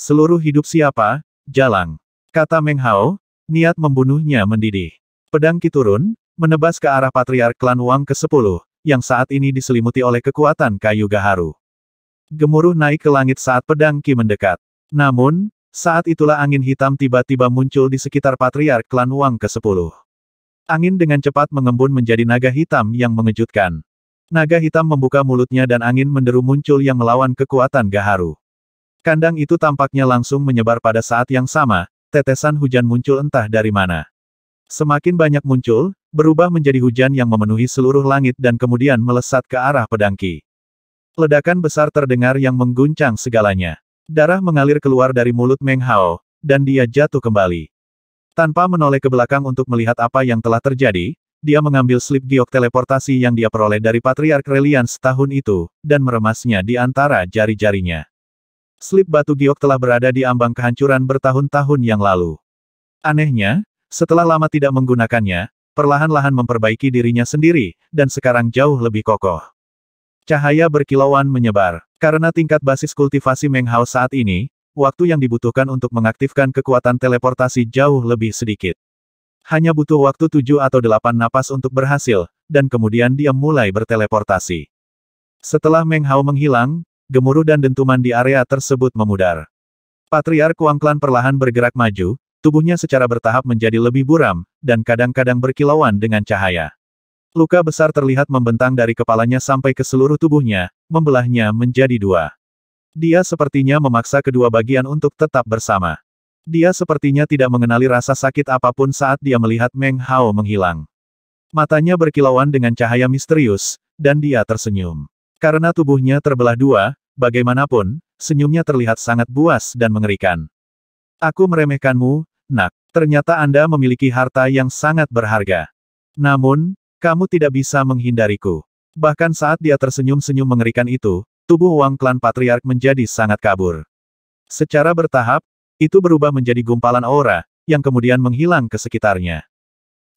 Seluruh hidup siapa? Jalang. Kata Meng Hao, niat membunuhnya mendidih. Pedang Kiturun, menebas ke arah Patriark Klan Wang ke-10, yang saat ini diselimuti oleh kekuatan kayu gaharu. Gemuruh naik ke langit saat pedang Ki mendekat. Namun, saat itulah angin hitam tiba-tiba muncul di sekitar Patriark Klan Wang ke-10. Angin dengan cepat mengembun menjadi naga hitam yang mengejutkan. Naga hitam membuka mulutnya dan angin menderu muncul yang melawan kekuatan Gaharu. Kandang itu tampaknya langsung menyebar pada saat yang sama, tetesan hujan muncul entah dari mana. Semakin banyak muncul, berubah menjadi hujan yang memenuhi seluruh langit dan kemudian melesat ke arah pedangki. Ledakan besar terdengar yang mengguncang segalanya. Darah mengalir keluar dari mulut Meng Hao, dan dia jatuh kembali. Tanpa menoleh ke belakang untuk melihat apa yang telah terjadi, dia mengambil slip giok teleportasi yang dia peroleh dari Patriark Relian setahun itu, dan meremasnya di antara jari-jarinya. Slip Batu Giok telah berada di ambang kehancuran bertahun-tahun yang lalu. Anehnya, setelah lama tidak menggunakannya, perlahan-lahan memperbaiki dirinya sendiri, dan sekarang jauh lebih kokoh. Cahaya berkilauan menyebar. Karena tingkat basis kultivasi Meng Hao saat ini, waktu yang dibutuhkan untuk mengaktifkan kekuatan teleportasi jauh lebih sedikit. Hanya butuh waktu tujuh atau delapan napas untuk berhasil, dan kemudian dia mulai berteleportasi. Setelah Meng Hao menghilang, gemuruh dan dentuman di area tersebut memudar. Patriark Wang perlahan bergerak maju, tubuhnya secara bertahap menjadi lebih buram, dan kadang-kadang berkilauan dengan cahaya. Luka besar terlihat membentang dari kepalanya sampai ke seluruh tubuhnya, membelahnya menjadi dua. Dia sepertinya memaksa kedua bagian untuk tetap bersama. Dia sepertinya tidak mengenali rasa sakit apapun saat dia melihat Meng Hao menghilang. Matanya berkilauan dengan cahaya misterius, dan dia tersenyum. Karena tubuhnya terbelah dua, Bagaimanapun, senyumnya terlihat sangat buas dan mengerikan. Aku meremehkanmu, nak. Ternyata Anda memiliki harta yang sangat berharga. Namun, kamu tidak bisa menghindariku. Bahkan saat dia tersenyum-senyum mengerikan itu, tubuh Wang Klan Patriark menjadi sangat kabur. Secara bertahap, itu berubah menjadi gumpalan aura, yang kemudian menghilang ke sekitarnya.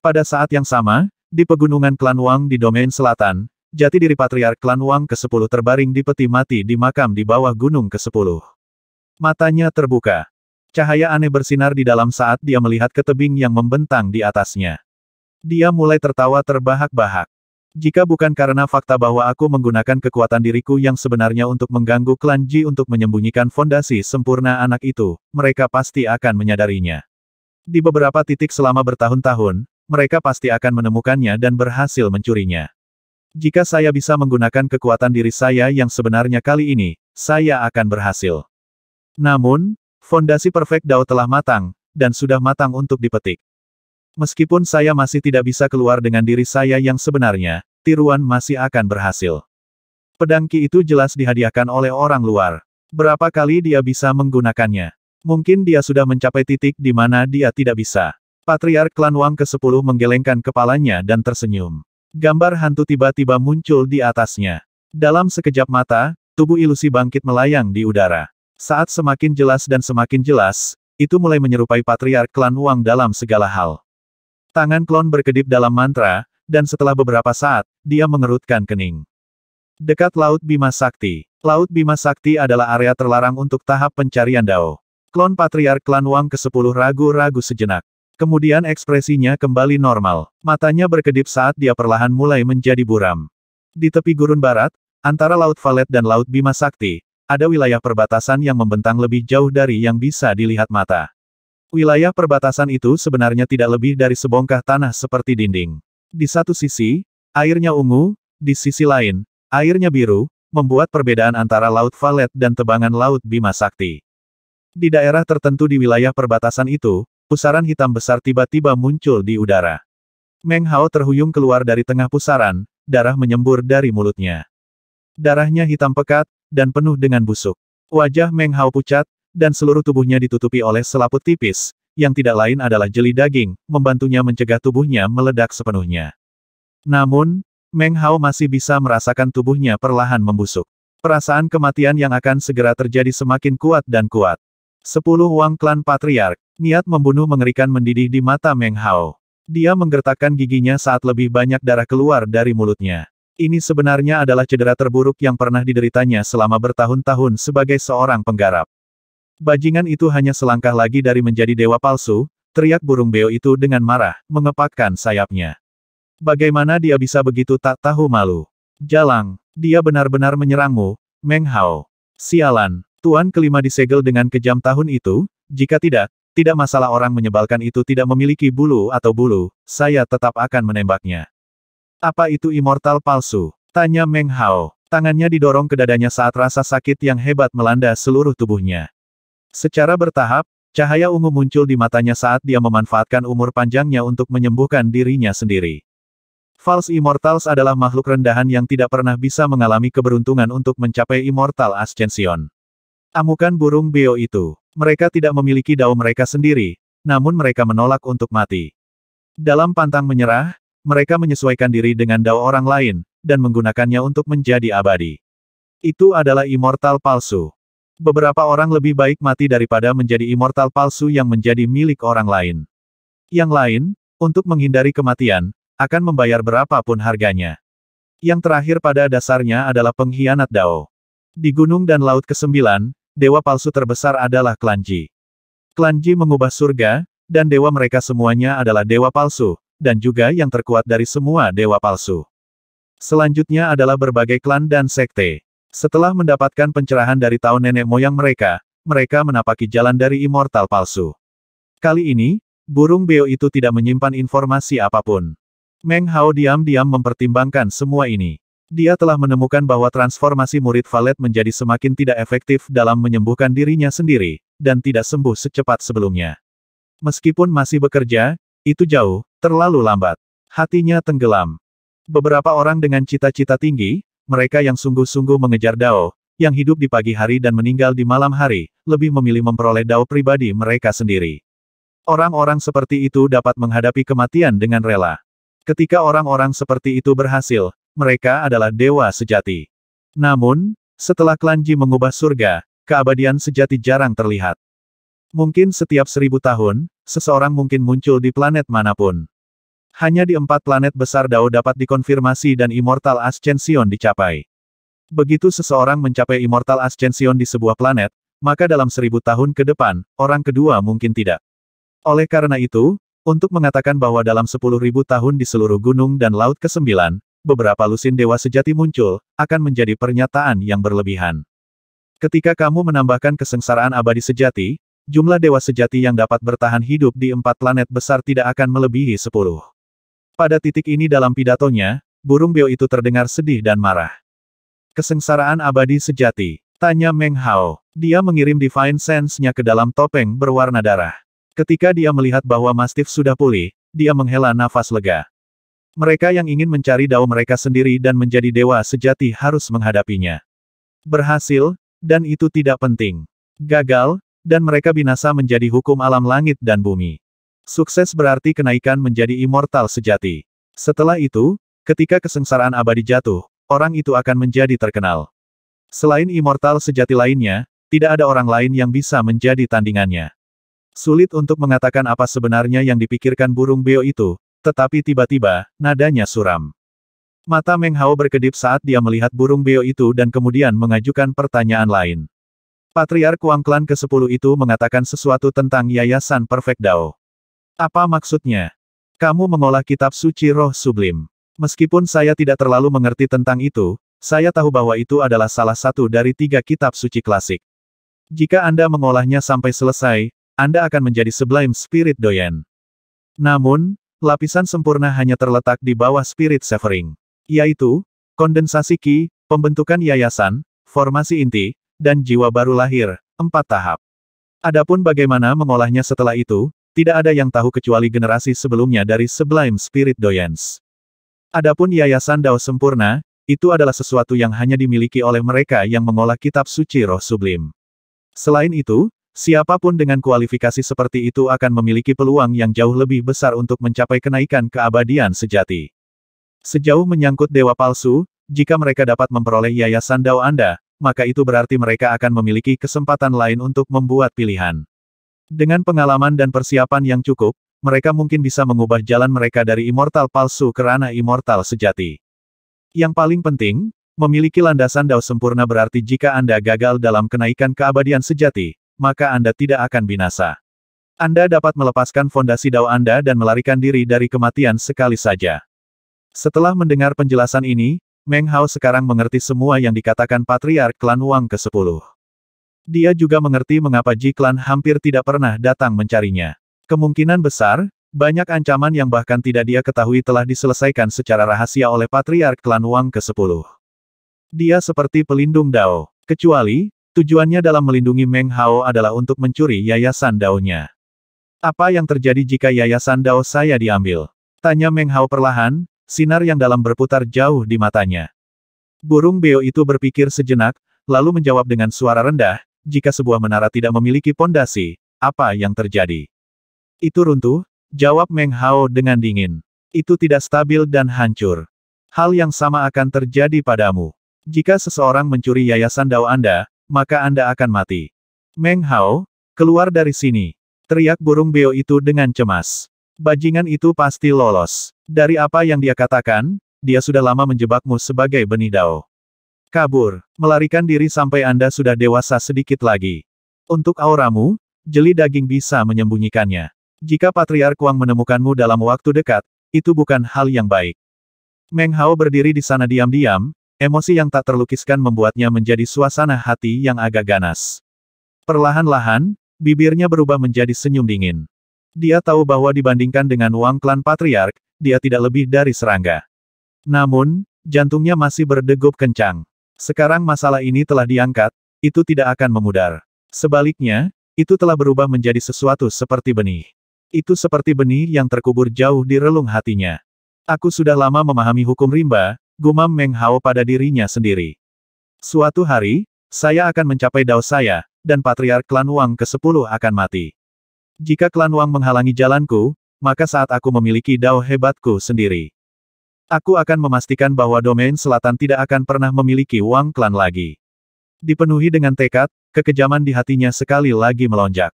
Pada saat yang sama, di pegunungan klan Wang di domain selatan, jati diri Patriark Klan Wang ke-10 terbaring di peti mati di makam di bawah gunung ke-10. Matanya terbuka. Cahaya aneh bersinar di dalam saat dia melihat ke tebing yang membentang di atasnya. Dia mulai tertawa terbahak-bahak. Jika bukan karena fakta bahwa aku menggunakan kekuatan diriku yang sebenarnya untuk mengganggu klan Ji untuk menyembunyikan fondasi sempurna anak itu, mereka pasti akan menyadarinya. Di beberapa titik selama bertahun-tahun, mereka pasti akan menemukannya dan berhasil mencurinya. Jika saya bisa menggunakan kekuatan diri saya yang sebenarnya kali ini, saya akan berhasil. Namun, fondasi perfect Dao telah matang, dan sudah matang untuk dipetik. Meskipun saya masih tidak bisa keluar dengan diri saya yang sebenarnya, tiruan masih akan berhasil. Pedang Ki itu jelas dihadiahkan oleh orang luar. Berapa kali dia bisa menggunakannya? Mungkin dia sudah mencapai titik di mana dia tidak bisa. Patriark Klan Wang ke-10 menggelengkan kepalanya dan tersenyum. Gambar hantu tiba-tiba muncul di atasnya. Dalam sekejap mata, tubuh ilusi bangkit melayang di udara. Saat semakin jelas dan semakin jelas, itu mulai menyerupai patriark klan Wang dalam segala hal. Tangan klon berkedip dalam mantra, dan setelah beberapa saat, dia mengerutkan kening. Dekat Laut Bima Sakti. Laut Bima Sakti adalah area terlarang untuk tahap pencarian Dao. Klon patriark klan Wang ke-10 ragu-ragu sejenak. Kemudian ekspresinya kembali normal. Matanya berkedip saat dia perlahan mulai menjadi buram. Di tepi gurun barat, antara Laut Valet dan Laut Bima Sakti, ada wilayah perbatasan yang membentang lebih jauh dari yang bisa dilihat mata. Wilayah perbatasan itu sebenarnya tidak lebih dari sebongkah tanah seperti dinding. Di satu sisi, airnya ungu, di sisi lain, airnya biru, membuat perbedaan antara Laut Valet dan tebangan Laut Bima Sakti. Di daerah tertentu di wilayah perbatasan itu, pusaran hitam besar tiba-tiba muncul di udara. Meng Hao terhuyung keluar dari tengah pusaran, darah menyembur dari mulutnya. Darahnya hitam pekat, dan penuh dengan busuk. Wajah Meng Hao pucat, dan seluruh tubuhnya ditutupi oleh selaput tipis, yang tidak lain adalah jeli daging, membantunya mencegah tubuhnya meledak sepenuhnya. Namun, Meng Hao masih bisa merasakan tubuhnya perlahan membusuk. Perasaan kematian yang akan segera terjadi semakin kuat dan kuat. Sepuluh Wang klan patriark, niat membunuh mengerikan mendidih di mata Meng Hao. Dia menggertakkan giginya saat lebih banyak darah keluar dari mulutnya. Ini sebenarnya adalah cedera terburuk yang pernah dideritanya selama bertahun-tahun sebagai seorang penggarap. Bajingan itu hanya selangkah lagi dari menjadi dewa palsu, teriak burung beo itu dengan marah, mengepakkan sayapnya. Bagaimana dia bisa begitu tak tahu malu? Jalang, dia benar-benar menyerangmu, Meng Hao. Sialan, Tuan kelima disegel dengan kejam tahun itu, jika tidak, tidak masalah orang menyebalkan itu tidak memiliki bulu atau bulu, saya tetap akan menembaknya. Apa itu immortal palsu? Tanya Meng Hao. Tangannya didorong ke dadanya saat rasa sakit yang hebat melanda seluruh tubuhnya. Secara bertahap, cahaya ungu muncul di matanya saat dia memanfaatkan umur panjangnya untuk menyembuhkan dirinya sendiri. False Immortals adalah makhluk rendahan yang tidak pernah bisa mengalami keberuntungan untuk mencapai Immortal Ascension. Amukan burung beo itu. Mereka tidak memiliki dao mereka sendiri, namun mereka menolak untuk mati. Dalam pantang menyerah, mereka menyesuaikan diri dengan dao orang lain, dan menggunakannya untuk menjadi abadi. Itu adalah immortal palsu. Beberapa orang lebih baik mati daripada menjadi immortal palsu yang menjadi milik orang lain. Yang lain, untuk menghindari kematian, akan membayar berapapun harganya. Yang terakhir pada dasarnya adalah pengkhianat Dao. Di gunung dan laut ke-9, dewa palsu terbesar adalah klan Ji. Klan Ji mengubah surga, dan dewa mereka semuanya adalah dewa palsu, dan juga yang terkuat dari semua dewa palsu. Selanjutnya adalah berbagai klan dan sekte. Setelah mendapatkan pencerahan dari tahun nenek moyang mereka, mereka menapaki jalan dari immortal palsu. Kali ini, burung beo itu tidak menyimpan informasi apapun. Meng Hao diam-diam mempertimbangkan semua ini. Dia telah menemukan bahwa transformasi murid Valet menjadi semakin tidak efektif dalam menyembuhkan dirinya sendiri, dan tidak sembuh secepat sebelumnya. Meskipun masih bekerja, itu jauh, terlalu lambat. Hatinya tenggelam. Beberapa orang dengan cita-cita tinggi, mereka yang sungguh-sungguh mengejar Dao, yang hidup di pagi hari dan meninggal di malam hari, lebih memilih memperoleh Dao pribadi mereka sendiri. Orang-orang seperti itu dapat menghadapi kematian dengan rela. Ketika orang-orang seperti itu berhasil, mereka adalah dewa sejati. Namun, setelah Klanji mengubah surga, keabadian sejati jarang terlihat. Mungkin setiap seribu tahun, seseorang mungkin muncul di planet manapun. Hanya di empat planet besar Dao dapat dikonfirmasi dan Immortal Ascension dicapai. Begitu seseorang mencapai Immortal Ascension di sebuah planet, maka dalam seribu tahun ke depan, orang kedua mungkin tidak. Oleh karena itu, untuk mengatakan bahwa dalam sepuluh ribu tahun di seluruh gunung dan laut kesembilan, beberapa lusin dewa sejati muncul, akan menjadi pernyataan yang berlebihan. Ketika kamu menambahkan kesengsaraan abadi sejati, jumlah dewa sejati yang dapat bertahan hidup di empat planet besar tidak akan melebihi sepuluh. Pada titik ini dalam pidatonya, burung beo itu terdengar sedih dan marah. Kesengsaraan abadi sejati. Tanya Meng Hao. Dia mengirim Divine Sense-nya ke dalam topeng berwarna darah. Ketika dia melihat bahwa Mastiff sudah pulih, dia menghela nafas lega. Mereka yang ingin mencari dao mereka sendiri dan menjadi dewa sejati harus menghadapinya. Berhasil, dan itu tidak penting. Gagal, dan mereka binasa menjadi hukum alam langit dan bumi. Sukses berarti kenaikan menjadi immortal sejati. Setelah itu, ketika kesengsaraan abadi jatuh, orang itu akan menjadi terkenal. Selain immortal sejati lainnya, tidak ada orang lain yang bisa menjadi tandingannya. Sulit untuk mengatakan apa sebenarnya yang dipikirkan burung beo itu, tetapi tiba-tiba, nadanya suram. Mata Meng Hao berkedip saat dia melihat burung beo itu dan kemudian mengajukan pertanyaan lain. Patriark Wang Klan ke-10 itu mengatakan sesuatu tentang Yayasan Perfect Dao. Apa maksudnya? Kamu mengolah kitab suci roh sublim. Meskipun saya tidak terlalu mengerti tentang itu, saya tahu bahwa itu adalah salah satu dari tiga kitab suci klasik. Jika Anda mengolahnya sampai selesai, Anda akan menjadi Sublime Spirit Doyen. Namun, Lapisan sempurna hanya terletak di bawah spirit severing. Yaitu, kondensasi ki, pembentukan yayasan, formasi inti, dan jiwa baru lahir, empat tahap. Adapun bagaimana mengolahnya setelah itu, tidak ada yang tahu kecuali generasi sebelumnya dari Sublime Spirit Doyens. Adapun yayasan Dao sempurna, itu adalah sesuatu yang hanya dimiliki oleh mereka yang mengolah kitab suci roh sublim. Selain itu, Siapapun dengan kualifikasi seperti itu akan memiliki peluang yang jauh lebih besar untuk mencapai kenaikan keabadian sejati. Sejauh menyangkut dewa palsu, jika mereka dapat memperoleh yayasan Dao Anda, maka itu berarti mereka akan memiliki kesempatan lain untuk membuat pilihan. Dengan pengalaman dan persiapan yang cukup, mereka mungkin bisa mengubah jalan mereka dari immortal palsu ke ranah immortal sejati. Yang paling penting, memiliki landasan Dao sempurna berarti jika Anda gagal dalam kenaikan keabadian sejati, maka Anda tidak akan binasa. Anda dapat melepaskan fondasi dao Anda dan melarikan diri dari kematian sekali saja. Setelah mendengar penjelasan ini, Meng Hao sekarang mengerti semua yang dikatakan Patriark Klan Wang ke-10. Dia juga mengerti mengapa Ji Klan hampir tidak pernah datang mencarinya. Kemungkinan besar, banyak ancaman yang bahkan tidak dia ketahui telah diselesaikan secara rahasia oleh Patriark Klan Wang ke-10. Dia seperti pelindung Dao, kecuali, Tujuannya dalam melindungi Meng Hao adalah untuk mencuri yayasan Dao-nya. Apa yang terjadi jika yayasan Dao saya diambil? Tanya Meng Hao perlahan, sinar yang dalam berputar jauh di matanya. Burung beo itu berpikir sejenak, lalu menjawab dengan suara rendah, jika sebuah menara tidak memiliki pondasi, apa yang terjadi? Itu runtuh, jawab Meng Hao dengan dingin. Itu tidak stabil dan hancur. Hal yang sama akan terjadi padamu. Jika seseorang mencuri yayasan Dao Anda, maka Anda akan mati. Meng Hao, keluar dari sini. Teriak burung beo itu dengan cemas. Bajingan itu pasti lolos. Dari apa yang dia katakan, dia sudah lama menjebakmu sebagai benih dao. Kabur, melarikan diri sampai Anda sudah dewasa sedikit lagi. Untuk auramu, jeli daging bisa menyembunyikannya. Jika Patriark Wang menemukanmu dalam waktu dekat, itu bukan hal yang baik. Meng Hao berdiri di sana diam-diam, Emosi yang tak terlukiskan membuatnya menjadi suasana hati yang agak ganas. Perlahan-lahan, bibirnya berubah menjadi senyum dingin. Dia tahu bahwa dibandingkan dengan Wang Klan Patriark, dia tidak lebih dari serangga. Namun, jantungnya masih berdegup kencang. Sekarang masalah ini telah diangkat, itu tidak akan memudar. Sebaliknya, itu telah berubah menjadi sesuatu seperti benih. Itu seperti benih yang terkubur jauh di relung hatinya. Aku sudah lama memahami hukum rimba, gumam Meng Hao pada dirinya sendiri. Suatu hari, saya akan mencapai dao saya, dan patriark klan Wang ke-10 akan mati. Jika klan Wang menghalangi jalanku, maka saat aku memiliki dao hebatku sendiri. Aku akan memastikan bahwa domain selatan tidak akan pernah memiliki Wang klan lagi. Dipenuhi dengan tekad, kekejaman di hatinya sekali lagi melonjak.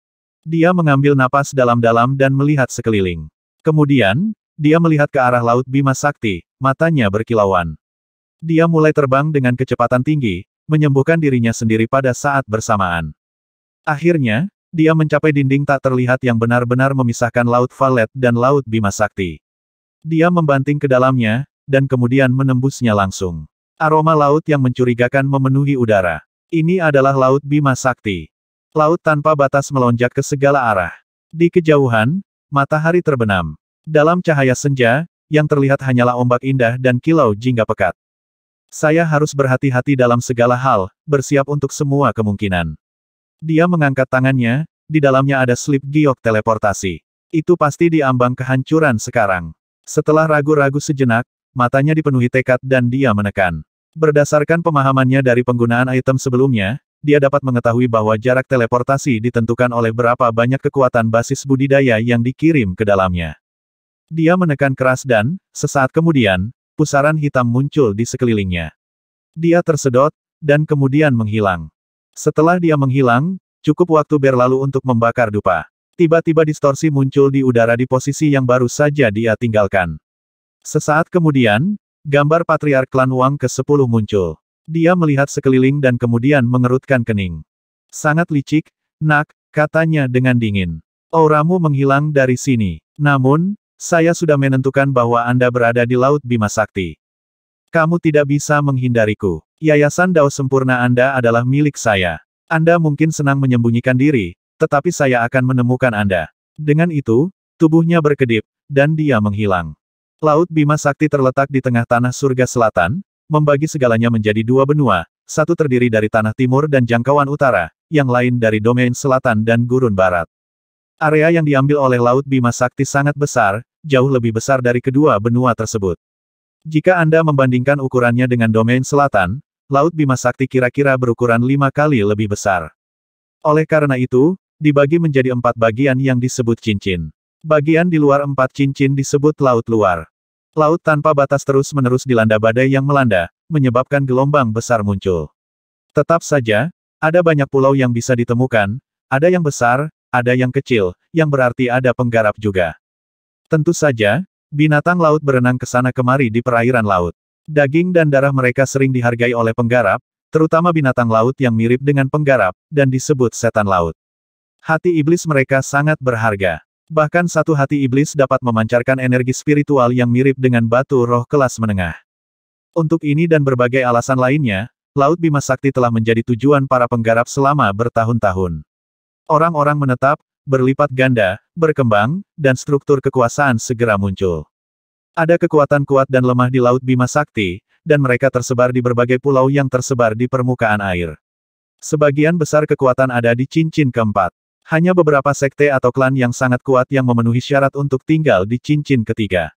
Dia mengambil napas dalam-dalam dan melihat sekeliling. Kemudian, dia melihat ke arah Laut Bima Sakti, matanya berkilauan. Dia mulai terbang dengan kecepatan tinggi, menyembuhkan dirinya sendiri pada saat bersamaan. Akhirnya, dia mencapai dinding tak terlihat yang benar-benar memisahkan Laut Valet dan Laut Bima Sakti. Dia membanting ke dalamnya, dan kemudian menembusnya langsung. Aroma laut yang mencurigakan memenuhi udara. Ini adalah Laut Bima Sakti. Laut tanpa batas melonjak ke segala arah. Di kejauhan, matahari terbenam. Dalam cahaya senja, yang terlihat hanyalah ombak indah dan kilau jingga pekat. Saya harus berhati-hati dalam segala hal, bersiap untuk semua kemungkinan. Dia mengangkat tangannya, di dalamnya ada slip giok teleportasi. Itu pasti diambang kehancuran sekarang. Setelah ragu-ragu sejenak, matanya dipenuhi tekad dan dia menekan. Berdasarkan pemahamannya dari penggunaan item sebelumnya, dia dapat mengetahui bahwa jarak teleportasi ditentukan oleh berapa banyak kekuatan basis budidaya yang dikirim ke dalamnya. Dia menekan keras dan, sesaat kemudian, pusaran hitam muncul di sekelilingnya. Dia tersedot, dan kemudian menghilang. Setelah dia menghilang, cukup waktu berlalu untuk membakar dupa. Tiba-tiba distorsi muncul di udara di posisi yang baru saja dia tinggalkan. Sesaat kemudian, gambar Patriark Klan Wang ke-10 muncul. Dia melihat sekeliling dan kemudian mengerutkan kening. Sangat licik, nak, katanya dengan dingin. Auramu menghilang dari sini. Namun, saya sudah menentukan bahwa Anda berada di Laut Bima Sakti. Kamu tidak bisa menghindariku. Yayasan Dao sempurna Anda adalah milik saya. Anda mungkin senang menyembunyikan diri, tetapi saya akan menemukan Anda. Dengan itu, tubuhnya berkedip, dan dia menghilang. Laut Bima Sakti terletak di tengah tanah surga selatan, membagi segalanya menjadi dua benua, satu terdiri dari tanah timur dan jangkauan utara, yang lain dari domain selatan dan gurun barat. Area yang diambil oleh Laut Bima Sakti sangat besar, jauh lebih besar dari kedua benua tersebut. Jika Anda membandingkan ukurannya dengan domain selatan, Laut Bima Sakti kira-kira berukuran lima kali lebih besar. Oleh karena itu, dibagi menjadi empat bagian yang disebut cincin. Bagian di luar empat cincin disebut laut luar. Laut tanpa batas terus-menerus dilanda badai yang melanda, menyebabkan gelombang besar muncul. Tetap saja, ada banyak pulau yang bisa ditemukan, ada yang besar, ada yang kecil, yang berarti ada penggarap juga. Tentu saja, binatang laut berenang ke sana kemari di perairan laut. Daging dan darah mereka sering dihargai oleh penggarap, terutama binatang laut yang mirip dengan penggarap, dan disebut setan laut. Hati iblis mereka sangat berharga. Bahkan satu hati iblis dapat memancarkan energi spiritual yang mirip dengan batu roh kelas menengah. Untuk ini dan berbagai alasan lainnya, Laut Bima Sakti telah menjadi tujuan para penggarap selama bertahun-tahun. Orang-orang menetap, berlipat ganda, berkembang, dan struktur kekuasaan segera muncul. Ada kekuatan kuat dan lemah di Laut Bima Sakti, dan mereka tersebar di berbagai pulau yang tersebar di permukaan air. Sebagian besar kekuatan ada di cincin keempat. Hanya beberapa sekte atau klan yang sangat kuat yang memenuhi syarat untuk tinggal di cincin ketiga.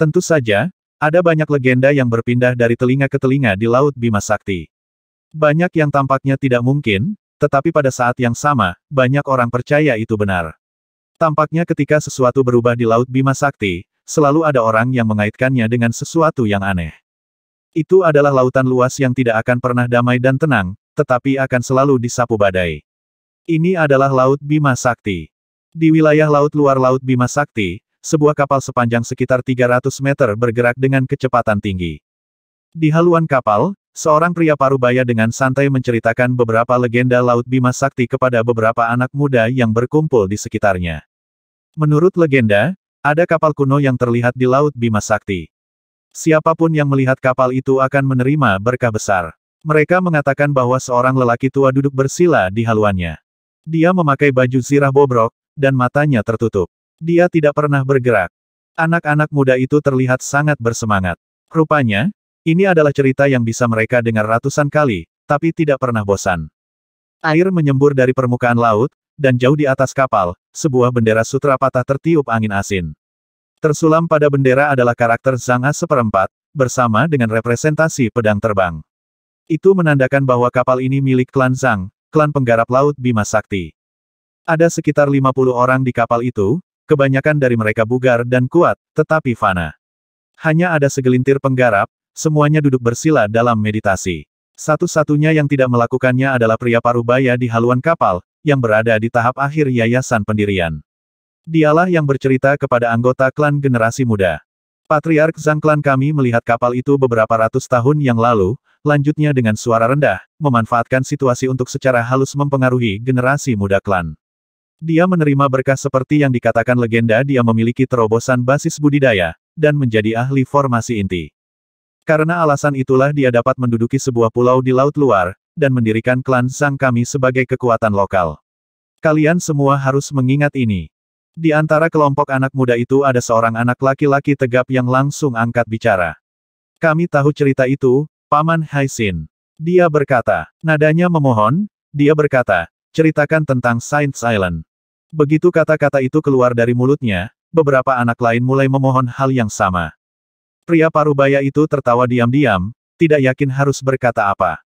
Tentu saja, ada banyak legenda yang berpindah dari telinga ke telinga di Laut Bima Sakti. Banyak yang tampaknya tidak mungkin, tetapi pada saat yang sama, banyak orang percaya itu benar. Tampaknya ketika sesuatu berubah di Laut Bima Sakti, selalu ada orang yang mengaitkannya dengan sesuatu yang aneh. Itu adalah lautan luas yang tidak akan pernah damai dan tenang, tetapi akan selalu disapu badai. Ini adalah Laut Bima Sakti. Di wilayah laut luar Laut Bima Sakti, sebuah kapal sepanjang sekitar 300 meter bergerak dengan kecepatan tinggi. Di haluan kapal, Seorang pria parubaya dengan santai menceritakan beberapa legenda Laut Bima Sakti kepada beberapa anak muda yang berkumpul di sekitarnya. Menurut legenda, ada kapal kuno yang terlihat di Laut Bima Sakti. Siapapun yang melihat kapal itu akan menerima berkah besar. Mereka mengatakan bahwa seorang lelaki tua duduk bersila di haluannya. Dia memakai baju zirah bobrok, dan matanya tertutup. Dia tidak pernah bergerak. Anak-anak muda itu terlihat sangat bersemangat. Rupanya, ini adalah cerita yang bisa mereka dengar ratusan kali, tapi tidak pernah bosan. Air menyembur dari permukaan laut, dan jauh di atas kapal, sebuah bendera sutra patah tertiup angin asin. Tersulam pada bendera adalah karakter Zhang A seperempat, bersama dengan representasi pedang terbang. Itu menandakan bahwa kapal ini milik klan Zhang, klan penggarap laut Bima Sakti. Ada sekitar 50 orang di kapal itu, kebanyakan dari mereka bugar dan kuat, tetapi fana. Hanya ada segelintir penggarap, Semuanya duduk bersila dalam meditasi. Satu-satunya yang tidak melakukannya adalah pria parubaya di haluan kapal, yang berada di tahap akhir yayasan pendirian. Dialah yang bercerita kepada anggota klan generasi muda. Patriark Zhang klan kami melihat kapal itu beberapa ratus tahun yang lalu, lanjutnya dengan suara rendah, memanfaatkan situasi untuk secara halus mempengaruhi generasi muda klan. Dia menerima berkah seperti yang dikatakan legenda dia memiliki terobosan basis budidaya, dan menjadi ahli formasi inti. Karena alasan itulah dia dapat menduduki sebuah pulau di laut luar, dan mendirikan klan Sang Kami sebagai kekuatan lokal. Kalian semua harus mengingat ini. Di antara kelompok anak muda itu ada seorang anak laki-laki tegap yang langsung angkat bicara. Kami tahu cerita itu, Paman Haisin. Dia berkata, nadanya memohon, dia berkata, ceritakan tentang Saint Island. Begitu kata-kata itu keluar dari mulutnya, beberapa anak lain mulai memohon hal yang sama. Pria parubaya itu tertawa diam-diam, tidak yakin harus berkata apa.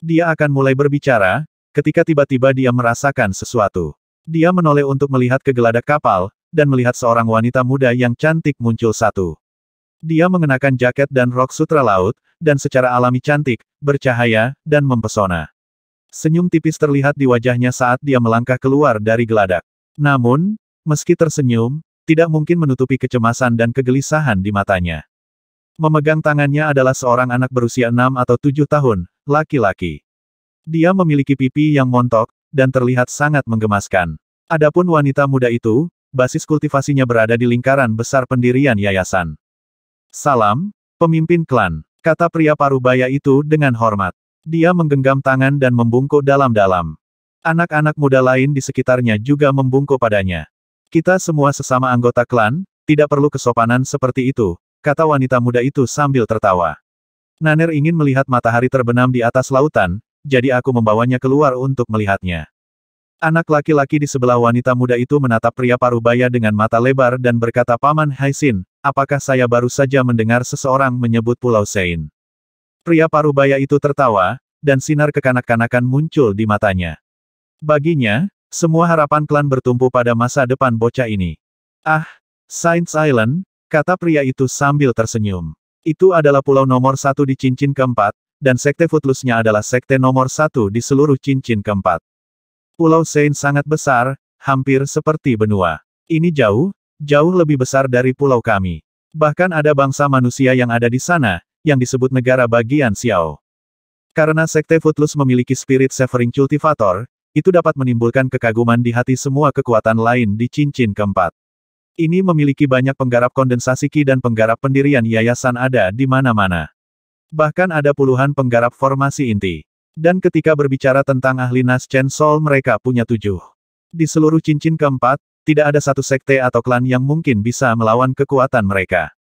Dia akan mulai berbicara, ketika tiba-tiba dia merasakan sesuatu. Dia menoleh untuk melihat ke geladak kapal, dan melihat seorang wanita muda yang cantik muncul satu. Dia mengenakan jaket dan rok sutra laut, dan secara alami cantik, bercahaya, dan mempesona. Senyum tipis terlihat di wajahnya saat dia melangkah keluar dari geladak. Namun, meski tersenyum, tidak mungkin menutupi kecemasan dan kegelisahan di matanya. Memegang tangannya adalah seorang anak berusia enam atau tujuh tahun, laki-laki. Dia memiliki pipi yang montok, dan terlihat sangat menggemaskan. Adapun wanita muda itu, basis kultivasinya berada di lingkaran besar pendirian yayasan. Salam, pemimpin klan, kata pria parubaya itu dengan hormat. Dia menggenggam tangan dan membungkuk dalam-dalam. Anak-anak muda lain di sekitarnya juga membungkuk padanya. Kita semua sesama anggota klan, tidak perlu kesopanan seperti itu, kata wanita muda itu sambil tertawa. Naner ingin melihat matahari terbenam di atas lautan, jadi aku membawanya keluar untuk melihatnya. Anak laki-laki di sebelah wanita muda itu menatap pria parubaya dengan mata lebar dan berkata Paman Haisin, apakah saya baru saja mendengar seseorang menyebut Pulau Sein? Pria parubaya itu tertawa, dan sinar kekanak-kanakan muncul di matanya. Baginya, semua harapan klan bertumpu pada masa depan bocah ini. Ah, Saints Island, Kata pria itu sambil tersenyum. Itu adalah pulau nomor satu di cincin keempat, dan sekte Footloose-nya adalah sekte nomor satu di seluruh cincin keempat. Pulau Sein sangat besar, hampir seperti benua. Ini jauh, jauh lebih besar dari pulau kami. Bahkan ada bangsa manusia yang ada di sana, yang disebut negara bagian Xiao. Karena sekte Footloose memiliki spirit severing cultivator, itu dapat menimbulkan kekaguman di hati semua kekuatan lain di cincin keempat. Ini memiliki banyak penggarap kondensasi ki dan penggarap pendirian yayasan ada di mana-mana. Bahkan ada puluhan penggarap formasi inti. Dan ketika berbicara tentang ahli Nas Chen Sol mereka punya tujuh. Di seluruh cincin keempat, tidak ada satu sekte atau klan yang mungkin bisa melawan kekuatan mereka.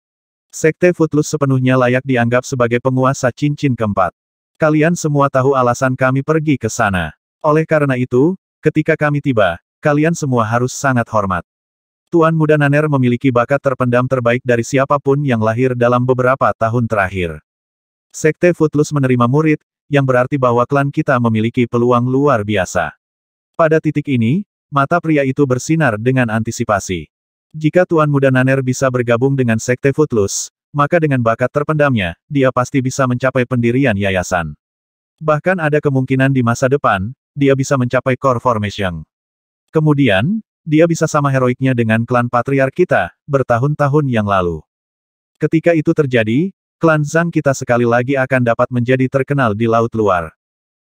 Sekte Footloose sepenuhnya layak dianggap sebagai penguasa cincin keempat. Kalian semua tahu alasan kami pergi ke sana. Oleh karena itu, ketika kami tiba, kalian semua harus sangat hormat. Tuan Muda Naner memiliki bakat terpendam terbaik dari siapapun yang lahir dalam beberapa tahun terakhir. Sekte Footloose menerima murid, yang berarti bahwa klan kita memiliki peluang luar biasa. Pada titik ini, mata pria itu bersinar dengan antisipasi. Jika Tuan Muda Naner bisa bergabung dengan Sekte Footloose, maka dengan bakat terpendamnya, dia pasti bisa mencapai pendirian yayasan. Bahkan ada kemungkinan di masa depan, dia bisa mencapai core formation. Kemudian, dia bisa sama heroiknya dengan klan patriark kita, bertahun-tahun yang lalu. Ketika itu terjadi, klan Zhang kita sekali lagi akan dapat menjadi terkenal di laut luar.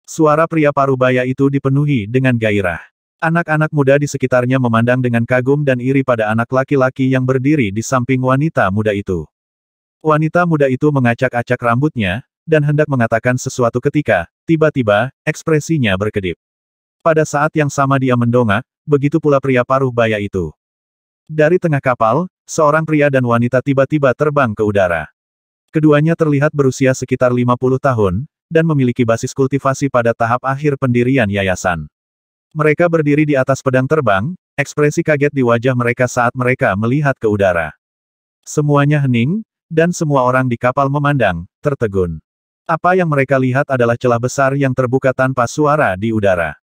Suara pria parubaya itu dipenuhi dengan gairah. Anak-anak muda di sekitarnya memandang dengan kagum dan iri pada anak laki-laki yang berdiri di samping wanita muda itu. Wanita muda itu mengacak-acak rambutnya, dan hendak mengatakan sesuatu ketika, tiba-tiba, ekspresinya berkedip. Pada saat yang sama dia mendongak, begitu pula pria paruh baya itu. Dari tengah kapal, seorang pria dan wanita tiba-tiba terbang ke udara. Keduanya terlihat berusia sekitar 50 tahun, dan memiliki basis kultivasi pada tahap akhir pendirian yayasan. Mereka berdiri di atas pedang terbang, ekspresi kaget di wajah mereka saat mereka melihat ke udara. Semuanya hening, dan semua orang di kapal memandang, tertegun. Apa yang mereka lihat adalah celah besar yang terbuka tanpa suara di udara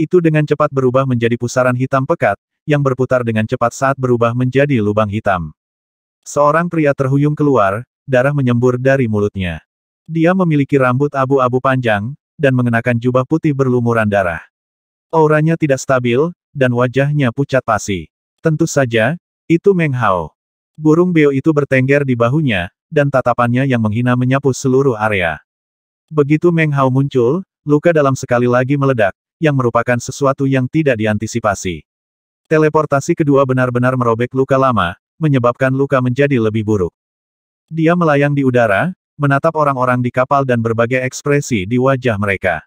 itu dengan cepat berubah menjadi pusaran hitam pekat, yang berputar dengan cepat saat berubah menjadi lubang hitam. Seorang pria terhuyung keluar, darah menyembur dari mulutnya. Dia memiliki rambut abu-abu panjang, dan mengenakan jubah putih berlumuran darah. Auranya tidak stabil, dan wajahnya pucat pasi. Tentu saja, itu Meng Hao. Burung beo itu bertengger di bahunya, dan tatapannya yang menghina menyapu seluruh area. Begitu Meng Hao muncul, luka dalam sekali lagi meledak, yang merupakan sesuatu yang tidak diantisipasi. Teleportasi kedua benar-benar merobek luka lama, menyebabkan luka menjadi lebih buruk. Dia melayang di udara, menatap orang-orang di kapal dan berbagai ekspresi di wajah mereka.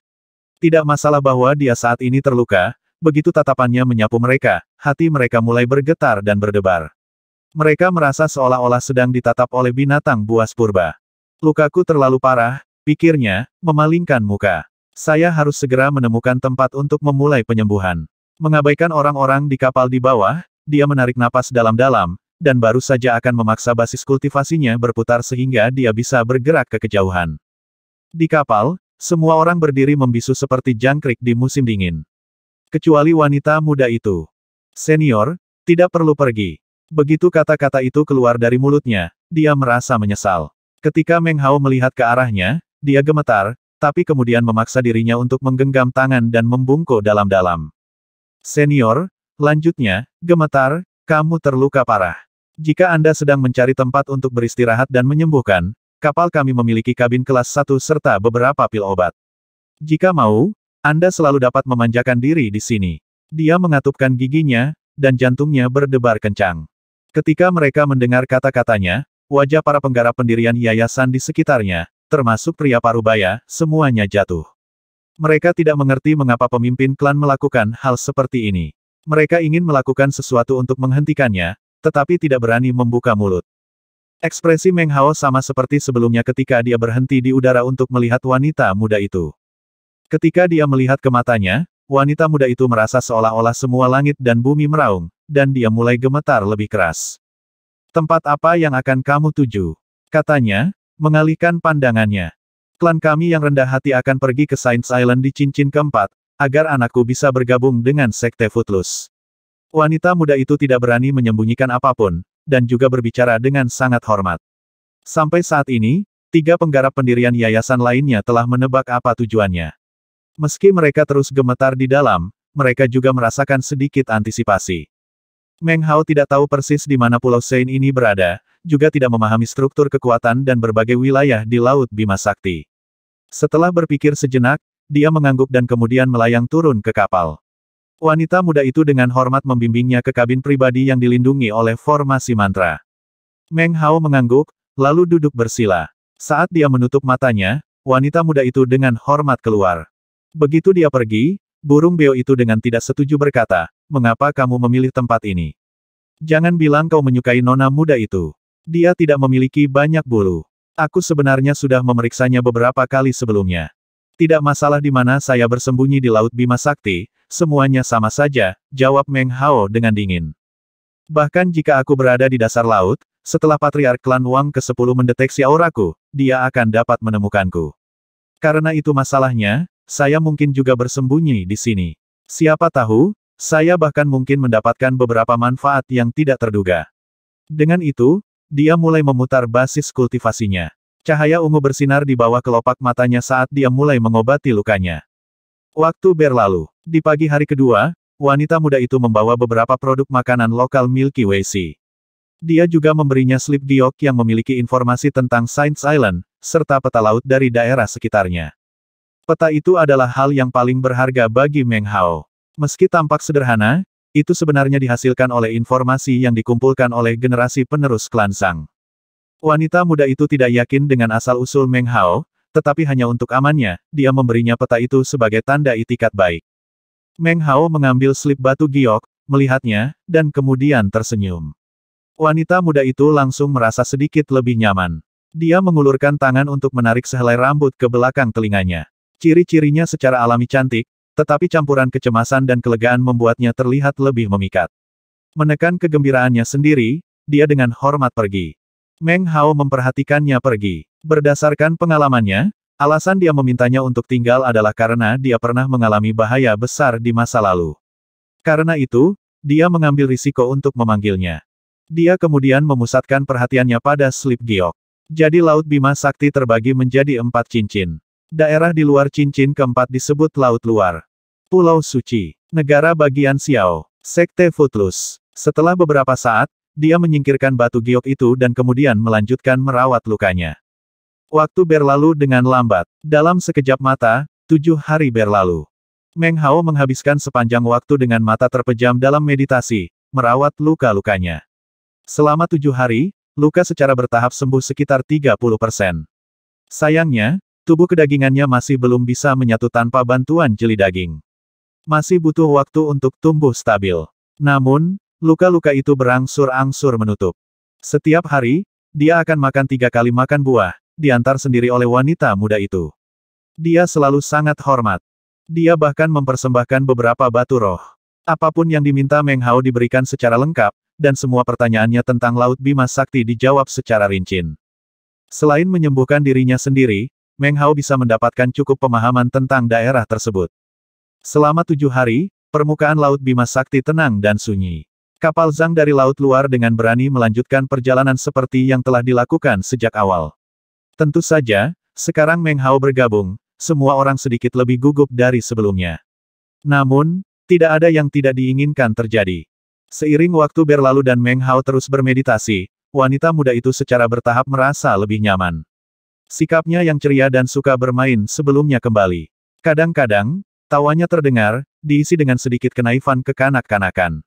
Tidak masalah bahwa dia saat ini terluka, begitu tatapannya menyapu mereka, hati mereka mulai bergetar dan berdebar. Mereka merasa seolah-olah sedang ditatap oleh binatang buas purba. Lukaku terlalu parah, pikirnya, memalingkan muka. Saya harus segera menemukan tempat untuk memulai penyembuhan. Mengabaikan orang-orang di kapal di bawah, dia menarik napas dalam-dalam, dan baru saja akan memaksa basis kultivasinya berputar sehingga dia bisa bergerak ke kejauhan. Di kapal, semua orang berdiri membisu seperti jangkrik di musim dingin. Kecuali wanita muda itu. Senior, tidak perlu pergi. Begitu kata-kata itu keluar dari mulutnya, dia merasa menyesal. Ketika Meng Hao melihat ke arahnya, dia gemetar, tapi kemudian memaksa dirinya untuk menggenggam tangan dan membungkuk dalam-dalam. Senior, lanjutnya, gemetar, kamu terluka parah. Jika Anda sedang mencari tempat untuk beristirahat dan menyembuhkan, kapal kami memiliki kabin kelas 1 serta beberapa pil obat. Jika mau, Anda selalu dapat memanjakan diri di sini. Dia mengatupkan giginya, dan jantungnya berdebar kencang. Ketika mereka mendengar kata-katanya, wajah para penggarap pendirian yayasan di sekitarnya, termasuk pria parubaya, semuanya jatuh. Mereka tidak mengerti mengapa pemimpin klan melakukan hal seperti ini. Mereka ingin melakukan sesuatu untuk menghentikannya, tetapi tidak berani membuka mulut. Ekspresi Meng Hao sama seperti sebelumnya ketika dia berhenti di udara untuk melihat wanita muda itu. Ketika dia melihat ke matanya, wanita muda itu merasa seolah-olah semua langit dan bumi meraung, dan dia mulai gemetar lebih keras. Tempat apa yang akan kamu tuju? Katanya, Mengalihkan pandangannya. Klan kami yang rendah hati akan pergi ke Saints Island di cincin keempat, agar anakku bisa bergabung dengan Sekte Footloose. Wanita muda itu tidak berani menyembunyikan apapun, dan juga berbicara dengan sangat hormat. Sampai saat ini, tiga penggarap pendirian yayasan lainnya telah menebak apa tujuannya. Meski mereka terus gemetar di dalam, mereka juga merasakan sedikit antisipasi. Meng Hao tidak tahu persis di mana Pulau Sein ini berada, juga tidak memahami struktur kekuatan dan berbagai wilayah di Laut Bima Sakti. Setelah berpikir sejenak, dia mengangguk dan kemudian melayang turun ke kapal. Wanita muda itu dengan hormat membimbingnya ke kabin pribadi yang dilindungi oleh formasi mantra. Meng Hao mengangguk, lalu duduk bersila. Saat dia menutup matanya, wanita muda itu dengan hormat keluar. Begitu dia pergi, burung beo itu dengan tidak setuju berkata, mengapa kamu memilih tempat ini? Jangan bilang kau menyukai nona muda itu. Dia tidak memiliki banyak bulu. Aku sebenarnya sudah memeriksanya beberapa kali sebelumnya. Tidak masalah di mana saya bersembunyi di Laut Bima Sakti, semuanya sama saja, jawab Meng Hao dengan dingin. Bahkan jika aku berada di dasar laut, setelah Patriark Klan Wang ke-10 mendeteksi auraku, dia akan dapat menemukanku. Karena itu masalahnya, saya mungkin juga bersembunyi di sini. Siapa tahu, saya bahkan mungkin mendapatkan beberapa manfaat yang tidak terduga. Dengan itu, dia mulai memutar basis kultivasinya. Cahaya ungu bersinar di bawah kelopak matanya saat dia mulai mengobati lukanya. Waktu berlalu. Di pagi hari kedua, wanita muda itu membawa beberapa produk makanan lokal Milky Way Sea. Dia juga memberinya slip diok yang memiliki informasi tentang Science Island, serta peta laut dari daerah sekitarnya. Peta itu adalah hal yang paling berharga bagi Meng Hao. Meski tampak sederhana, itu sebenarnya dihasilkan oleh informasi yang dikumpulkan oleh generasi penerus klan Sang. Wanita muda itu tidak yakin dengan asal-usul Meng Hao, tetapi hanya untuk amannya, dia memberinya peta itu sebagai tanda itikat baik. Meng Hao mengambil slip batu giok, melihatnya, dan kemudian tersenyum. Wanita muda itu langsung merasa sedikit lebih nyaman. Dia mengulurkan tangan untuk menarik sehelai rambut ke belakang telinganya. Ciri-cirinya secara alami cantik, tetapi campuran kecemasan dan kelegaan membuatnya terlihat lebih memikat. Menekan kegembiraannya sendiri, dia dengan hormat pergi. Meng Hao memperhatikannya pergi. Berdasarkan pengalamannya, alasan dia memintanya untuk tinggal adalah karena dia pernah mengalami bahaya besar di masa lalu. Karena itu, dia mengambil risiko untuk memanggilnya. Dia kemudian memusatkan perhatiannya pada Slip Giok. Jadi Laut Bima Sakti terbagi menjadi empat cincin. Daerah di luar cincin keempat disebut Laut Luar. Pulau Suci. Negara bagian Xiao. Sekte Futlus. Setelah beberapa saat, dia menyingkirkan batu giok itu dan kemudian melanjutkan merawat lukanya. Waktu berlalu dengan lambat. Dalam sekejap mata, tujuh hari berlalu. Meng Hao menghabiskan sepanjang waktu dengan mata terpejam dalam meditasi, merawat luka-lukanya. Selama tujuh hari, luka secara bertahap sembuh sekitar 30 persen. Sayangnya, Tubuh kedagingannya masih belum bisa menyatu tanpa bantuan jeli daging. Masih butuh waktu untuk tumbuh stabil. Namun, luka-luka itu berangsur-angsur menutup. Setiap hari, dia akan makan tiga kali makan buah, diantar sendiri oleh wanita muda itu. Dia selalu sangat hormat. Dia bahkan mempersembahkan beberapa batu roh. Apapun yang diminta Meng Hao diberikan secara lengkap, dan semua pertanyaannya tentang Laut Bima Sakti dijawab secara rinci. Selain menyembuhkan dirinya sendiri, Meng Hao bisa mendapatkan cukup pemahaman tentang daerah tersebut. Selama tujuh hari, permukaan Laut Bima Sakti tenang dan sunyi. Kapal Zhang dari Laut Luar dengan berani melanjutkan perjalanan seperti yang telah dilakukan sejak awal. Tentu saja, sekarang Meng Hao bergabung, semua orang sedikit lebih gugup dari sebelumnya. Namun, tidak ada yang tidak diinginkan terjadi. Seiring waktu berlalu dan Meng Hao terus bermeditasi, wanita muda itu secara bertahap merasa lebih nyaman. Sikapnya yang ceria dan suka bermain sebelumnya kembali. Kadang-kadang, tawanya terdengar, diisi dengan sedikit kenaifan kekanak-kanakan.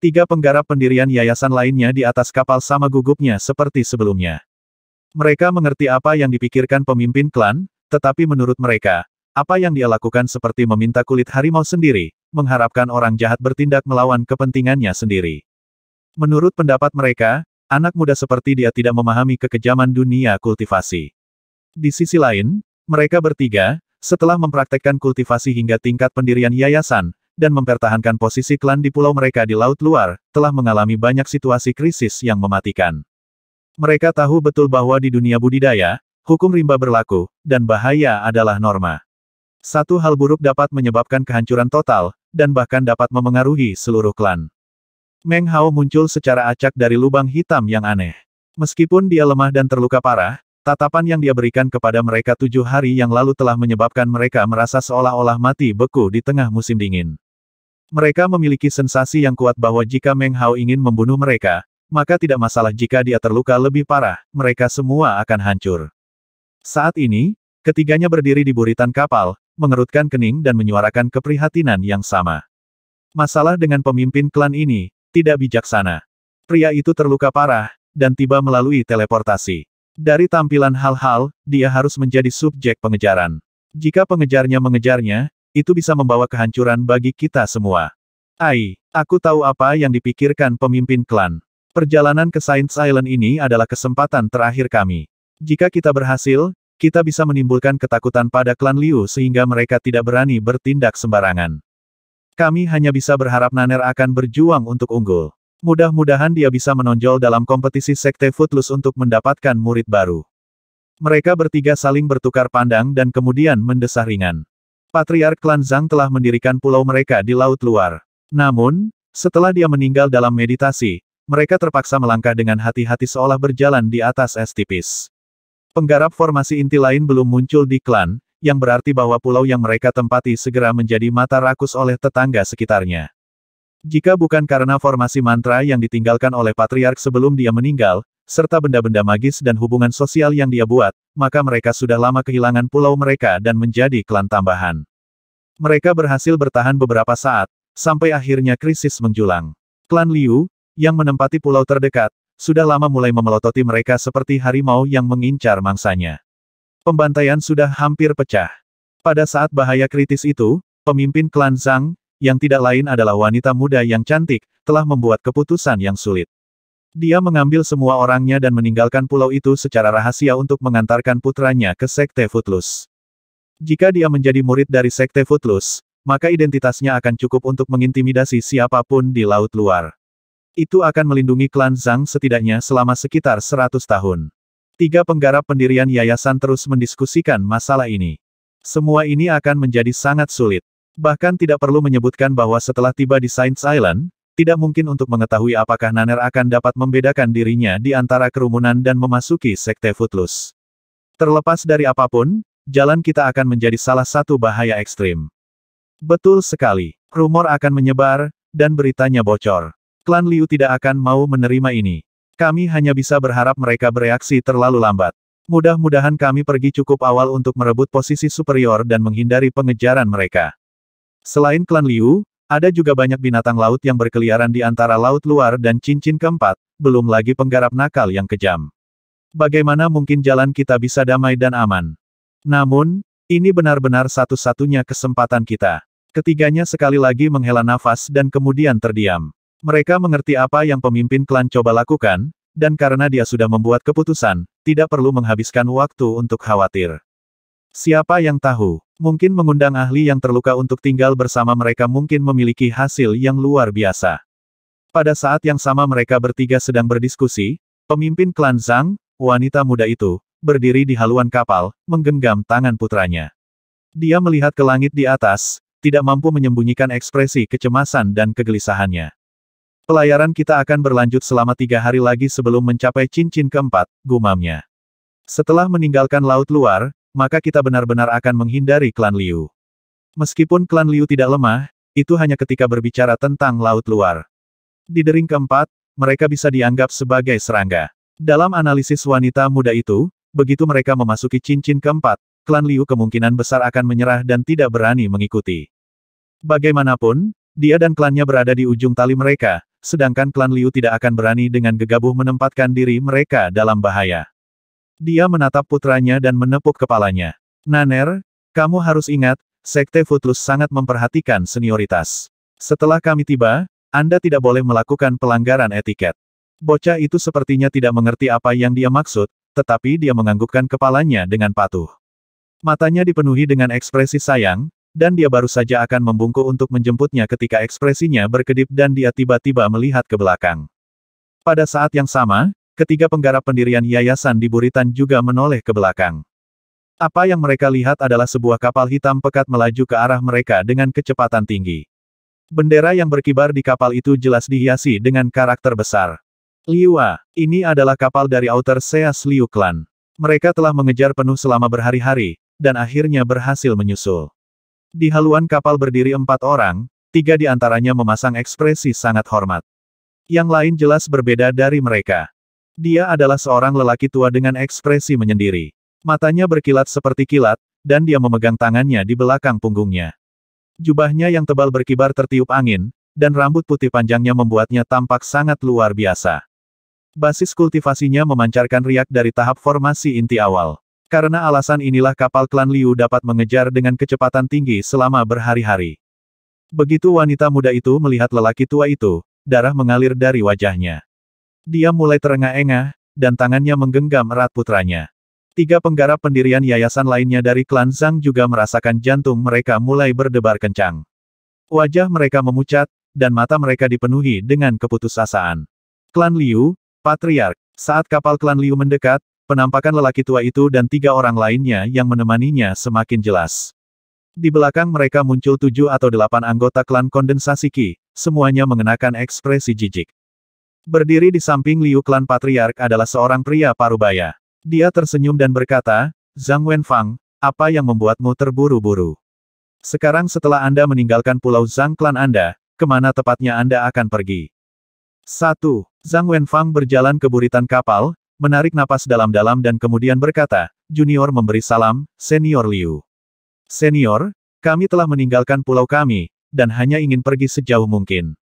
Tiga penggarap pendirian yayasan lainnya di atas kapal sama gugupnya seperti sebelumnya. Mereka mengerti apa yang dipikirkan pemimpin klan, tetapi menurut mereka, apa yang dia lakukan seperti meminta kulit harimau sendiri, mengharapkan orang jahat bertindak melawan kepentingannya sendiri. Menurut pendapat mereka, anak muda seperti dia tidak memahami kekejaman dunia kultivasi. Di sisi lain, mereka bertiga, setelah mempraktekkan kultivasi hingga tingkat pendirian yayasan, dan mempertahankan posisi klan di pulau mereka di Laut Luar, telah mengalami banyak situasi krisis yang mematikan. Mereka tahu betul bahwa di dunia budidaya, hukum rimba berlaku, dan bahaya adalah norma. Satu hal buruk dapat menyebabkan kehancuran total, dan bahkan dapat memengaruhi seluruh klan. Meng Hao muncul secara acak dari lubang hitam yang aneh. Meskipun dia lemah dan terluka parah, Tatapan yang dia berikan kepada mereka tujuh hari yang lalu telah menyebabkan mereka merasa seolah-olah mati beku di tengah musim dingin. Mereka memiliki sensasi yang kuat bahwa jika Meng Hao ingin membunuh mereka, maka tidak masalah jika dia terluka lebih parah, mereka semua akan hancur. Saat ini, ketiganya berdiri di buritan kapal, mengerutkan kening dan menyuarakan keprihatinan yang sama. Masalah dengan pemimpin klan ini, tidak bijaksana. Pria itu terluka parah, dan tiba melalui teleportasi. Dari tampilan hal-hal, dia harus menjadi subjek pengejaran. Jika pengejarnya mengejarnya, itu bisa membawa kehancuran bagi kita semua. Ai, aku tahu apa yang dipikirkan pemimpin klan. Perjalanan ke Saints Island ini adalah kesempatan terakhir kami. Jika kita berhasil, kita bisa menimbulkan ketakutan pada klan Liu sehingga mereka tidak berani bertindak sembarangan. Kami hanya bisa berharap Naner akan berjuang untuk unggul. Mudah-mudahan dia bisa menonjol dalam kompetisi Sekte Footloose untuk mendapatkan murid baru. Mereka bertiga saling bertukar pandang dan kemudian mendesah ringan. Patriark Klan Zhang telah mendirikan pulau mereka di Laut Luar. Namun, setelah dia meninggal dalam meditasi, mereka terpaksa melangkah dengan hati-hati seolah berjalan di atas es tipis. Penggarap formasi inti lain belum muncul di klan, yang berarti bahwa pulau yang mereka tempati segera menjadi mata rakus oleh tetangga sekitarnya. Jika bukan karena formasi mantra yang ditinggalkan oleh patriark sebelum dia meninggal, serta benda-benda magis dan hubungan sosial yang dia buat, maka mereka sudah lama kehilangan pulau mereka dan menjadi klan tambahan. Mereka berhasil bertahan beberapa saat, sampai akhirnya krisis menjulang. Klan Liu, yang menempati pulau terdekat, sudah lama mulai memelototi mereka seperti harimau yang mengincar mangsanya. Pembantaian sudah hampir pecah. Pada saat bahaya kritis itu, pemimpin klan Zhang, yang tidak lain adalah wanita muda yang cantik, telah membuat keputusan yang sulit. Dia mengambil semua orangnya dan meninggalkan pulau itu secara rahasia untuk mengantarkan putranya ke Sekte Footloose. Jika dia menjadi murid dari Sekte Footloose, maka identitasnya akan cukup untuk mengintimidasi siapapun di laut luar. Itu akan melindungi klan Zhang setidaknya selama sekitar 100 tahun. Tiga penggarap pendirian yayasan terus mendiskusikan masalah ini. Semua ini akan menjadi sangat sulit. Bahkan tidak perlu menyebutkan bahwa setelah tiba di Saints Island, tidak mungkin untuk mengetahui apakah Naner akan dapat membedakan dirinya di antara kerumunan dan memasuki Sekte Footloose. Terlepas dari apapun, jalan kita akan menjadi salah satu bahaya ekstrim. Betul sekali, rumor akan menyebar, dan beritanya bocor. Klan Liu tidak akan mau menerima ini. Kami hanya bisa berharap mereka bereaksi terlalu lambat. Mudah-mudahan kami pergi cukup awal untuk merebut posisi superior dan menghindari pengejaran mereka. Selain klan Liu, ada juga banyak binatang laut yang berkeliaran di antara laut luar dan cincin keempat, belum lagi penggarap nakal yang kejam. Bagaimana mungkin jalan kita bisa damai dan aman? Namun, ini benar-benar satu-satunya kesempatan kita. Ketiganya sekali lagi menghela nafas dan kemudian terdiam. Mereka mengerti apa yang pemimpin klan coba lakukan, dan karena dia sudah membuat keputusan, tidak perlu menghabiskan waktu untuk khawatir. Siapa yang tahu? Mungkin mengundang ahli yang terluka untuk tinggal bersama mereka mungkin memiliki hasil yang luar biasa. Pada saat yang sama mereka bertiga sedang berdiskusi, pemimpin klan Zhang, wanita muda itu, berdiri di haluan kapal, menggenggam tangan putranya. Dia melihat ke langit di atas, tidak mampu menyembunyikan ekspresi kecemasan dan kegelisahannya. Pelayaran kita akan berlanjut selama tiga hari lagi sebelum mencapai cincin keempat, gumamnya. Setelah meninggalkan laut luar, maka kita benar-benar akan menghindari klan Liu. Meskipun klan Liu tidak lemah, itu hanya ketika berbicara tentang laut luar. Di dering keempat, mereka bisa dianggap sebagai serangga. Dalam analisis wanita muda itu, begitu mereka memasuki cincin keempat, klan Liu kemungkinan besar akan menyerah dan tidak berani mengikuti. Bagaimanapun, dia dan klannya berada di ujung tali mereka, sedangkan klan Liu tidak akan berani dengan gegabah menempatkan diri mereka dalam bahaya. Dia menatap putranya dan menepuk kepalanya. Naner, kamu harus ingat, Sekte Futlus sangat memperhatikan senioritas. Setelah kami tiba, Anda tidak boleh melakukan pelanggaran etiket. Bocah itu sepertinya tidak mengerti apa yang dia maksud, tetapi dia menganggukkan kepalanya dengan patuh. Matanya dipenuhi dengan ekspresi sayang, dan dia baru saja akan membungkuk untuk menjemputnya ketika ekspresinya berkedip dan dia tiba-tiba melihat ke belakang. Pada saat yang sama, Ketiga penggarap pendirian yayasan di Buritan juga menoleh ke belakang. Apa yang mereka lihat adalah sebuah kapal hitam pekat melaju ke arah mereka dengan kecepatan tinggi. Bendera yang berkibar di kapal itu jelas dihiasi dengan karakter besar. Liwa, ini adalah kapal dari Outer Seas Liu Clan. Mereka telah mengejar penuh selama berhari-hari, dan akhirnya berhasil menyusul. Di haluan kapal berdiri empat orang, tiga di antaranya memasang ekspresi sangat hormat. Yang lain jelas berbeda dari mereka. Dia adalah seorang lelaki tua dengan ekspresi menyendiri. Matanya berkilat seperti kilat, dan dia memegang tangannya di belakang punggungnya. Jubahnya yang tebal berkibar tertiup angin, dan rambut putih panjangnya membuatnya tampak sangat luar biasa. Basis kultivasinya memancarkan riak dari tahap formasi inti awal. Karena alasan inilah kapal klan Liu dapat mengejar dengan kecepatan tinggi selama berhari-hari. Begitu wanita muda itu melihat lelaki tua itu, darah mengalir dari wajahnya. Dia mulai terengah-engah, dan tangannya menggenggam erat putranya. Tiga penggarap pendirian yayasan lainnya dari klan Zhang juga merasakan jantung mereka mulai berdebar kencang. Wajah mereka memucat, dan mata mereka dipenuhi dengan keputusasaan. Klan Liu, Patriark, saat kapal klan Liu mendekat, penampakan lelaki tua itu dan tiga orang lainnya yang menemaninya semakin jelas. Di belakang mereka muncul tujuh atau delapan anggota klan kondensasi Qi, semuanya mengenakan ekspresi jijik. Berdiri di samping Liu klan Patriark adalah seorang pria parubaya. Dia tersenyum dan berkata, Zhang Wenfang, apa yang membuatmu terburu-buru? Sekarang setelah Anda meninggalkan pulau Zhang klan Anda, kemana tepatnya Anda akan pergi? 1. Zhang Wenfang berjalan ke buritan kapal, menarik napas dalam-dalam dan kemudian berkata, Junior memberi salam, Senior Liu. Senior, kami telah meninggalkan pulau kami, dan hanya ingin pergi sejauh mungkin.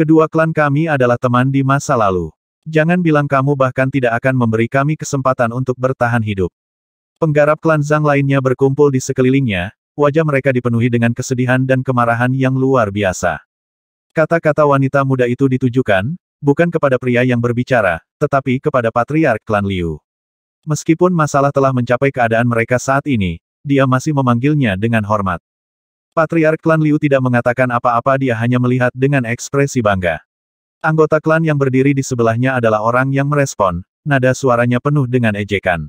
Kedua klan kami adalah teman di masa lalu. Jangan bilang kamu bahkan tidak akan memberi kami kesempatan untuk bertahan hidup. Penggarap klan Zhang lainnya berkumpul di sekelilingnya, wajah mereka dipenuhi dengan kesedihan dan kemarahan yang luar biasa. Kata-kata wanita muda itu ditujukan, bukan kepada pria yang berbicara, tetapi kepada patriark klan Liu. Meskipun masalah telah mencapai keadaan mereka saat ini, dia masih memanggilnya dengan hormat. Patriark klan Liu tidak mengatakan apa-apa dia hanya melihat dengan ekspresi bangga. Anggota klan yang berdiri di sebelahnya adalah orang yang merespon, nada suaranya penuh dengan ejekan.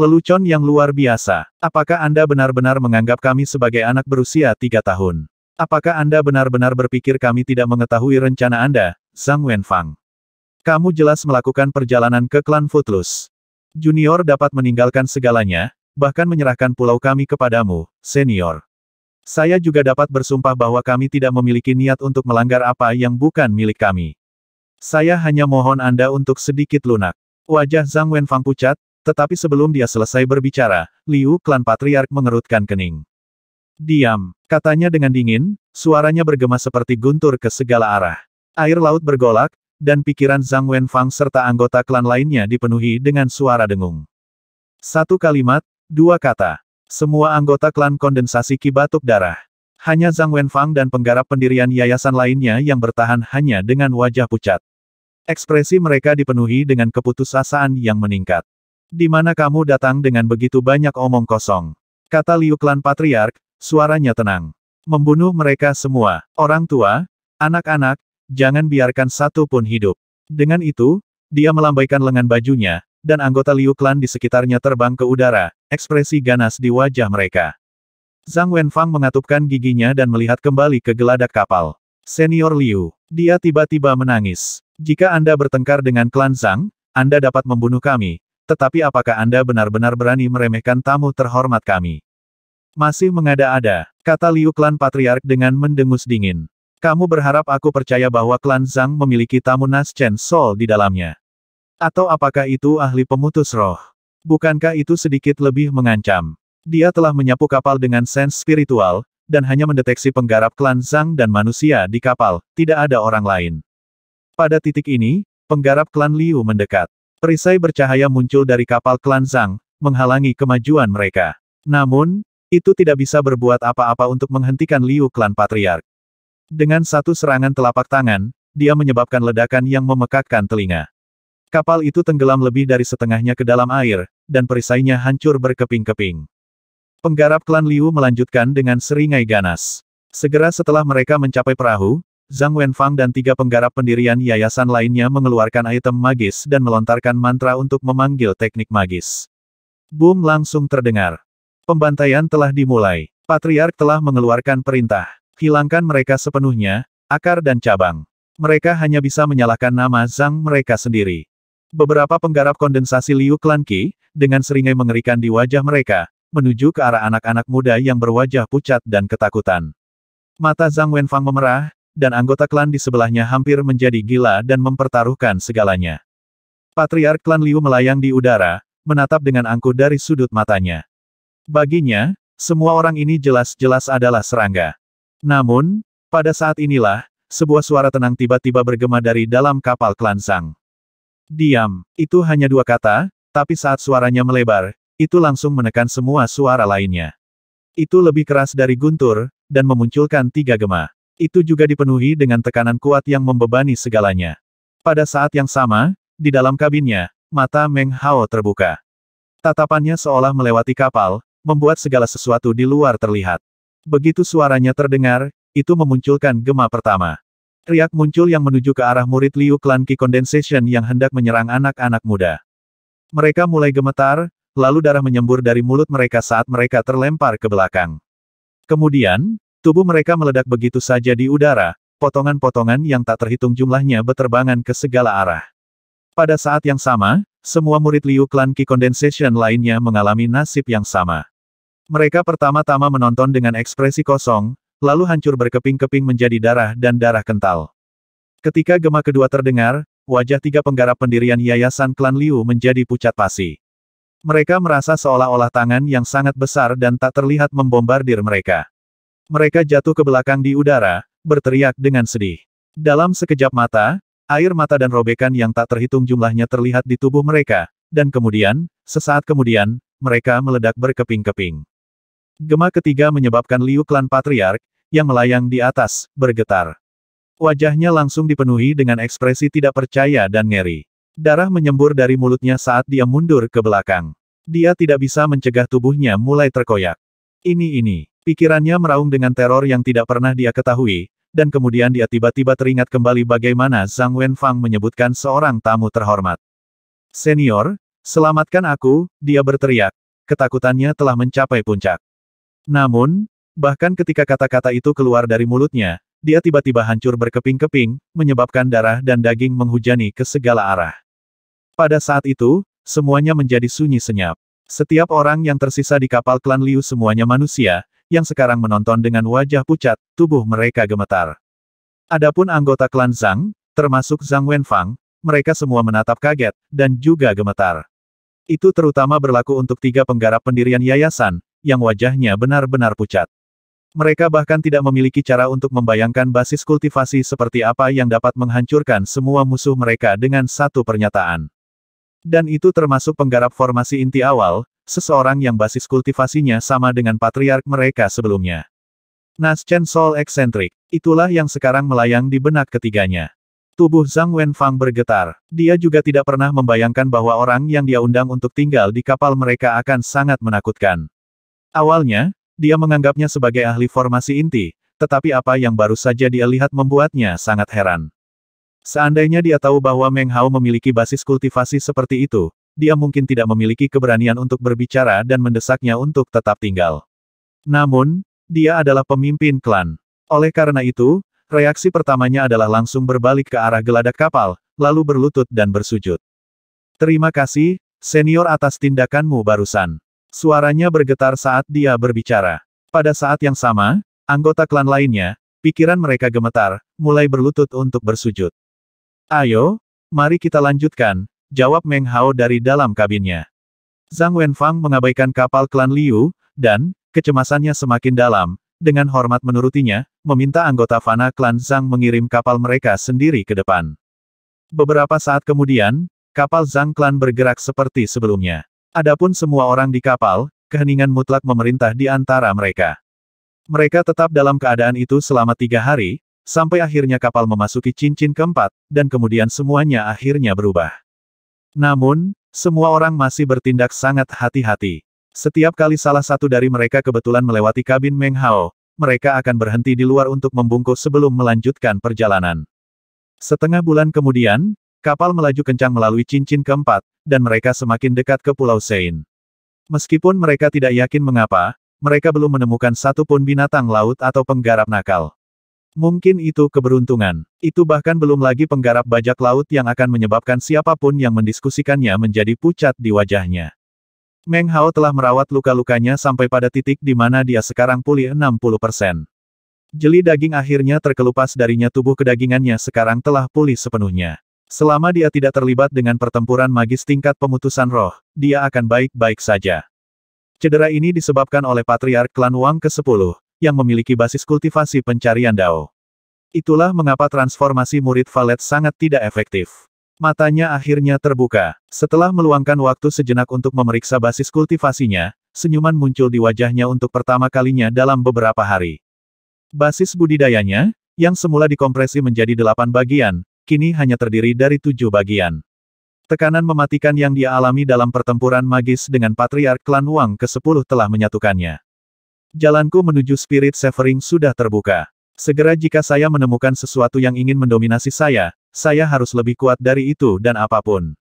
Lelucon yang luar biasa, apakah Anda benar-benar menganggap kami sebagai anak berusia tiga tahun? Apakah Anda benar-benar berpikir kami tidak mengetahui rencana Anda, Zhang Wenfang? Kamu jelas melakukan perjalanan ke klan Footloose. Junior dapat meninggalkan segalanya, bahkan menyerahkan pulau kami kepadamu, senior. Saya juga dapat bersumpah bahwa kami tidak memiliki niat untuk melanggar apa yang bukan milik kami. Saya hanya mohon Anda untuk sedikit lunak. Wajah Zhang Wenfang pucat, tetapi sebelum dia selesai berbicara, Liu klan patriark mengerutkan kening. Diam, katanya dengan dingin, suaranya bergema seperti guntur ke segala arah. Air laut bergolak, dan pikiran Zhang Wenfang serta anggota klan lainnya dipenuhi dengan suara dengung. Satu kalimat, dua kata. Semua anggota klan kondensasi Ki Batuk Darah. Hanya Zhang Wenfang dan penggarap pendirian yayasan lainnya yang bertahan hanya dengan wajah pucat. Ekspresi mereka dipenuhi dengan keputusasaan yang meningkat. Di mana kamu datang dengan begitu banyak omong kosong? Kata Liu Klan Patriark, suaranya tenang. Membunuh mereka semua, orang tua, anak-anak, jangan biarkan satu pun hidup. Dengan itu, dia melambaikan lengan bajunya, dan anggota Liu Clan di sekitarnya terbang ke udara, ekspresi ganas di wajah mereka. Zhang Wenfang mengatupkan giginya dan melihat kembali ke geladak kapal. Senior Liu, dia tiba-tiba menangis. Jika Anda bertengkar dengan klan Zhang, Anda dapat membunuh kami, tetapi apakah Anda benar-benar berani meremehkan tamu terhormat kami? Masih mengada-ada, kata Liu klan patriark dengan mendengus dingin. Kamu berharap aku percaya bahwa klan Zhang memiliki tamu Nas Chen Sol di dalamnya. Atau apakah itu ahli pemutus roh? Bukankah itu sedikit lebih mengancam? Dia telah menyapu kapal dengan sens spiritual, dan hanya mendeteksi penggarap klan Zhang dan manusia di kapal, tidak ada orang lain. Pada titik ini, penggarap klan Liu mendekat. Perisai bercahaya muncul dari kapal klan Zhang, menghalangi kemajuan mereka. Namun, itu tidak bisa berbuat apa-apa untuk menghentikan Liu klan patriark. Dengan satu serangan telapak tangan, dia menyebabkan ledakan yang memekakkan telinga. Kapal itu tenggelam lebih dari setengahnya ke dalam air, dan perisainya hancur berkeping-keping. Penggarap klan Liu melanjutkan dengan seringai ganas. Segera setelah mereka mencapai perahu, Zhang Wenfang dan tiga penggarap pendirian yayasan lainnya mengeluarkan item magis dan melontarkan mantra untuk memanggil teknik magis. Boom langsung terdengar. Pembantaian telah dimulai. Patriark telah mengeluarkan perintah. Hilangkan mereka sepenuhnya, akar dan cabang. Mereka hanya bisa menyalahkan nama Zhang mereka sendiri. Beberapa penggarap kondensasi Liu Klan Ki, dengan seringai mengerikan di wajah mereka, menuju ke arah anak-anak muda yang berwajah pucat dan ketakutan. Mata Zhang Wenfang memerah, dan anggota klan di sebelahnya hampir menjadi gila dan mempertaruhkan segalanya. Patriark klan Liu melayang di udara, menatap dengan angkuh dari sudut matanya. Baginya, semua orang ini jelas-jelas adalah serangga. Namun, pada saat inilah, sebuah suara tenang tiba-tiba bergema dari dalam kapal klan Zhang. Diam. Itu hanya dua kata, tapi saat suaranya melebar, itu langsung menekan semua suara lainnya. Itu lebih keras dari guntur, dan memunculkan tiga gema. Itu juga dipenuhi dengan tekanan kuat yang membebani segalanya. Pada saat yang sama, di dalam kabinnya, mata Meng Hao terbuka. Tatapannya seolah melewati kapal, membuat segala sesuatu di luar terlihat. Begitu suaranya terdengar, itu memunculkan gema pertama. Riak muncul yang menuju ke arah murid Liu Klan Ki Condensation yang hendak menyerang anak-anak muda. Mereka mulai gemetar, lalu darah menyembur dari mulut mereka saat mereka terlempar ke belakang. Kemudian, tubuh mereka meledak begitu saja di udara, potongan-potongan yang tak terhitung jumlahnya beterbangan ke segala arah. Pada saat yang sama, semua murid Liu Klan Ki Condensation lainnya mengalami nasib yang sama. Mereka pertama-tama menonton dengan ekspresi kosong, lalu hancur berkeping-keping menjadi darah dan darah kental. Ketika gema kedua terdengar, wajah tiga penggarap pendirian Yayasan Klan Liu menjadi pucat pasi. Mereka merasa seolah-olah tangan yang sangat besar dan tak terlihat membombardir mereka. Mereka jatuh ke belakang di udara, berteriak dengan sedih. Dalam sekejap mata, air mata dan robekan yang tak terhitung jumlahnya terlihat di tubuh mereka, dan kemudian, sesaat kemudian, mereka meledak berkeping-keping. Gema ketiga menyebabkan Liu Klan Patriark, yang melayang di atas, bergetar. Wajahnya langsung dipenuhi dengan ekspresi tidak percaya dan ngeri. Darah menyembur dari mulutnya saat dia mundur ke belakang. Dia tidak bisa mencegah tubuhnya mulai terkoyak. Ini ini, pikirannya meraung dengan teror yang tidak pernah dia ketahui, dan kemudian dia tiba-tiba teringat kembali bagaimana Zhang Wenfang menyebutkan seorang tamu terhormat. Senior, selamatkan aku, dia berteriak. Ketakutannya telah mencapai puncak. Namun, Bahkan ketika kata-kata itu keluar dari mulutnya, dia tiba-tiba hancur berkeping-keping, menyebabkan darah dan daging menghujani ke segala arah. Pada saat itu, semuanya menjadi sunyi senyap. Setiap orang yang tersisa di kapal klan Liu semuanya manusia, yang sekarang menonton dengan wajah pucat, tubuh mereka gemetar. Adapun anggota klan Zhang, termasuk Zhang Wenfang, mereka semua menatap kaget, dan juga gemetar. Itu terutama berlaku untuk tiga penggarap pendirian yayasan, yang wajahnya benar-benar pucat. Mereka bahkan tidak memiliki cara untuk membayangkan basis kultivasi seperti apa yang dapat menghancurkan semua musuh mereka dengan satu pernyataan. Dan itu termasuk penggarap formasi inti awal, seseorang yang basis kultivasinya sama dengan patriark mereka sebelumnya. Naschen Sol eksentrik, itulah yang sekarang melayang di benak ketiganya. Tubuh Zhang Wenfang bergetar. Dia juga tidak pernah membayangkan bahwa orang yang dia undang untuk tinggal di kapal mereka akan sangat menakutkan. Awalnya, dia menganggapnya sebagai ahli formasi inti, tetapi apa yang baru saja dia lihat membuatnya sangat heran. Seandainya dia tahu bahwa Meng Hao memiliki basis kultivasi seperti itu, dia mungkin tidak memiliki keberanian untuk berbicara dan mendesaknya untuk tetap tinggal. Namun, dia adalah pemimpin klan. Oleh karena itu, reaksi pertamanya adalah langsung berbalik ke arah geladak kapal, lalu berlutut dan bersujud. Terima kasih, senior atas tindakanmu barusan. Suaranya bergetar saat dia berbicara. Pada saat yang sama, anggota klan lainnya, pikiran mereka gemetar, mulai berlutut untuk bersujud. Ayo, mari kita lanjutkan, jawab Meng Hao dari dalam kabinnya. Zhang Wenfang mengabaikan kapal klan Liu, dan, kecemasannya semakin dalam, dengan hormat menurutinya, meminta anggota Fana klan Zhang mengirim kapal mereka sendiri ke depan. Beberapa saat kemudian, kapal Zhang klan bergerak seperti sebelumnya. Adapun semua orang di kapal, keheningan mutlak memerintah di antara mereka. Mereka tetap dalam keadaan itu selama tiga hari, sampai akhirnya kapal memasuki cincin keempat, dan kemudian semuanya akhirnya berubah. Namun, semua orang masih bertindak sangat hati-hati. Setiap kali salah satu dari mereka kebetulan melewati kabin Meng Hao, mereka akan berhenti di luar untuk membungkuk sebelum melanjutkan perjalanan. Setengah bulan kemudian, Kapal melaju kencang melalui cincin keempat, dan mereka semakin dekat ke Pulau Sein. Meskipun mereka tidak yakin mengapa, mereka belum menemukan satupun binatang laut atau penggarap nakal. Mungkin itu keberuntungan. Itu bahkan belum lagi penggarap bajak laut yang akan menyebabkan siapapun yang mendiskusikannya menjadi pucat di wajahnya. Meng Hao telah merawat luka-lukanya sampai pada titik di mana dia sekarang pulih 60%. Jeli daging akhirnya terkelupas darinya tubuh kedagingannya sekarang telah pulih sepenuhnya. Selama dia tidak terlibat dengan pertempuran magis tingkat pemutusan roh, dia akan baik-baik saja. Cedera ini disebabkan oleh Patriark Klan Wang ke-10, yang memiliki basis kultivasi pencarian Dao. Itulah mengapa transformasi murid Valet sangat tidak efektif. Matanya akhirnya terbuka. Setelah meluangkan waktu sejenak untuk memeriksa basis kultivasinya, senyuman muncul di wajahnya untuk pertama kalinya dalam beberapa hari. Basis budidayanya, yang semula dikompresi menjadi delapan bagian, kini hanya terdiri dari tujuh bagian. Tekanan mematikan yang dia alami dalam pertempuran magis dengan Patriark Klan Wang ke-10 telah menyatukannya. Jalanku menuju Spirit Severing sudah terbuka. Segera jika saya menemukan sesuatu yang ingin mendominasi saya, saya harus lebih kuat dari itu dan apapun.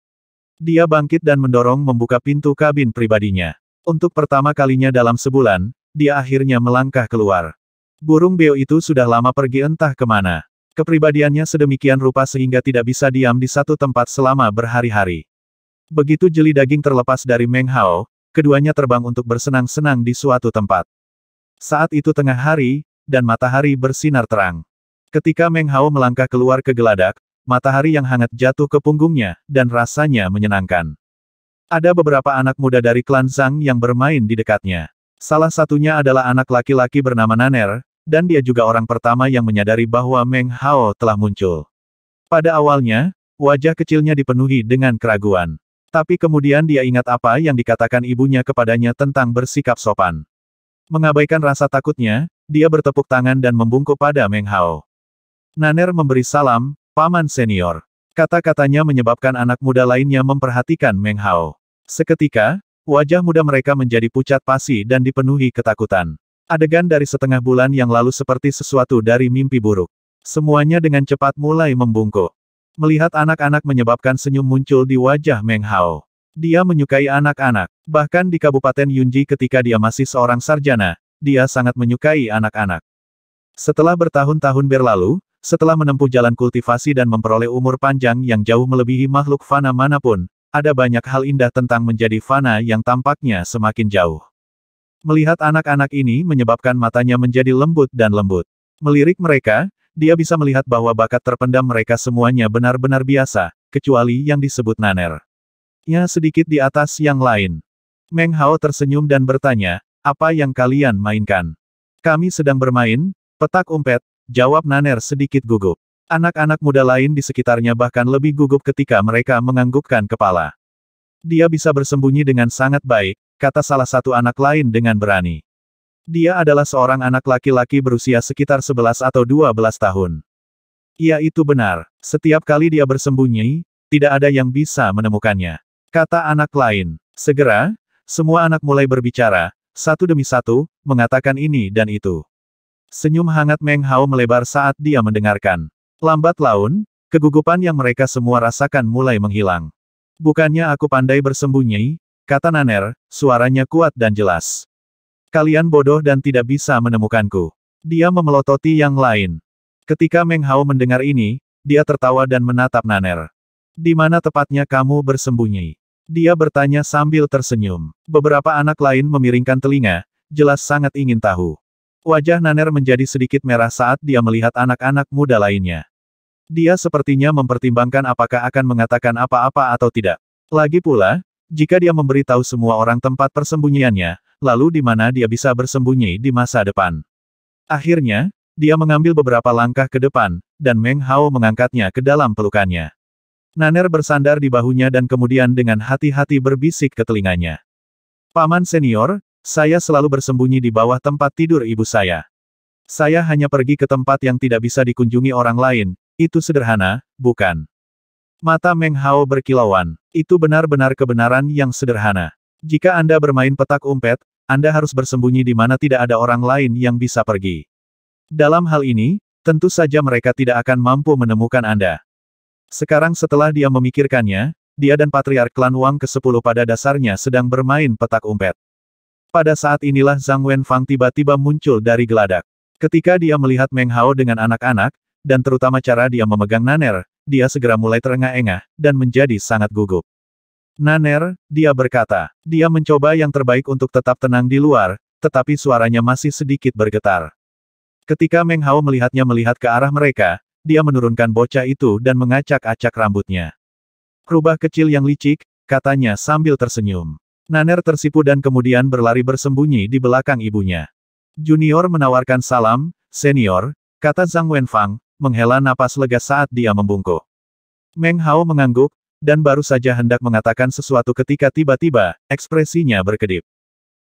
Dia bangkit dan mendorong membuka pintu kabin pribadinya. Untuk pertama kalinya dalam sebulan, dia akhirnya melangkah keluar. Burung beo itu sudah lama pergi entah kemana. Kepribadiannya sedemikian rupa sehingga tidak bisa diam di satu tempat selama berhari-hari. Begitu jeli daging terlepas dari Meng Hao, keduanya terbang untuk bersenang-senang di suatu tempat. Saat itu tengah hari, dan matahari bersinar terang. Ketika Meng Hao melangkah keluar ke geladak, matahari yang hangat jatuh ke punggungnya, dan rasanya menyenangkan. Ada beberapa anak muda dari klan Zhang yang bermain di dekatnya. Salah satunya adalah anak laki-laki bernama Naner, dan dia juga orang pertama yang menyadari bahwa Meng Hao telah muncul. Pada awalnya, wajah kecilnya dipenuhi dengan keraguan. Tapi kemudian dia ingat apa yang dikatakan ibunya kepadanya tentang bersikap sopan. Mengabaikan rasa takutnya, dia bertepuk tangan dan membungkuk pada Meng Hao. Naner memberi salam, Paman Senior. Kata-katanya menyebabkan anak muda lainnya memperhatikan Meng Hao. Seketika, wajah muda mereka menjadi pucat pasi dan dipenuhi ketakutan. Adegan dari setengah bulan yang lalu seperti sesuatu dari mimpi buruk. Semuanya dengan cepat mulai membungkuk. Melihat anak-anak menyebabkan senyum muncul di wajah Meng Hao. Dia menyukai anak-anak. Bahkan di Kabupaten Yunji ketika dia masih seorang sarjana, dia sangat menyukai anak-anak. Setelah bertahun-tahun berlalu, setelah menempuh jalan kultivasi dan memperoleh umur panjang yang jauh melebihi makhluk fana manapun, ada banyak hal indah tentang menjadi fana yang tampaknya semakin jauh. Melihat anak-anak ini menyebabkan matanya menjadi lembut dan lembut. Melirik mereka, dia bisa melihat bahwa bakat terpendam mereka semuanya benar-benar biasa, kecuali yang disebut Naner. Ya sedikit di atas yang lain. Meng Hao tersenyum dan bertanya, apa yang kalian mainkan? Kami sedang bermain, petak umpet, jawab Naner sedikit gugup. Anak-anak muda lain di sekitarnya bahkan lebih gugup ketika mereka menganggukkan kepala. Dia bisa bersembunyi dengan sangat baik, kata salah satu anak lain dengan berani. Dia adalah seorang anak laki-laki berusia sekitar 11 atau 12 tahun. Ia itu benar, setiap kali dia bersembunyi, tidak ada yang bisa menemukannya. Kata anak lain. Segera, semua anak mulai berbicara, satu demi satu, mengatakan ini dan itu. Senyum hangat Meng Hao melebar saat dia mendengarkan. Lambat laun, kegugupan yang mereka semua rasakan mulai menghilang. Bukannya aku pandai bersembunyi, Kata Naner, suaranya kuat dan jelas. Kalian bodoh dan tidak bisa menemukanku. Dia memelototi yang lain. Ketika Meng Hao mendengar ini, dia tertawa dan menatap Naner. Di mana tepatnya kamu bersembunyi? Dia bertanya sambil tersenyum. Beberapa anak lain memiringkan telinga, jelas sangat ingin tahu. Wajah Naner menjadi sedikit merah saat dia melihat anak-anak muda lainnya. Dia sepertinya mempertimbangkan apakah akan mengatakan apa-apa atau tidak. Lagi pula, jika dia memberitahu semua orang tempat persembunyiannya, lalu di mana dia bisa bersembunyi di masa depan. Akhirnya, dia mengambil beberapa langkah ke depan, dan Meng Hao mengangkatnya ke dalam pelukannya. Naner bersandar di bahunya dan kemudian dengan hati-hati berbisik ke telinganya. Paman senior, saya selalu bersembunyi di bawah tempat tidur ibu saya. Saya hanya pergi ke tempat yang tidak bisa dikunjungi orang lain, itu sederhana, bukan? Mata Meng Hao berkilauan. Itu benar-benar kebenaran yang sederhana. Jika Anda bermain petak umpet, Anda harus bersembunyi di mana tidak ada orang lain yang bisa pergi. Dalam hal ini, tentu saja mereka tidak akan mampu menemukan Anda. Sekarang setelah dia memikirkannya, dia dan Patriark Klan Wang ke-10 pada dasarnya sedang bermain petak umpet. Pada saat inilah Zhang Wenfang tiba-tiba muncul dari geladak. Ketika dia melihat Meng Hao dengan anak-anak, dan terutama cara dia memegang Naner, dia segera mulai terengah-engah, dan menjadi sangat gugup. Naner, dia berkata, dia mencoba yang terbaik untuk tetap tenang di luar, tetapi suaranya masih sedikit bergetar. Ketika Meng Hao melihatnya melihat ke arah mereka, dia menurunkan bocah itu dan mengacak-acak rambutnya. Rubah kecil yang licik, katanya sambil tersenyum. Naner tersipu dan kemudian berlari bersembunyi di belakang ibunya. Junior menawarkan salam, senior, kata Zhang Wenfang, menghela napas lega saat dia membungkuk. Meng Hao mengangguk, dan baru saja hendak mengatakan sesuatu ketika tiba-tiba, ekspresinya berkedip.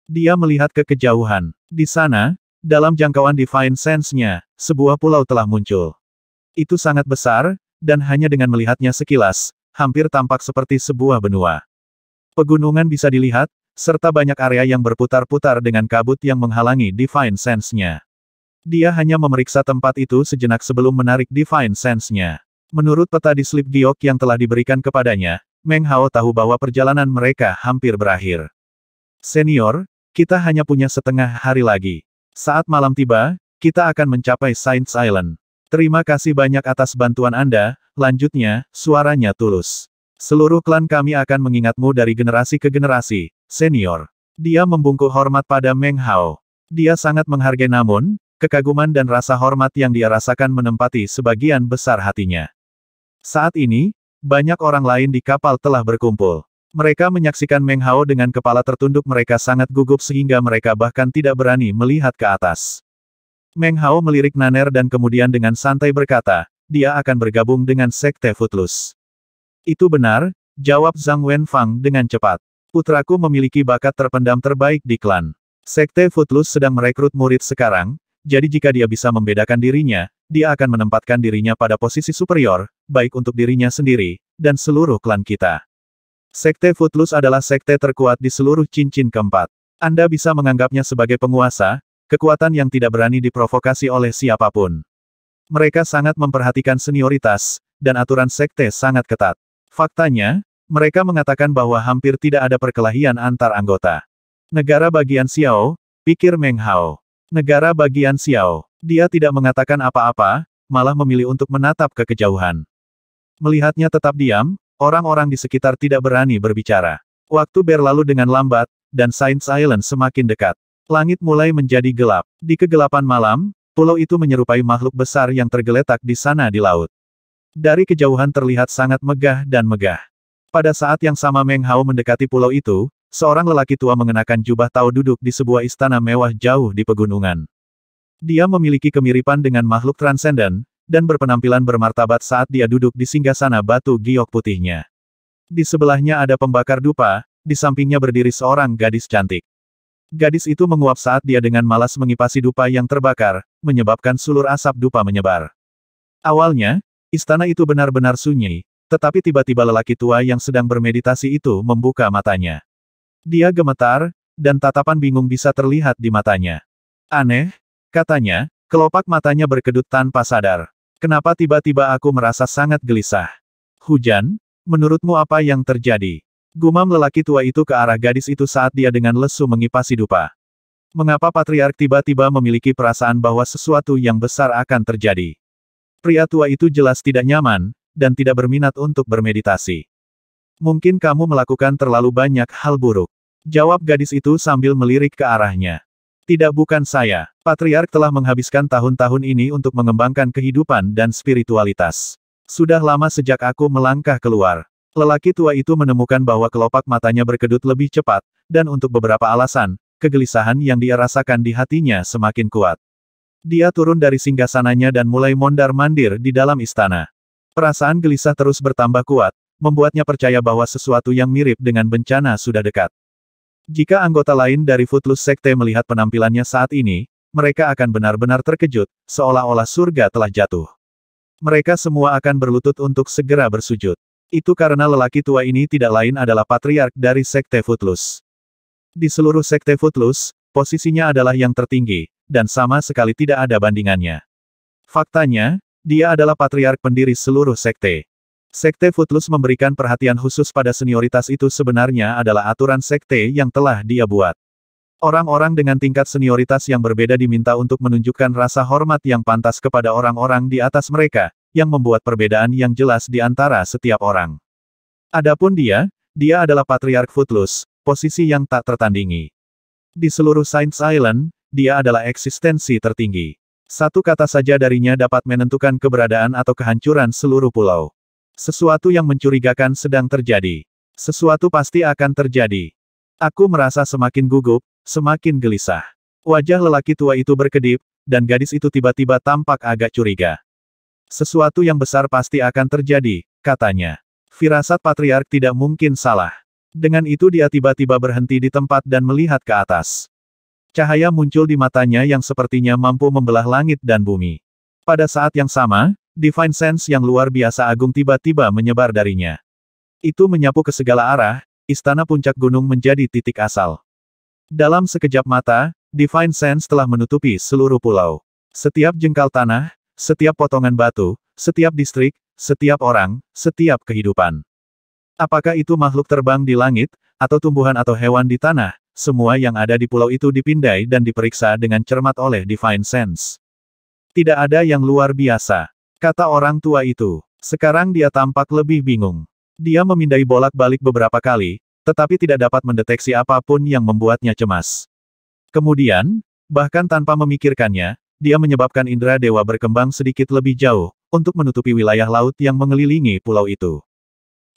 Dia melihat ke kejauhan. Di sana, dalam jangkauan Divine Sense-nya, sebuah pulau telah muncul. Itu sangat besar, dan hanya dengan melihatnya sekilas, hampir tampak seperti sebuah benua. Pegunungan bisa dilihat, serta banyak area yang berputar-putar dengan kabut yang menghalangi Divine Sense-nya. Dia hanya memeriksa tempat itu sejenak sebelum menarik Divine Sense-nya. Menurut peta di slip giok yang telah diberikan kepadanya, Meng Hao tahu bahwa perjalanan mereka hampir berakhir. Senior, kita hanya punya setengah hari lagi. Saat malam tiba, kita akan mencapai Saints Island. Terima kasih banyak atas bantuan Anda, lanjutnya, suaranya tulus. Seluruh klan kami akan mengingatmu dari generasi ke generasi, senior. Dia membungkuk hormat pada Meng Hao. Dia sangat menghargai namun, Kekaguman dan rasa hormat yang dia rasakan menempati sebagian besar hatinya. Saat ini, banyak orang lain di kapal telah berkumpul. Mereka menyaksikan Meng Hao dengan kepala tertunduk mereka sangat gugup sehingga mereka bahkan tidak berani melihat ke atas. Meng Hao melirik Naner dan kemudian dengan santai berkata, dia akan bergabung dengan Sekte Footloose. Itu benar, jawab Zhang Wenfang dengan cepat. Putraku memiliki bakat terpendam terbaik di klan. Sekte Footloose sedang merekrut murid sekarang, jadi jika dia bisa membedakan dirinya, dia akan menempatkan dirinya pada posisi superior, baik untuk dirinya sendiri, dan seluruh klan kita. Sekte Footloose adalah sekte terkuat di seluruh cincin keempat. Anda bisa menganggapnya sebagai penguasa, kekuatan yang tidak berani diprovokasi oleh siapapun. Mereka sangat memperhatikan senioritas, dan aturan sekte sangat ketat. Faktanya, mereka mengatakan bahwa hampir tidak ada perkelahian antar anggota. Negara bagian Xiao, pikir Meng Hao. Negara bagian Xiao. Dia tidak mengatakan apa-apa, malah memilih untuk menatap ke kejauhan. Melihatnya tetap diam, orang-orang di sekitar tidak berani berbicara. Waktu berlalu dengan lambat, dan Saint Island semakin dekat. Langit mulai menjadi gelap. Di kegelapan malam, pulau itu menyerupai makhluk besar yang tergeletak di sana di laut. Dari kejauhan terlihat sangat megah dan megah. Pada saat yang sama Meng Hao mendekati pulau itu, Seorang lelaki tua mengenakan jubah tahu duduk di sebuah istana mewah jauh di pegunungan. Dia memiliki kemiripan dengan makhluk transenden, dan berpenampilan bermartabat saat dia duduk di singgasana batu giok putihnya. Di sebelahnya ada pembakar dupa, di sampingnya berdiri seorang gadis cantik. Gadis itu menguap saat dia dengan malas mengipasi dupa yang terbakar, menyebabkan sulur asap dupa menyebar. Awalnya, istana itu benar-benar sunyi, tetapi tiba-tiba lelaki tua yang sedang bermeditasi itu membuka matanya. Dia gemetar, dan tatapan bingung bisa terlihat di matanya. Aneh, katanya, kelopak matanya berkedut tanpa sadar. Kenapa tiba-tiba aku merasa sangat gelisah? Hujan, menurutmu apa yang terjadi? Gumam lelaki tua itu ke arah gadis itu saat dia dengan lesu mengipasi dupa. Mengapa patriark tiba-tiba memiliki perasaan bahwa sesuatu yang besar akan terjadi? Pria tua itu jelas tidak nyaman, dan tidak berminat untuk bermeditasi. Mungkin kamu melakukan terlalu banyak hal buruk. Jawab gadis itu sambil melirik ke arahnya. Tidak bukan saya. Patriark telah menghabiskan tahun-tahun ini untuk mengembangkan kehidupan dan spiritualitas. Sudah lama sejak aku melangkah keluar. Lelaki tua itu menemukan bahwa kelopak matanya berkedut lebih cepat, dan untuk beberapa alasan, kegelisahan yang dia rasakan di hatinya semakin kuat. Dia turun dari singgasananya dan mulai mondar-mandir di dalam istana. Perasaan gelisah terus bertambah kuat, membuatnya percaya bahwa sesuatu yang mirip dengan bencana sudah dekat. Jika anggota lain dari Footloose Sekte melihat penampilannya saat ini, mereka akan benar-benar terkejut, seolah-olah surga telah jatuh. Mereka semua akan berlutut untuk segera bersujud. Itu karena lelaki tua ini tidak lain adalah patriark dari Sekte Footloose. Di seluruh Sekte Footloose, posisinya adalah yang tertinggi, dan sama sekali tidak ada bandingannya. Faktanya, dia adalah patriark pendiri seluruh sekte. Sekte Footloose memberikan perhatian khusus pada senioritas itu sebenarnya adalah aturan sekte yang telah dia buat. Orang-orang dengan tingkat senioritas yang berbeda diminta untuk menunjukkan rasa hormat yang pantas kepada orang-orang di atas mereka, yang membuat perbedaan yang jelas di antara setiap orang. Adapun dia, dia adalah Patriark Footloose, posisi yang tak tertandingi. Di seluruh Saints Island, dia adalah eksistensi tertinggi. Satu kata saja darinya dapat menentukan keberadaan atau kehancuran seluruh pulau. Sesuatu yang mencurigakan sedang terjadi. Sesuatu pasti akan terjadi. Aku merasa semakin gugup, semakin gelisah. Wajah lelaki tua itu berkedip, dan gadis itu tiba-tiba tampak agak curiga. Sesuatu yang besar pasti akan terjadi, katanya. Firasat patriark tidak mungkin salah. Dengan itu dia tiba-tiba berhenti di tempat dan melihat ke atas. Cahaya muncul di matanya yang sepertinya mampu membelah langit dan bumi. Pada saat yang sama, Divine Sense yang luar biasa agung tiba-tiba menyebar darinya. Itu menyapu ke segala arah, istana puncak gunung menjadi titik asal. Dalam sekejap mata, Divine Sense telah menutupi seluruh pulau. Setiap jengkal tanah, setiap potongan batu, setiap distrik, setiap orang, setiap kehidupan. Apakah itu makhluk terbang di langit, atau tumbuhan atau hewan di tanah, semua yang ada di pulau itu dipindai dan diperiksa dengan cermat oleh Divine Sense. Tidak ada yang luar biasa. Kata orang tua itu. Sekarang dia tampak lebih bingung. Dia memindai bolak-balik beberapa kali, tetapi tidak dapat mendeteksi apapun yang membuatnya cemas. Kemudian, bahkan tanpa memikirkannya, dia menyebabkan indera dewa berkembang sedikit lebih jauh, untuk menutupi wilayah laut yang mengelilingi pulau itu.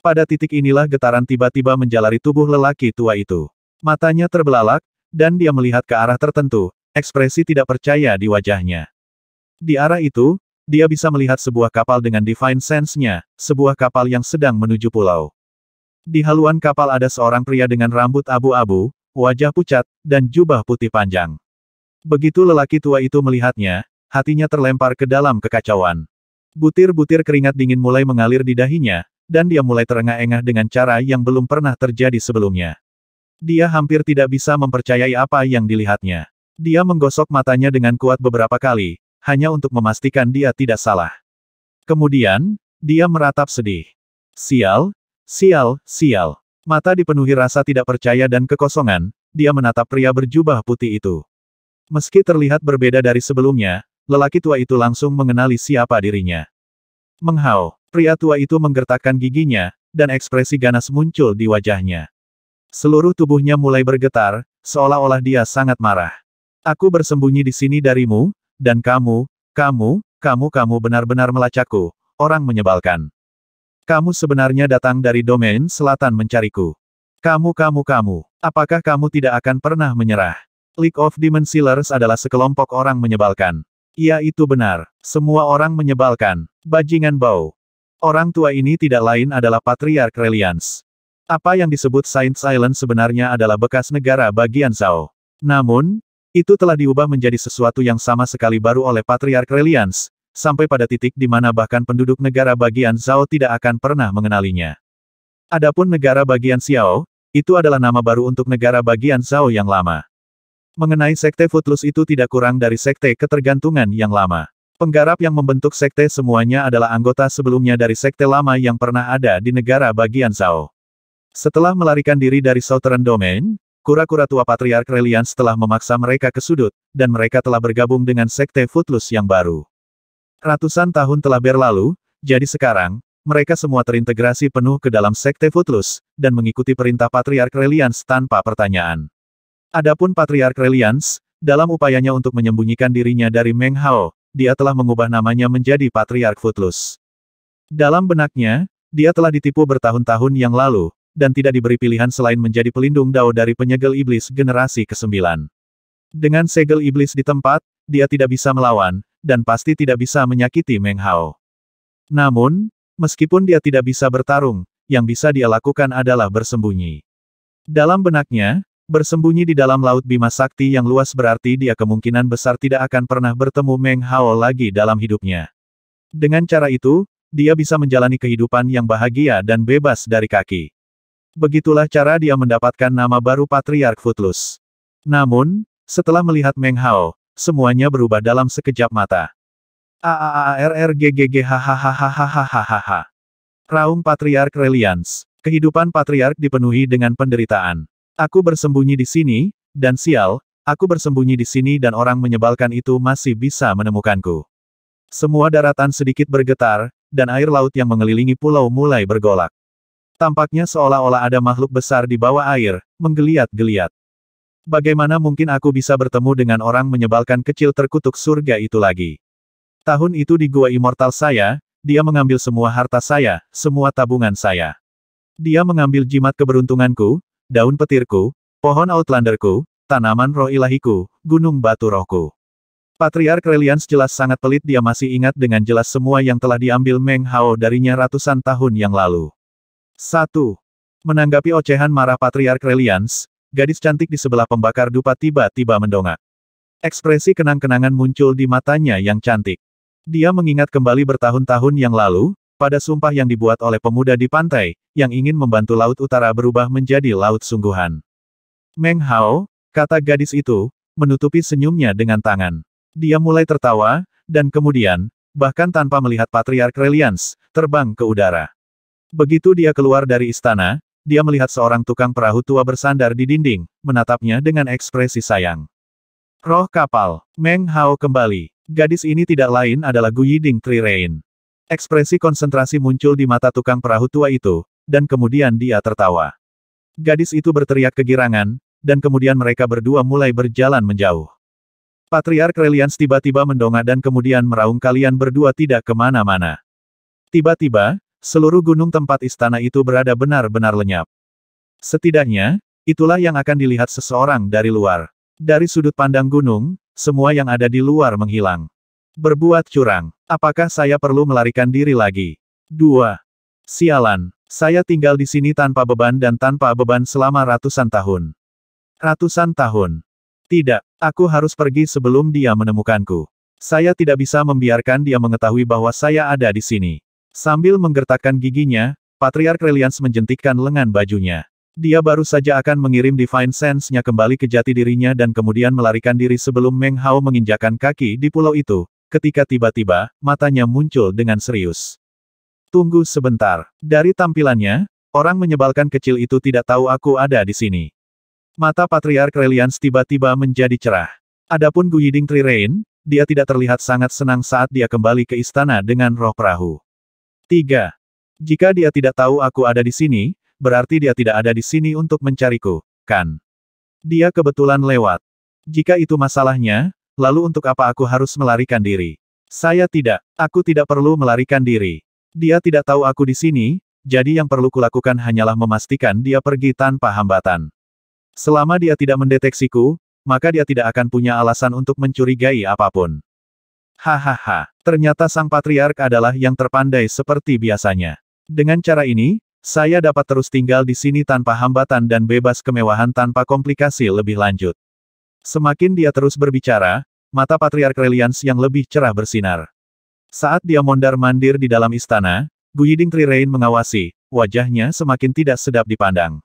Pada titik inilah getaran tiba-tiba menjalari tubuh lelaki tua itu. Matanya terbelalak, dan dia melihat ke arah tertentu, ekspresi tidak percaya di wajahnya. Di arah itu, dia bisa melihat sebuah kapal dengan divine sense-nya, sebuah kapal yang sedang menuju pulau. Di haluan kapal ada seorang pria dengan rambut abu-abu, wajah pucat, dan jubah putih panjang. Begitu lelaki tua itu melihatnya, hatinya terlempar ke dalam kekacauan. Butir-butir keringat dingin mulai mengalir di dahinya, dan dia mulai terengah-engah dengan cara yang belum pernah terjadi sebelumnya. Dia hampir tidak bisa mempercayai apa yang dilihatnya. Dia menggosok matanya dengan kuat beberapa kali, hanya untuk memastikan dia tidak salah. Kemudian, dia meratap sedih. Sial, sial, sial. Mata dipenuhi rasa tidak percaya dan kekosongan, dia menatap pria berjubah putih itu. Meski terlihat berbeda dari sebelumnya, lelaki tua itu langsung mengenali siapa dirinya. Menghau. pria tua itu menggertakkan giginya, dan ekspresi ganas muncul di wajahnya. Seluruh tubuhnya mulai bergetar, seolah-olah dia sangat marah. Aku bersembunyi di sini darimu, dan kamu, kamu, kamu kamu benar-benar melacakku, orang menyebalkan. Kamu sebenarnya datang dari domain selatan mencariku. Kamu kamu kamu, apakah kamu tidak akan pernah menyerah? League of Demon Sealers adalah sekelompok orang menyebalkan. Iya itu benar, semua orang menyebalkan, bajingan bau. Orang tua ini tidak lain adalah Patriark Reliance. Apa yang disebut Saint Island sebenarnya adalah bekas negara bagian Zhao. Namun, itu telah diubah menjadi sesuatu yang sama sekali baru oleh Patriark Reliance, sampai pada titik di mana bahkan penduduk negara bagian Zhao tidak akan pernah mengenalinya. Adapun negara bagian Xiao, itu adalah nama baru untuk negara bagian Zhao yang lama. Mengenai sekte Footloose itu tidak kurang dari sekte ketergantungan yang lama. Penggarap yang membentuk sekte semuanya adalah anggota sebelumnya dari sekte lama yang pernah ada di negara bagian Zhao. Setelah melarikan diri dari Southern Domain, Kura-kura tua Patriark Relians telah memaksa mereka ke sudut, dan mereka telah bergabung dengan Sekte Footloose yang baru. Ratusan tahun telah berlalu, jadi sekarang, mereka semua terintegrasi penuh ke dalam Sekte Footloose, dan mengikuti perintah Patriark Relians tanpa pertanyaan. Adapun Patriark Relians, dalam upayanya untuk menyembunyikan dirinya dari Meng Hao, dia telah mengubah namanya menjadi Patriark Footloose. Dalam benaknya, dia telah ditipu bertahun-tahun yang lalu, dan tidak diberi pilihan selain menjadi pelindung Dao dari penyegel iblis generasi ke-9. Dengan segel iblis di tempat, dia tidak bisa melawan, dan pasti tidak bisa menyakiti Meng Hao. Namun, meskipun dia tidak bisa bertarung, yang bisa dia lakukan adalah bersembunyi. Dalam benaknya, bersembunyi di dalam laut bima sakti yang luas berarti dia kemungkinan besar tidak akan pernah bertemu Meng Hao lagi dalam hidupnya. Dengan cara itu, dia bisa menjalani kehidupan yang bahagia dan bebas dari kaki. Begitulah cara dia mendapatkan nama baru Patriark futlus. Namun, setelah melihat Meng Hao, semuanya berubah dalam sekejap mata. A-A-A-R-R-G-G-G-H-H-H-H-H-H-H-H-H. Raung Patriark Reliance. Kehidupan Patriark dipenuhi dengan penderitaan. Aku bersembunyi di sini, dan sial, aku bersembunyi di sini dan orang menyebalkan itu masih bisa menemukanku. Semua daratan sedikit bergetar, dan air laut yang mengelilingi pulau mulai bergolak. Tampaknya seolah-olah ada makhluk besar di bawah air, menggeliat-geliat. Bagaimana mungkin aku bisa bertemu dengan orang menyebalkan kecil terkutuk surga itu lagi? Tahun itu di gua immortal saya, dia mengambil semua harta saya, semua tabungan saya. Dia mengambil jimat keberuntunganku, daun petirku, pohon outlanderku, tanaman roh ilahiku, gunung batu rohku. Patriark Relians jelas sangat pelit dia masih ingat dengan jelas semua yang telah diambil Meng Hao darinya ratusan tahun yang lalu. Satu. Menanggapi ocehan marah Patriark Relians, gadis cantik di sebelah pembakar dupa tiba-tiba mendongak. Ekspresi kenang-kenangan muncul di matanya yang cantik. Dia mengingat kembali bertahun-tahun yang lalu, pada sumpah yang dibuat oleh pemuda di pantai, yang ingin membantu Laut Utara berubah menjadi Laut Sungguhan. Meng Hao, kata gadis itu, menutupi senyumnya dengan tangan. Dia mulai tertawa, dan kemudian, bahkan tanpa melihat Patriark Relians, terbang ke udara. Begitu dia keluar dari istana, dia melihat seorang tukang perahu tua bersandar di dinding, menatapnya dengan ekspresi sayang. Roh kapal, Meng Hao kembali. Gadis ini tidak lain adalah Gu Yiding Tri Rein. Ekspresi konsentrasi muncul di mata tukang perahu tua itu, dan kemudian dia tertawa. Gadis itu berteriak kegirangan, dan kemudian mereka berdua mulai berjalan menjauh. Patriark Relians tiba-tiba mendongak dan kemudian meraung kalian berdua tidak kemana-mana. Tiba-tiba, Seluruh gunung tempat istana itu berada benar-benar lenyap. Setidaknya, itulah yang akan dilihat seseorang dari luar. Dari sudut pandang gunung, semua yang ada di luar menghilang. Berbuat curang. Apakah saya perlu melarikan diri lagi? 2. Sialan. Saya tinggal di sini tanpa beban dan tanpa beban selama ratusan tahun. Ratusan tahun. Tidak, aku harus pergi sebelum dia menemukanku. Saya tidak bisa membiarkan dia mengetahui bahwa saya ada di sini. Sambil menggertakkan giginya, Patriark Reliance menjentikkan lengan bajunya. Dia baru saja akan mengirim Divine Sense-nya kembali ke jati dirinya dan kemudian melarikan diri sebelum Meng Hao menginjakan kaki di pulau itu, ketika tiba-tiba, matanya muncul dengan serius. Tunggu sebentar. Dari tampilannya, orang menyebalkan kecil itu tidak tahu aku ada di sini. Mata Patriark Reliance tiba-tiba menjadi cerah. Adapun Guiding Rain, dia tidak terlihat sangat senang saat dia kembali ke istana dengan roh perahu. 3. Jika dia tidak tahu aku ada di sini, berarti dia tidak ada di sini untuk mencariku, kan? Dia kebetulan lewat. Jika itu masalahnya, lalu untuk apa aku harus melarikan diri? Saya tidak, aku tidak perlu melarikan diri. Dia tidak tahu aku di sini, jadi yang perlu kulakukan hanyalah memastikan dia pergi tanpa hambatan. Selama dia tidak mendeteksiku, maka dia tidak akan punya alasan untuk mencurigai apapun. Hahaha, ternyata sang patriark adalah yang terpandai seperti biasanya. Dengan cara ini, saya dapat terus tinggal di sini tanpa hambatan dan bebas kemewahan tanpa komplikasi lebih lanjut. Semakin dia terus berbicara, mata Patriark Relians yang lebih cerah bersinar. Saat dia mondar-mandir di dalam istana, Guiding Trirein mengawasi, wajahnya semakin tidak sedap dipandang.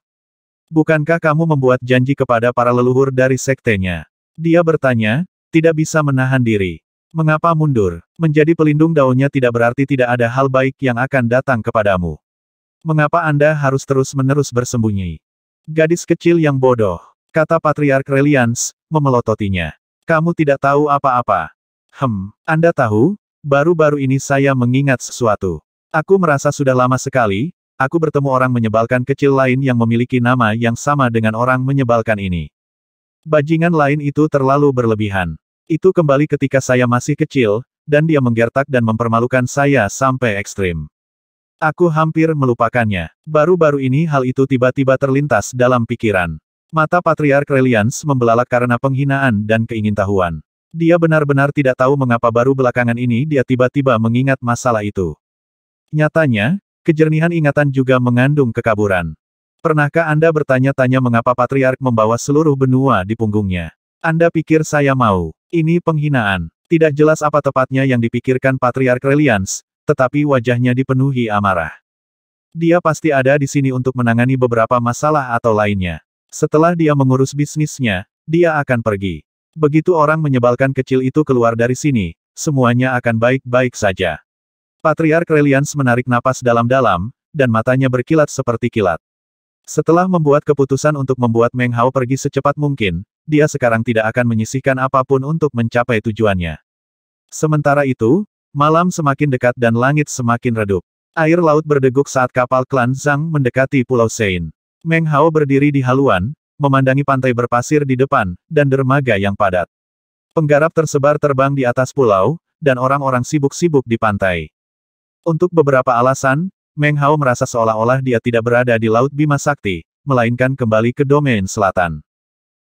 Bukankah kamu membuat janji kepada para leluhur dari sektenya? Dia bertanya, tidak bisa menahan diri. Mengapa mundur? Menjadi pelindung daunnya tidak berarti tidak ada hal baik yang akan datang kepadamu. Mengapa Anda harus terus-menerus bersembunyi? Gadis kecil yang bodoh, kata Patriark Relians, memelototinya. Kamu tidak tahu apa-apa. Hem, Anda tahu? Baru-baru ini saya mengingat sesuatu. Aku merasa sudah lama sekali, aku bertemu orang menyebalkan kecil lain yang memiliki nama yang sama dengan orang menyebalkan ini. Bajingan lain itu terlalu berlebihan. Itu kembali ketika saya masih kecil, dan dia menggertak dan mempermalukan saya sampai ekstrim. Aku hampir melupakannya. Baru-baru ini hal itu tiba-tiba terlintas dalam pikiran. Mata Patriark Relians membelalak karena penghinaan dan keingintahuan. Dia benar-benar tidak tahu mengapa baru belakangan ini dia tiba-tiba mengingat masalah itu. Nyatanya, kejernihan ingatan juga mengandung kekaburan. Pernahkah Anda bertanya-tanya mengapa Patriark membawa seluruh benua di punggungnya? Anda pikir saya mau? Ini penghinaan. Tidak jelas apa tepatnya yang dipikirkan Patriark Relians, tetapi wajahnya dipenuhi amarah. Dia pasti ada di sini untuk menangani beberapa masalah atau lainnya. Setelah dia mengurus bisnisnya, dia akan pergi. Begitu orang menyebalkan kecil itu keluar dari sini, semuanya akan baik-baik saja. Patriark Relians menarik napas dalam-dalam, dan matanya berkilat seperti kilat. Setelah membuat keputusan untuk membuat Meng Hao pergi secepat mungkin, dia sekarang tidak akan menyisihkan apapun untuk mencapai tujuannya. Sementara itu, malam semakin dekat dan langit semakin redup. Air laut berdeguk saat kapal klan Zhang mendekati Pulau Sein. Meng Hao berdiri di haluan, memandangi pantai berpasir di depan, dan dermaga yang padat. Penggarap tersebar terbang di atas pulau, dan orang-orang sibuk-sibuk di pantai. Untuk beberapa alasan, Meng Hao merasa seolah-olah dia tidak berada di Laut Bima Sakti, melainkan kembali ke domain selatan.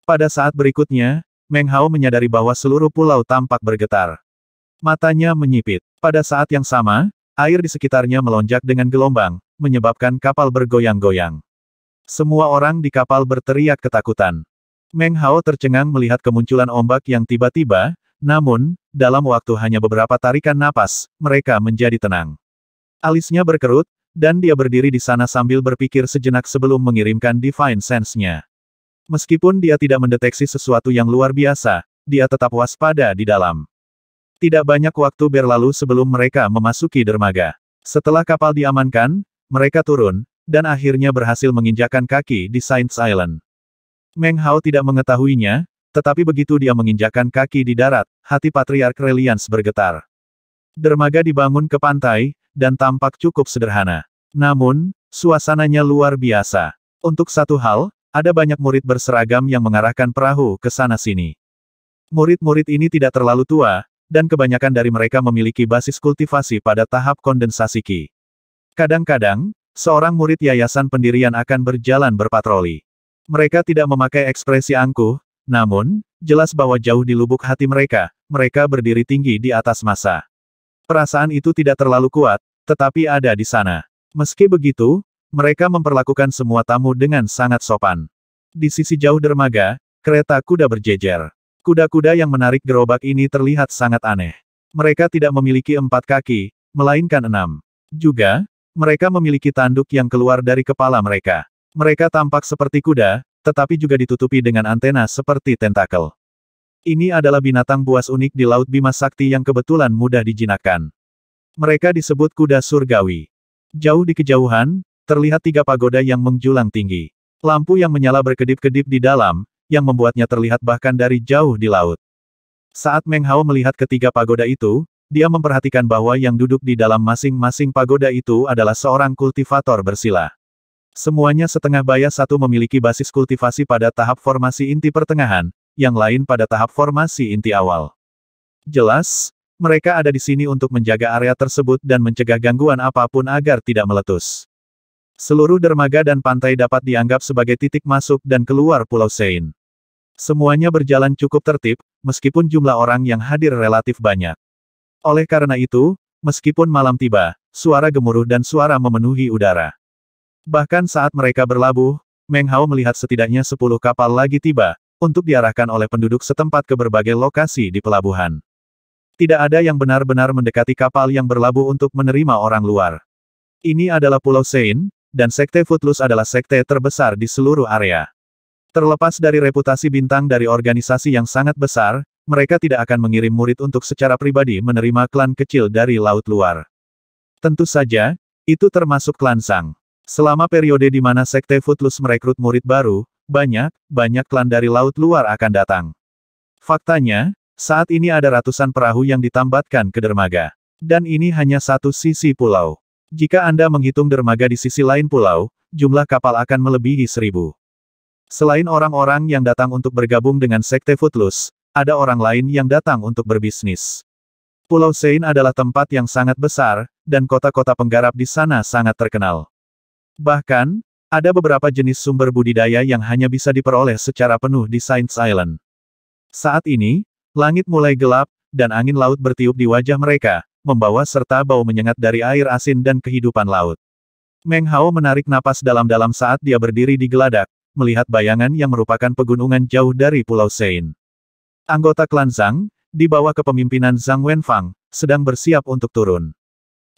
Pada saat berikutnya, Meng Hao menyadari bahwa seluruh pulau tampak bergetar. Matanya menyipit. Pada saat yang sama, air di sekitarnya melonjak dengan gelombang, menyebabkan kapal bergoyang-goyang. Semua orang di kapal berteriak ketakutan. Meng Hao tercengang melihat kemunculan ombak yang tiba-tiba, namun, dalam waktu hanya beberapa tarikan napas, mereka menjadi tenang. Alisnya berkerut, dan dia berdiri di sana sambil berpikir sejenak sebelum mengirimkan Divine Sense-nya. Meskipun dia tidak mendeteksi sesuatu yang luar biasa, dia tetap waspada di dalam. Tidak banyak waktu berlalu sebelum mereka memasuki dermaga. Setelah kapal diamankan, mereka turun, dan akhirnya berhasil menginjakan kaki di Saints Island. Meng Hao tidak mengetahuinya, tetapi begitu dia menginjakan kaki di darat, hati Patriark Reliance bergetar. Dermaga dibangun ke pantai, dan tampak cukup sederhana. Namun, suasananya luar biasa. Untuk satu hal, ada banyak murid berseragam yang mengarahkan perahu ke sana-sini. Murid-murid ini tidak terlalu tua, dan kebanyakan dari mereka memiliki basis kultivasi pada tahap kondensasi Ki. Kadang-kadang, seorang murid yayasan pendirian akan berjalan berpatroli. Mereka tidak memakai ekspresi angkuh, namun, jelas bahwa jauh di lubuk hati mereka, mereka berdiri tinggi di atas masa. Perasaan itu tidak terlalu kuat, tetapi ada di sana. Meski begitu, mereka memperlakukan semua tamu dengan sangat sopan. Di sisi jauh dermaga, kereta kuda berjejer. Kuda-kuda yang menarik gerobak ini terlihat sangat aneh. Mereka tidak memiliki empat kaki, melainkan enam. Juga, mereka memiliki tanduk yang keluar dari kepala mereka. Mereka tampak seperti kuda, tetapi juga ditutupi dengan antena seperti tentakel. Ini adalah binatang buas unik di Laut Bima Sakti yang kebetulan mudah dijinakkan. Mereka disebut kuda surgawi. Jauh di kejauhan, Terlihat tiga pagoda yang menjulang tinggi. Lampu yang menyala berkedip-kedip di dalam, yang membuatnya terlihat bahkan dari jauh di laut. Saat Meng Hao melihat ketiga pagoda itu, dia memperhatikan bahwa yang duduk di dalam masing-masing pagoda itu adalah seorang kultivator bersila. Semuanya setengah baya satu memiliki basis kultivasi pada tahap formasi inti pertengahan, yang lain pada tahap formasi inti awal. Jelas, mereka ada di sini untuk menjaga area tersebut dan mencegah gangguan apapun agar tidak meletus. Seluruh dermaga dan pantai dapat dianggap sebagai titik masuk dan keluar Pulau Sein. Semuanya berjalan cukup tertib, meskipun jumlah orang yang hadir relatif banyak. Oleh karena itu, meskipun malam tiba, suara gemuruh dan suara memenuhi udara. Bahkan saat mereka berlabuh, Meng Hao melihat setidaknya 10 kapal lagi tiba, untuk diarahkan oleh penduduk setempat ke berbagai lokasi di pelabuhan. Tidak ada yang benar-benar mendekati kapal yang berlabuh untuk menerima orang luar. Ini adalah Pulau Sein, dan Sekte Footloose adalah sekte terbesar di seluruh area. Terlepas dari reputasi bintang dari organisasi yang sangat besar, mereka tidak akan mengirim murid untuk secara pribadi menerima klan kecil dari laut luar. Tentu saja, itu termasuk klan Sang. Selama periode di mana Sekte Footloose merekrut murid baru, banyak, banyak klan dari laut luar akan datang. Faktanya, saat ini ada ratusan perahu yang ditambatkan ke dermaga. Dan ini hanya satu sisi pulau. Jika Anda menghitung dermaga di sisi lain pulau, jumlah kapal akan melebihi seribu. Selain orang-orang yang datang untuk bergabung dengan Sekte Footloose, ada orang lain yang datang untuk berbisnis. Pulau Sein adalah tempat yang sangat besar, dan kota-kota penggarap di sana sangat terkenal. Bahkan, ada beberapa jenis sumber budidaya yang hanya bisa diperoleh secara penuh di Saints Island. Saat ini, langit mulai gelap, dan angin laut bertiup di wajah mereka, membawa serta bau menyengat dari air asin dan kehidupan laut. Meng Hao menarik napas dalam-dalam saat dia berdiri di geladak, melihat bayangan yang merupakan pegunungan jauh dari Pulau Sein. Anggota klan Zhang, di bawah kepemimpinan Zhang Wenfang, sedang bersiap untuk turun.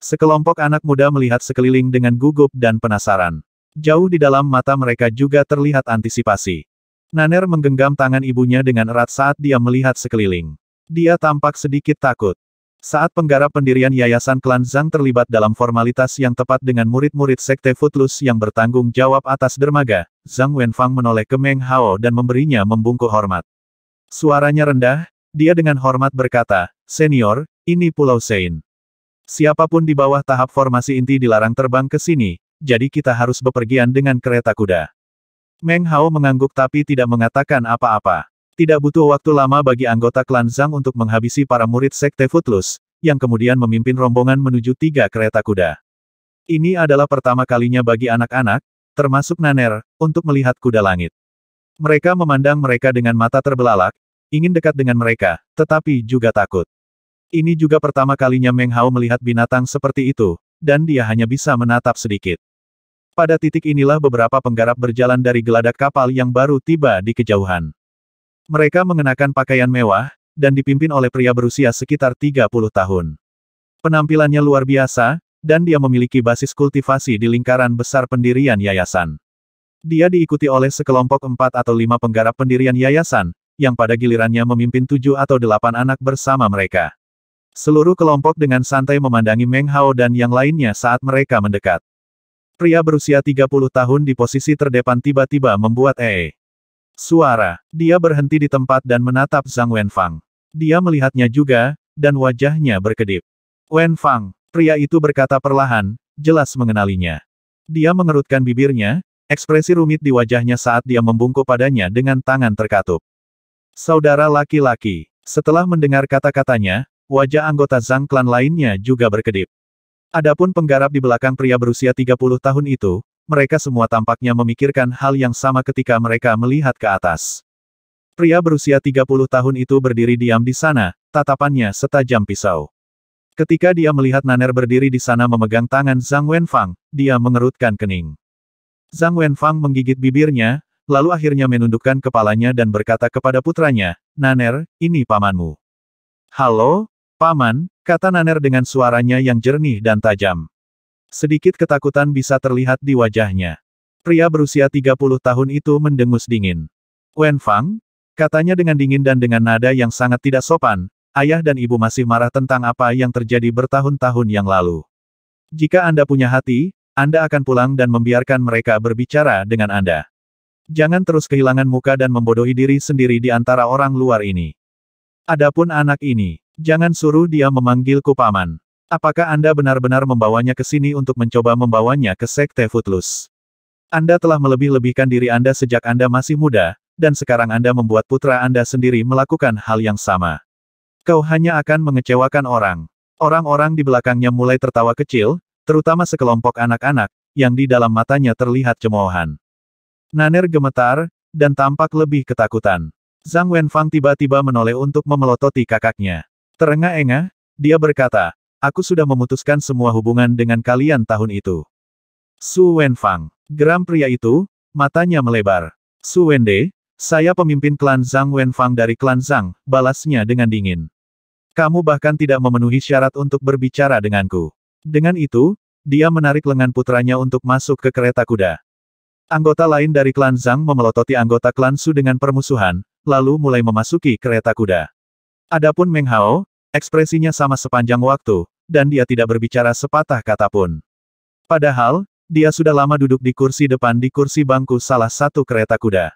Sekelompok anak muda melihat sekeliling dengan gugup dan penasaran. Jauh di dalam mata mereka juga terlihat antisipasi. Naner menggenggam tangan ibunya dengan erat saat dia melihat sekeliling. Dia tampak sedikit takut. Saat penggarap pendirian Yayasan Klan Zhang terlibat dalam formalitas yang tepat dengan murid-murid Sekte Footloose yang bertanggung jawab atas dermaga, Zhang Wenfang menoleh ke Meng Hao dan memberinya membungkuk hormat. Suaranya rendah, dia dengan hormat berkata, Senior, ini Pulau Sein. Siapapun di bawah tahap formasi inti dilarang terbang ke sini, jadi kita harus bepergian dengan kereta kuda. Meng Hao mengangguk tapi tidak mengatakan apa-apa. Tidak butuh waktu lama bagi anggota klan Zhang untuk menghabisi para murid Sekte Footloose, yang kemudian memimpin rombongan menuju tiga kereta kuda. Ini adalah pertama kalinya bagi anak-anak, termasuk Naner, untuk melihat kuda langit. Mereka memandang mereka dengan mata terbelalak, ingin dekat dengan mereka, tetapi juga takut. Ini juga pertama kalinya Meng Hao melihat binatang seperti itu, dan dia hanya bisa menatap sedikit. Pada titik inilah beberapa penggarap berjalan dari geladak kapal yang baru tiba di kejauhan. Mereka mengenakan pakaian mewah, dan dipimpin oleh pria berusia sekitar 30 tahun. Penampilannya luar biasa, dan dia memiliki basis kultivasi di lingkaran besar pendirian yayasan. Dia diikuti oleh sekelompok empat atau lima penggarap pendirian yayasan, yang pada gilirannya memimpin tujuh atau delapan anak bersama mereka. Seluruh kelompok dengan santai memandangi Meng Hao dan yang lainnya saat mereka mendekat. Pria berusia 30 tahun di posisi terdepan tiba-tiba membuat EE. Suara. Dia berhenti di tempat dan menatap Zhang Wenfang. Dia melihatnya juga, dan wajahnya berkedip. Wenfang, pria itu berkata perlahan, jelas mengenalinya. Dia mengerutkan bibirnya, ekspresi rumit di wajahnya saat dia membungkuk padanya dengan tangan terkatup. Saudara laki-laki, setelah mendengar kata-katanya, wajah anggota Zhang Klan lainnya juga berkedip. Adapun penggarap di belakang pria berusia 30 tahun itu, mereka semua tampaknya memikirkan hal yang sama ketika mereka melihat ke atas. Pria berusia 30 tahun itu berdiri diam di sana, tatapannya setajam pisau. Ketika dia melihat Naner berdiri di sana memegang tangan Zhang Wenfang, dia mengerutkan kening. Zhang Wenfang menggigit bibirnya, lalu akhirnya menundukkan kepalanya dan berkata kepada putranya, Naner, ini pamanmu. Halo, paman, kata Naner dengan suaranya yang jernih dan tajam. Sedikit ketakutan bisa terlihat di wajahnya. Pria berusia 30 tahun itu mendengus dingin. Wen Fang? Katanya dengan dingin dan dengan nada yang sangat tidak sopan, ayah dan ibu masih marah tentang apa yang terjadi bertahun-tahun yang lalu. Jika Anda punya hati, Anda akan pulang dan membiarkan mereka berbicara dengan Anda. Jangan terus kehilangan muka dan membodohi diri sendiri di antara orang luar ini. Adapun anak ini, jangan suruh dia memanggilku paman. Apakah Anda benar-benar membawanya ke sini untuk mencoba membawanya ke Sekte Futlus? Anda telah melebih-lebihkan diri Anda sejak Anda masih muda, dan sekarang Anda membuat putra Anda sendiri melakukan hal yang sama. Kau hanya akan mengecewakan orang. Orang-orang di belakangnya mulai tertawa kecil, terutama sekelompok anak-anak, yang di dalam matanya terlihat cemoohan. Naner gemetar, dan tampak lebih ketakutan. Zhang Wenfang tiba-tiba menoleh untuk memelototi kakaknya. Terengah-engah, dia berkata, Aku sudah memutuskan semua hubungan dengan kalian tahun itu. Su Wenfang. Geram pria itu, matanya melebar. Su Wende, saya pemimpin klan Zhang Wenfang dari klan Zhang, balasnya dengan dingin. Kamu bahkan tidak memenuhi syarat untuk berbicara denganku. Dengan itu, dia menarik lengan putranya untuk masuk ke kereta kuda. Anggota lain dari klan Zhang memelototi anggota klan Su dengan permusuhan, lalu mulai memasuki kereta kuda. Adapun Meng Hao, ekspresinya sama sepanjang waktu, dan dia tidak berbicara sepatah kata pun. Padahal, dia sudah lama duduk di kursi depan di kursi bangku salah satu kereta kuda.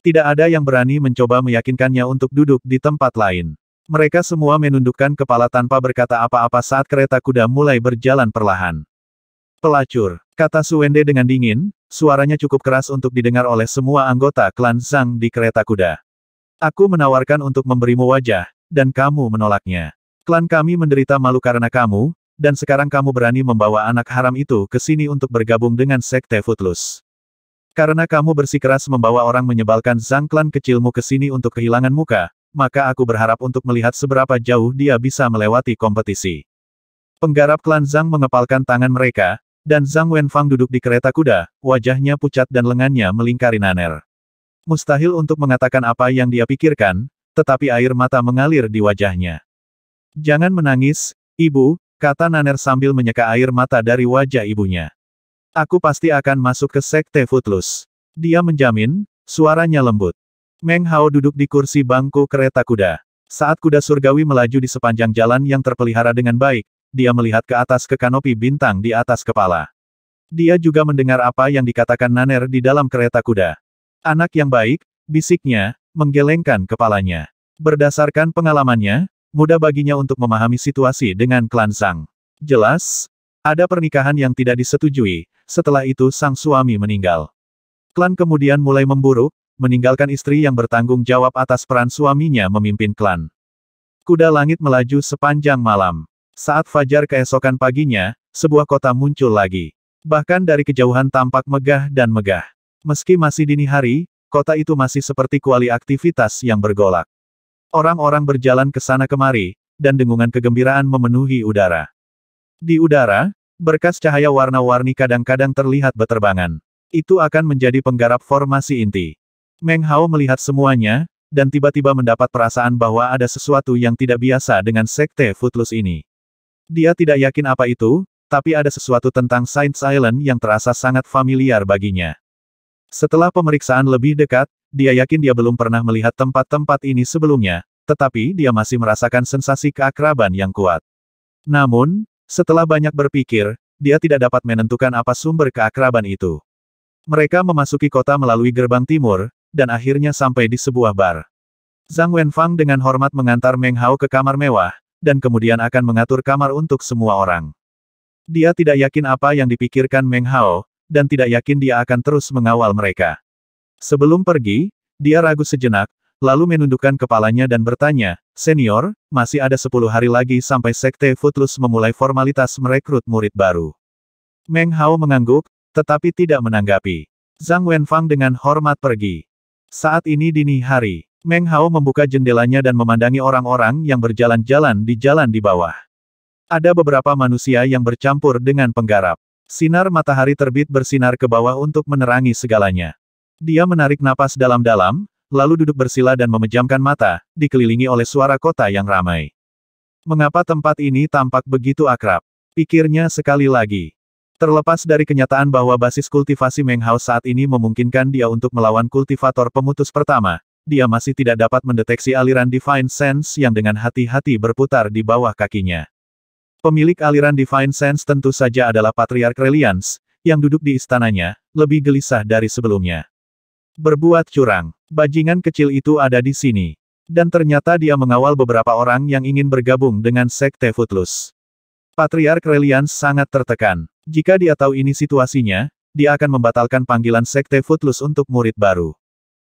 Tidak ada yang berani mencoba meyakinkannya untuk duduk di tempat lain. Mereka semua menundukkan kepala tanpa berkata apa-apa saat kereta kuda mulai berjalan perlahan. Pelacur, kata Suwende dengan dingin, suaranya cukup keras untuk didengar oleh semua anggota klan Zhang di kereta kuda. Aku menawarkan untuk memberimu wajah, dan kamu menolaknya. Klan kami menderita malu karena kamu, dan sekarang kamu berani membawa anak haram itu ke sini untuk bergabung dengan Sekte Footloose. Karena kamu bersikeras membawa orang menyebalkan Zhang Klan kecilmu ke sini untuk kehilangan muka, maka aku berharap untuk melihat seberapa jauh dia bisa melewati kompetisi. Penggarap klan Zhang mengepalkan tangan mereka, dan Zhang Wenfang duduk di kereta kuda, wajahnya pucat dan lengannya melingkari naner. Mustahil untuk mengatakan apa yang dia pikirkan, tetapi air mata mengalir di wajahnya. Jangan menangis, ibu, kata Naner sambil menyeka air mata dari wajah ibunya. Aku pasti akan masuk ke sekte Footloose. Dia menjamin, suaranya lembut. Meng Hao duduk di kursi bangku kereta kuda. Saat kuda surgawi melaju di sepanjang jalan yang terpelihara dengan baik, dia melihat ke atas ke kanopi bintang di atas kepala. Dia juga mendengar apa yang dikatakan Naner di dalam kereta kuda. Anak yang baik, bisiknya, menggelengkan kepalanya. Berdasarkan pengalamannya, Mudah baginya untuk memahami situasi dengan klan Sang. Jelas, ada pernikahan yang tidak disetujui, setelah itu sang suami meninggal. Klan kemudian mulai memburuk, meninggalkan istri yang bertanggung jawab atas peran suaminya memimpin klan. Kuda langit melaju sepanjang malam. Saat fajar keesokan paginya, sebuah kota muncul lagi. Bahkan dari kejauhan tampak megah dan megah. Meski masih dini hari, kota itu masih seperti kuali aktivitas yang bergolak. Orang-orang berjalan ke sana kemari, dan dengungan kegembiraan memenuhi udara. Di udara, berkas cahaya warna-warni kadang-kadang terlihat beterbangan. Itu akan menjadi penggarap formasi inti. Meng Hao melihat semuanya, dan tiba-tiba mendapat perasaan bahwa ada sesuatu yang tidak biasa dengan sekte Footloose ini. Dia tidak yakin apa itu, tapi ada sesuatu tentang Saint Island yang terasa sangat familiar baginya. Setelah pemeriksaan lebih dekat, dia yakin dia belum pernah melihat tempat-tempat ini sebelumnya, tetapi dia masih merasakan sensasi keakraban yang kuat. Namun, setelah banyak berpikir, dia tidak dapat menentukan apa sumber keakraban itu. Mereka memasuki kota melalui gerbang timur, dan akhirnya sampai di sebuah bar. Zhang Wenfang dengan hormat mengantar Meng Hao ke kamar mewah, dan kemudian akan mengatur kamar untuk semua orang. Dia tidak yakin apa yang dipikirkan Meng Hao, dan tidak yakin dia akan terus mengawal mereka. Sebelum pergi, dia ragu sejenak, lalu menundukkan kepalanya dan bertanya, Senior, masih ada 10 hari lagi sampai Sekte Footloose memulai formalitas merekrut murid baru. Meng Hao mengangguk, tetapi tidak menanggapi. Zhang Wenfang dengan hormat pergi. Saat ini dini hari, Meng Hao membuka jendelanya dan memandangi orang-orang yang berjalan-jalan di jalan di bawah. Ada beberapa manusia yang bercampur dengan penggarap. Sinar matahari terbit bersinar ke bawah untuk menerangi segalanya. Dia menarik napas dalam-dalam, lalu duduk bersila dan memejamkan mata, dikelilingi oleh suara kota yang ramai. Mengapa tempat ini tampak begitu akrab? Pikirnya sekali lagi. Terlepas dari kenyataan bahwa basis kultivasi Meng Hao saat ini memungkinkan dia untuk melawan kultivator pemutus pertama, dia masih tidak dapat mendeteksi aliran Divine Sense yang dengan hati-hati berputar di bawah kakinya. Pemilik aliran Divine Sense tentu saja adalah Patriark Reliance, yang duduk di istananya, lebih gelisah dari sebelumnya. Berbuat curang, bajingan kecil itu ada di sini. Dan ternyata dia mengawal beberapa orang yang ingin bergabung dengan Sekte Futlus. Patriark Reliance sangat tertekan. Jika dia tahu ini situasinya, dia akan membatalkan panggilan Sekte Futlus untuk murid baru.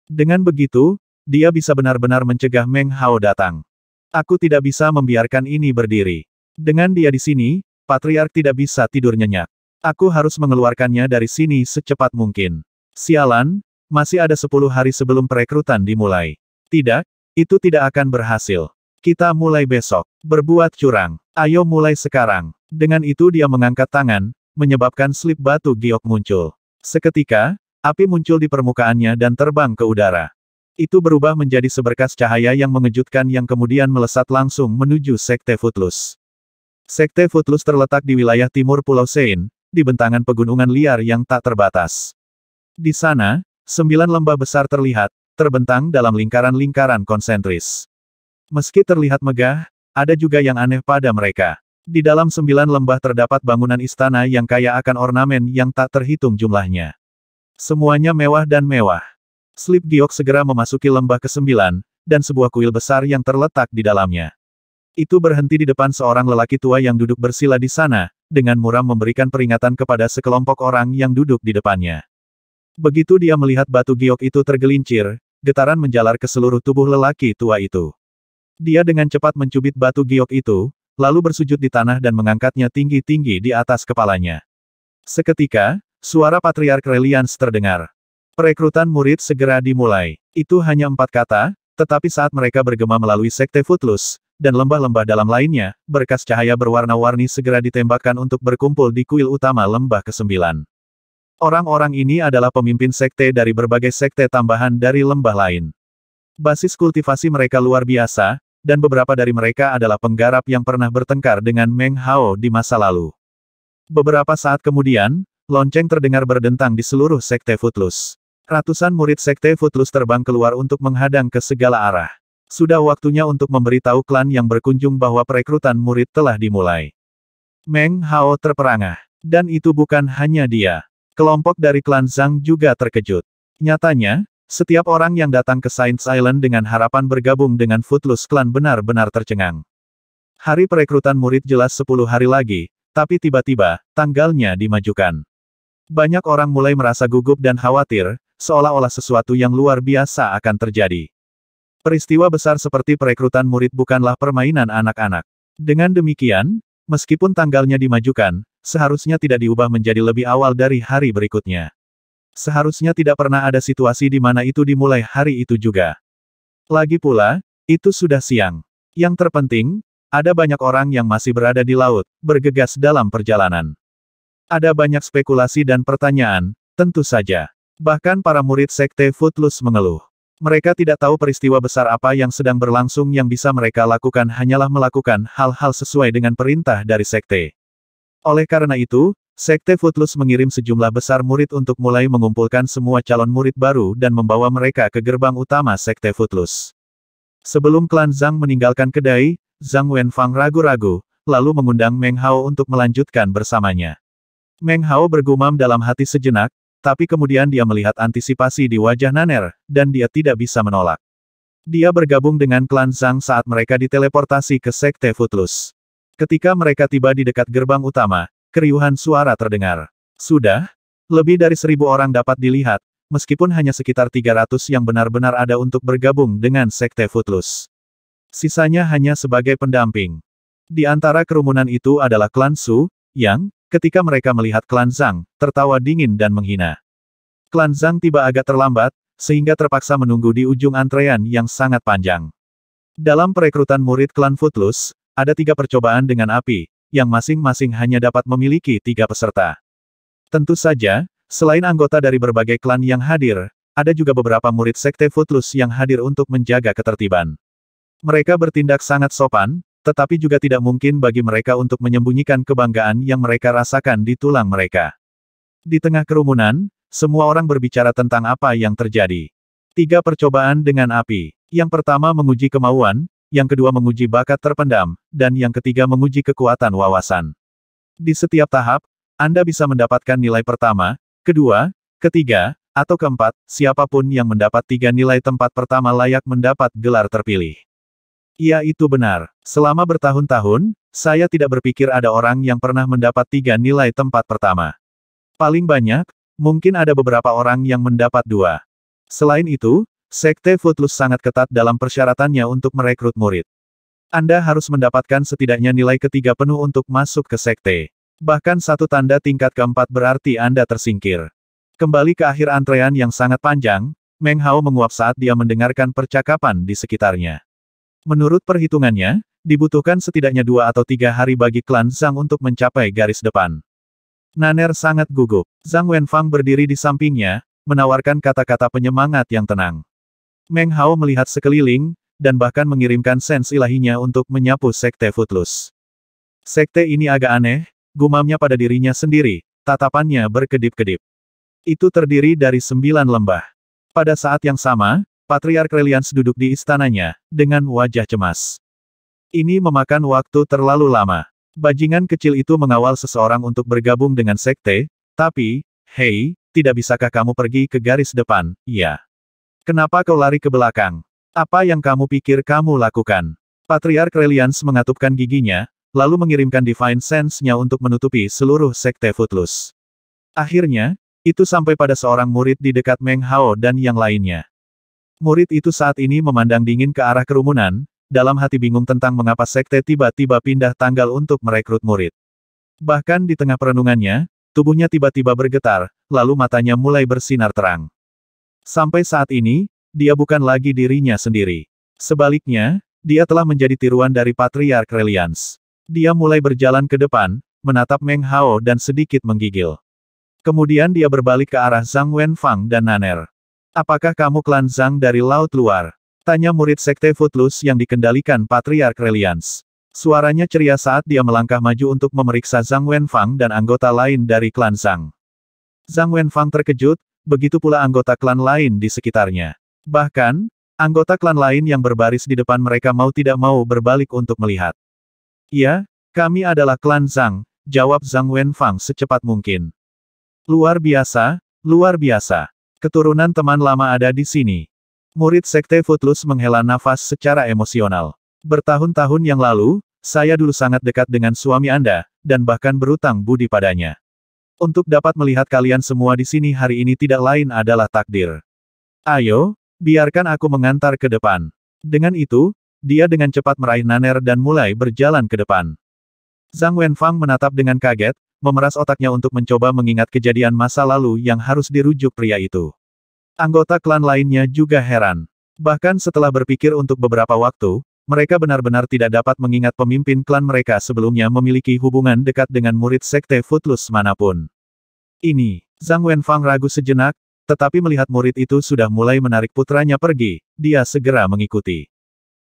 Dengan begitu, dia bisa benar-benar mencegah Meng Hao datang. Aku tidak bisa membiarkan ini berdiri. Dengan dia di sini, Patriark tidak bisa tidur nyenyak. Aku harus mengeluarkannya dari sini secepat mungkin. Sialan, masih ada sepuluh hari sebelum perekrutan dimulai. Tidak, itu tidak akan berhasil. Kita mulai besok. Berbuat curang. Ayo mulai sekarang. Dengan itu dia mengangkat tangan, menyebabkan slip batu giok muncul. Seketika, api muncul di permukaannya dan terbang ke udara. Itu berubah menjadi seberkas cahaya yang mengejutkan yang kemudian melesat langsung menuju Sekte Footloose. Sekte Footloose terletak di wilayah timur Pulau Sein, di bentangan pegunungan liar yang tak terbatas. Di sana, sembilan lembah besar terlihat, terbentang dalam lingkaran-lingkaran konsentris. Meski terlihat megah, ada juga yang aneh pada mereka. Di dalam sembilan lembah terdapat bangunan istana yang kaya akan ornamen yang tak terhitung jumlahnya. Semuanya mewah dan mewah. Slip Giok segera memasuki lembah ke-9, dan sebuah kuil besar yang terletak di dalamnya. Itu berhenti di depan seorang lelaki tua yang duduk bersila di sana, dengan muram memberikan peringatan kepada sekelompok orang yang duduk di depannya. Begitu dia melihat batu giok itu tergelincir, getaran menjalar ke seluruh tubuh lelaki tua itu. Dia dengan cepat mencubit batu giok itu, lalu bersujud di tanah dan mengangkatnya tinggi-tinggi di atas kepalanya. Seketika, suara Patriark Relians terdengar. Perekrutan murid segera dimulai. Itu hanya empat kata, tetapi saat mereka bergema melalui Sekte Footloose, dan lembah-lembah dalam lainnya, berkas cahaya berwarna-warni segera ditembakkan untuk berkumpul di kuil utama lembah ke-9. Orang-orang ini adalah pemimpin sekte dari berbagai sekte tambahan dari lembah lain. Basis kultivasi mereka luar biasa, dan beberapa dari mereka adalah penggarap yang pernah bertengkar dengan Meng Hao di masa lalu. Beberapa saat kemudian, lonceng terdengar berdentang di seluruh sekte Footloose. Ratusan murid Sekte Futlus terbang keluar untuk menghadang ke segala arah. Sudah waktunya untuk memberitahu klan yang berkunjung bahwa perekrutan murid telah dimulai. Meng Hao terperangah. Dan itu bukan hanya dia. Kelompok dari klan Zhang juga terkejut. Nyatanya, setiap orang yang datang ke Saints Island dengan harapan bergabung dengan Footloose Klan benar-benar tercengang. Hari perekrutan murid jelas 10 hari lagi, tapi tiba-tiba, tanggalnya dimajukan. Banyak orang mulai merasa gugup dan khawatir, seolah-olah sesuatu yang luar biasa akan terjadi. Peristiwa besar seperti perekrutan murid bukanlah permainan anak-anak. Dengan demikian, meskipun tanggalnya dimajukan, seharusnya tidak diubah menjadi lebih awal dari hari berikutnya. Seharusnya tidak pernah ada situasi di mana itu dimulai hari itu juga. Lagi pula, itu sudah siang. Yang terpenting, ada banyak orang yang masih berada di laut, bergegas dalam perjalanan. Ada banyak spekulasi dan pertanyaan, tentu saja. Bahkan para murid sekte Footloose mengeluh. Mereka tidak tahu peristiwa besar apa yang sedang berlangsung yang bisa mereka lakukan hanyalah melakukan hal-hal sesuai dengan perintah dari sekte. Oleh karena itu, Sekte Footloose mengirim sejumlah besar murid untuk mulai mengumpulkan semua calon murid baru dan membawa mereka ke gerbang utama Sekte Footloose. Sebelum klan Zhang meninggalkan kedai, Zhang Wenfang ragu-ragu, lalu mengundang Meng Hao untuk melanjutkan bersamanya. Meng Hao bergumam dalam hati sejenak, tapi kemudian dia melihat antisipasi di wajah Naner, dan dia tidak bisa menolak. Dia bergabung dengan klan Zhang saat mereka diteleportasi ke Sekte Futlus. Ketika mereka tiba di dekat gerbang utama, keriuhan suara terdengar. Sudah? Lebih dari seribu orang dapat dilihat, meskipun hanya sekitar 300 yang benar-benar ada untuk bergabung dengan Sekte Futlus. Sisanya hanya sebagai pendamping. Di antara kerumunan itu adalah klan Su, Yang, Ketika mereka melihat klan Zhang, tertawa dingin dan menghina. Klan Zhang tiba agak terlambat, sehingga terpaksa menunggu di ujung antrean yang sangat panjang. Dalam perekrutan murid klan Futlus, ada tiga percobaan dengan api, yang masing-masing hanya dapat memiliki tiga peserta. Tentu saja, selain anggota dari berbagai klan yang hadir, ada juga beberapa murid sekte Futlus yang hadir untuk menjaga ketertiban. Mereka bertindak sangat sopan, tetapi juga tidak mungkin bagi mereka untuk menyembunyikan kebanggaan yang mereka rasakan di tulang mereka. Di tengah kerumunan, semua orang berbicara tentang apa yang terjadi. Tiga percobaan dengan api. Yang pertama menguji kemauan, yang kedua menguji bakat terpendam, dan yang ketiga menguji kekuatan wawasan. Di setiap tahap, Anda bisa mendapatkan nilai pertama, kedua, ketiga, atau keempat, siapapun yang mendapat tiga nilai tempat pertama layak mendapat gelar terpilih. Iya itu benar. Selama bertahun-tahun, saya tidak berpikir ada orang yang pernah mendapat tiga nilai tempat pertama. Paling banyak, mungkin ada beberapa orang yang mendapat dua. Selain itu, Sekte Footloose sangat ketat dalam persyaratannya untuk merekrut murid. Anda harus mendapatkan setidaknya nilai ketiga penuh untuk masuk ke sekte. Bahkan satu tanda tingkat keempat berarti Anda tersingkir. Kembali ke akhir antrean yang sangat panjang, Meng Hao menguap saat dia mendengarkan percakapan di sekitarnya. Menurut perhitungannya, dibutuhkan setidaknya dua atau tiga hari bagi klan Zhang untuk mencapai garis depan. Naner sangat gugup. Zhang Wenfang berdiri di sampingnya, menawarkan kata-kata penyemangat yang tenang. Meng Hao melihat sekeliling, dan bahkan mengirimkan sens ilahinya untuk menyapu Sekte Footloose. Sekte ini agak aneh, gumamnya pada dirinya sendiri, tatapannya berkedip-kedip. Itu terdiri dari sembilan lembah. Pada saat yang sama, Patriark Relians duduk di istananya, dengan wajah cemas. Ini memakan waktu terlalu lama. Bajingan kecil itu mengawal seseorang untuk bergabung dengan sekte, tapi, hei, tidak bisakah kamu pergi ke garis depan, ya? Kenapa kau lari ke belakang? Apa yang kamu pikir kamu lakukan? Patriark Relians mengatupkan giginya, lalu mengirimkan Divine Sense-nya untuk menutupi seluruh sekte Footloose. Akhirnya, itu sampai pada seorang murid di dekat Meng Hao dan yang lainnya. Murid itu saat ini memandang dingin ke arah kerumunan, dalam hati bingung tentang mengapa sekte tiba-tiba pindah tanggal untuk merekrut murid. Bahkan di tengah perenungannya, tubuhnya tiba-tiba bergetar, lalu matanya mulai bersinar terang. Sampai saat ini, dia bukan lagi dirinya sendiri. Sebaliknya, dia telah menjadi tiruan dari Patriark Reliance. Dia mulai berjalan ke depan, menatap Meng Hao dan sedikit menggigil. Kemudian dia berbalik ke arah Zhang Wenfang dan Naner. Apakah kamu klan Zhang dari Laut Luar? Tanya murid Sekte Footloose yang dikendalikan Patriark Reliance. Suaranya ceria saat dia melangkah maju untuk memeriksa Zhang Wenfang dan anggota lain dari klan Zhang. Zhang Wenfang terkejut, begitu pula anggota klan lain di sekitarnya. Bahkan, anggota klan lain yang berbaris di depan mereka mau tidak mau berbalik untuk melihat. Ya, kami adalah klan Zhang, jawab Zhang Wenfang secepat mungkin. Luar biasa, luar biasa. Keturunan teman lama ada di sini. Murid Sekte Futlus menghela nafas secara emosional. Bertahun-tahun yang lalu, saya dulu sangat dekat dengan suami Anda, dan bahkan berutang budi padanya. Untuk dapat melihat kalian semua di sini hari ini tidak lain adalah takdir. Ayo, biarkan aku mengantar ke depan. Dengan itu, dia dengan cepat meraih Naner dan mulai berjalan ke depan. Zhang Wenfang menatap dengan kaget, memeras otaknya untuk mencoba mengingat kejadian masa lalu yang harus dirujuk pria itu. Anggota klan lainnya juga heran. Bahkan setelah berpikir untuk beberapa waktu, mereka benar-benar tidak dapat mengingat pemimpin klan mereka sebelumnya memiliki hubungan dekat dengan murid sekte Footloose manapun. Ini, Zhang Wenfang ragu sejenak, tetapi melihat murid itu sudah mulai menarik putranya pergi, dia segera mengikuti.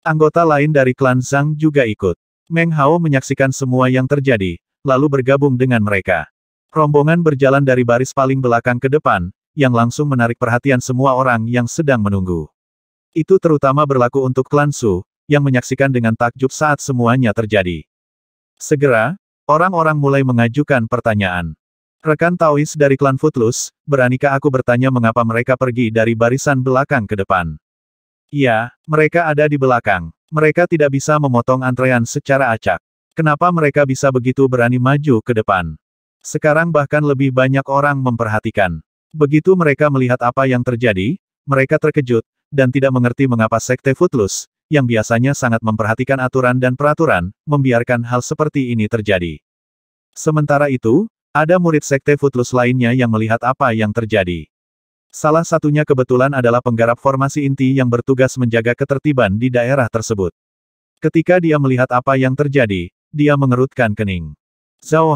Anggota lain dari klan Zhang juga ikut. Meng Hao menyaksikan semua yang terjadi, lalu bergabung dengan mereka. Rombongan berjalan dari baris paling belakang ke depan, yang langsung menarik perhatian semua orang yang sedang menunggu. Itu terutama berlaku untuk klan Su, yang menyaksikan dengan takjub saat semuanya terjadi. Segera, orang-orang mulai mengajukan pertanyaan. Rekan Taois dari klan Footloose, beranikah aku bertanya mengapa mereka pergi dari barisan belakang ke depan? Ya, mereka ada di belakang. Mereka tidak bisa memotong antrean secara acak. Kenapa mereka bisa begitu berani maju ke depan? Sekarang bahkan lebih banyak orang memperhatikan. Begitu mereka melihat apa yang terjadi, mereka terkejut, dan tidak mengerti mengapa Sekte Footloose, yang biasanya sangat memperhatikan aturan dan peraturan, membiarkan hal seperti ini terjadi. Sementara itu, ada murid Sekte Footloose lainnya yang melihat apa yang terjadi. Salah satunya kebetulan adalah penggarap formasi inti yang bertugas menjaga ketertiban di daerah tersebut. Ketika dia melihat apa yang terjadi, dia mengerutkan kening. Zhao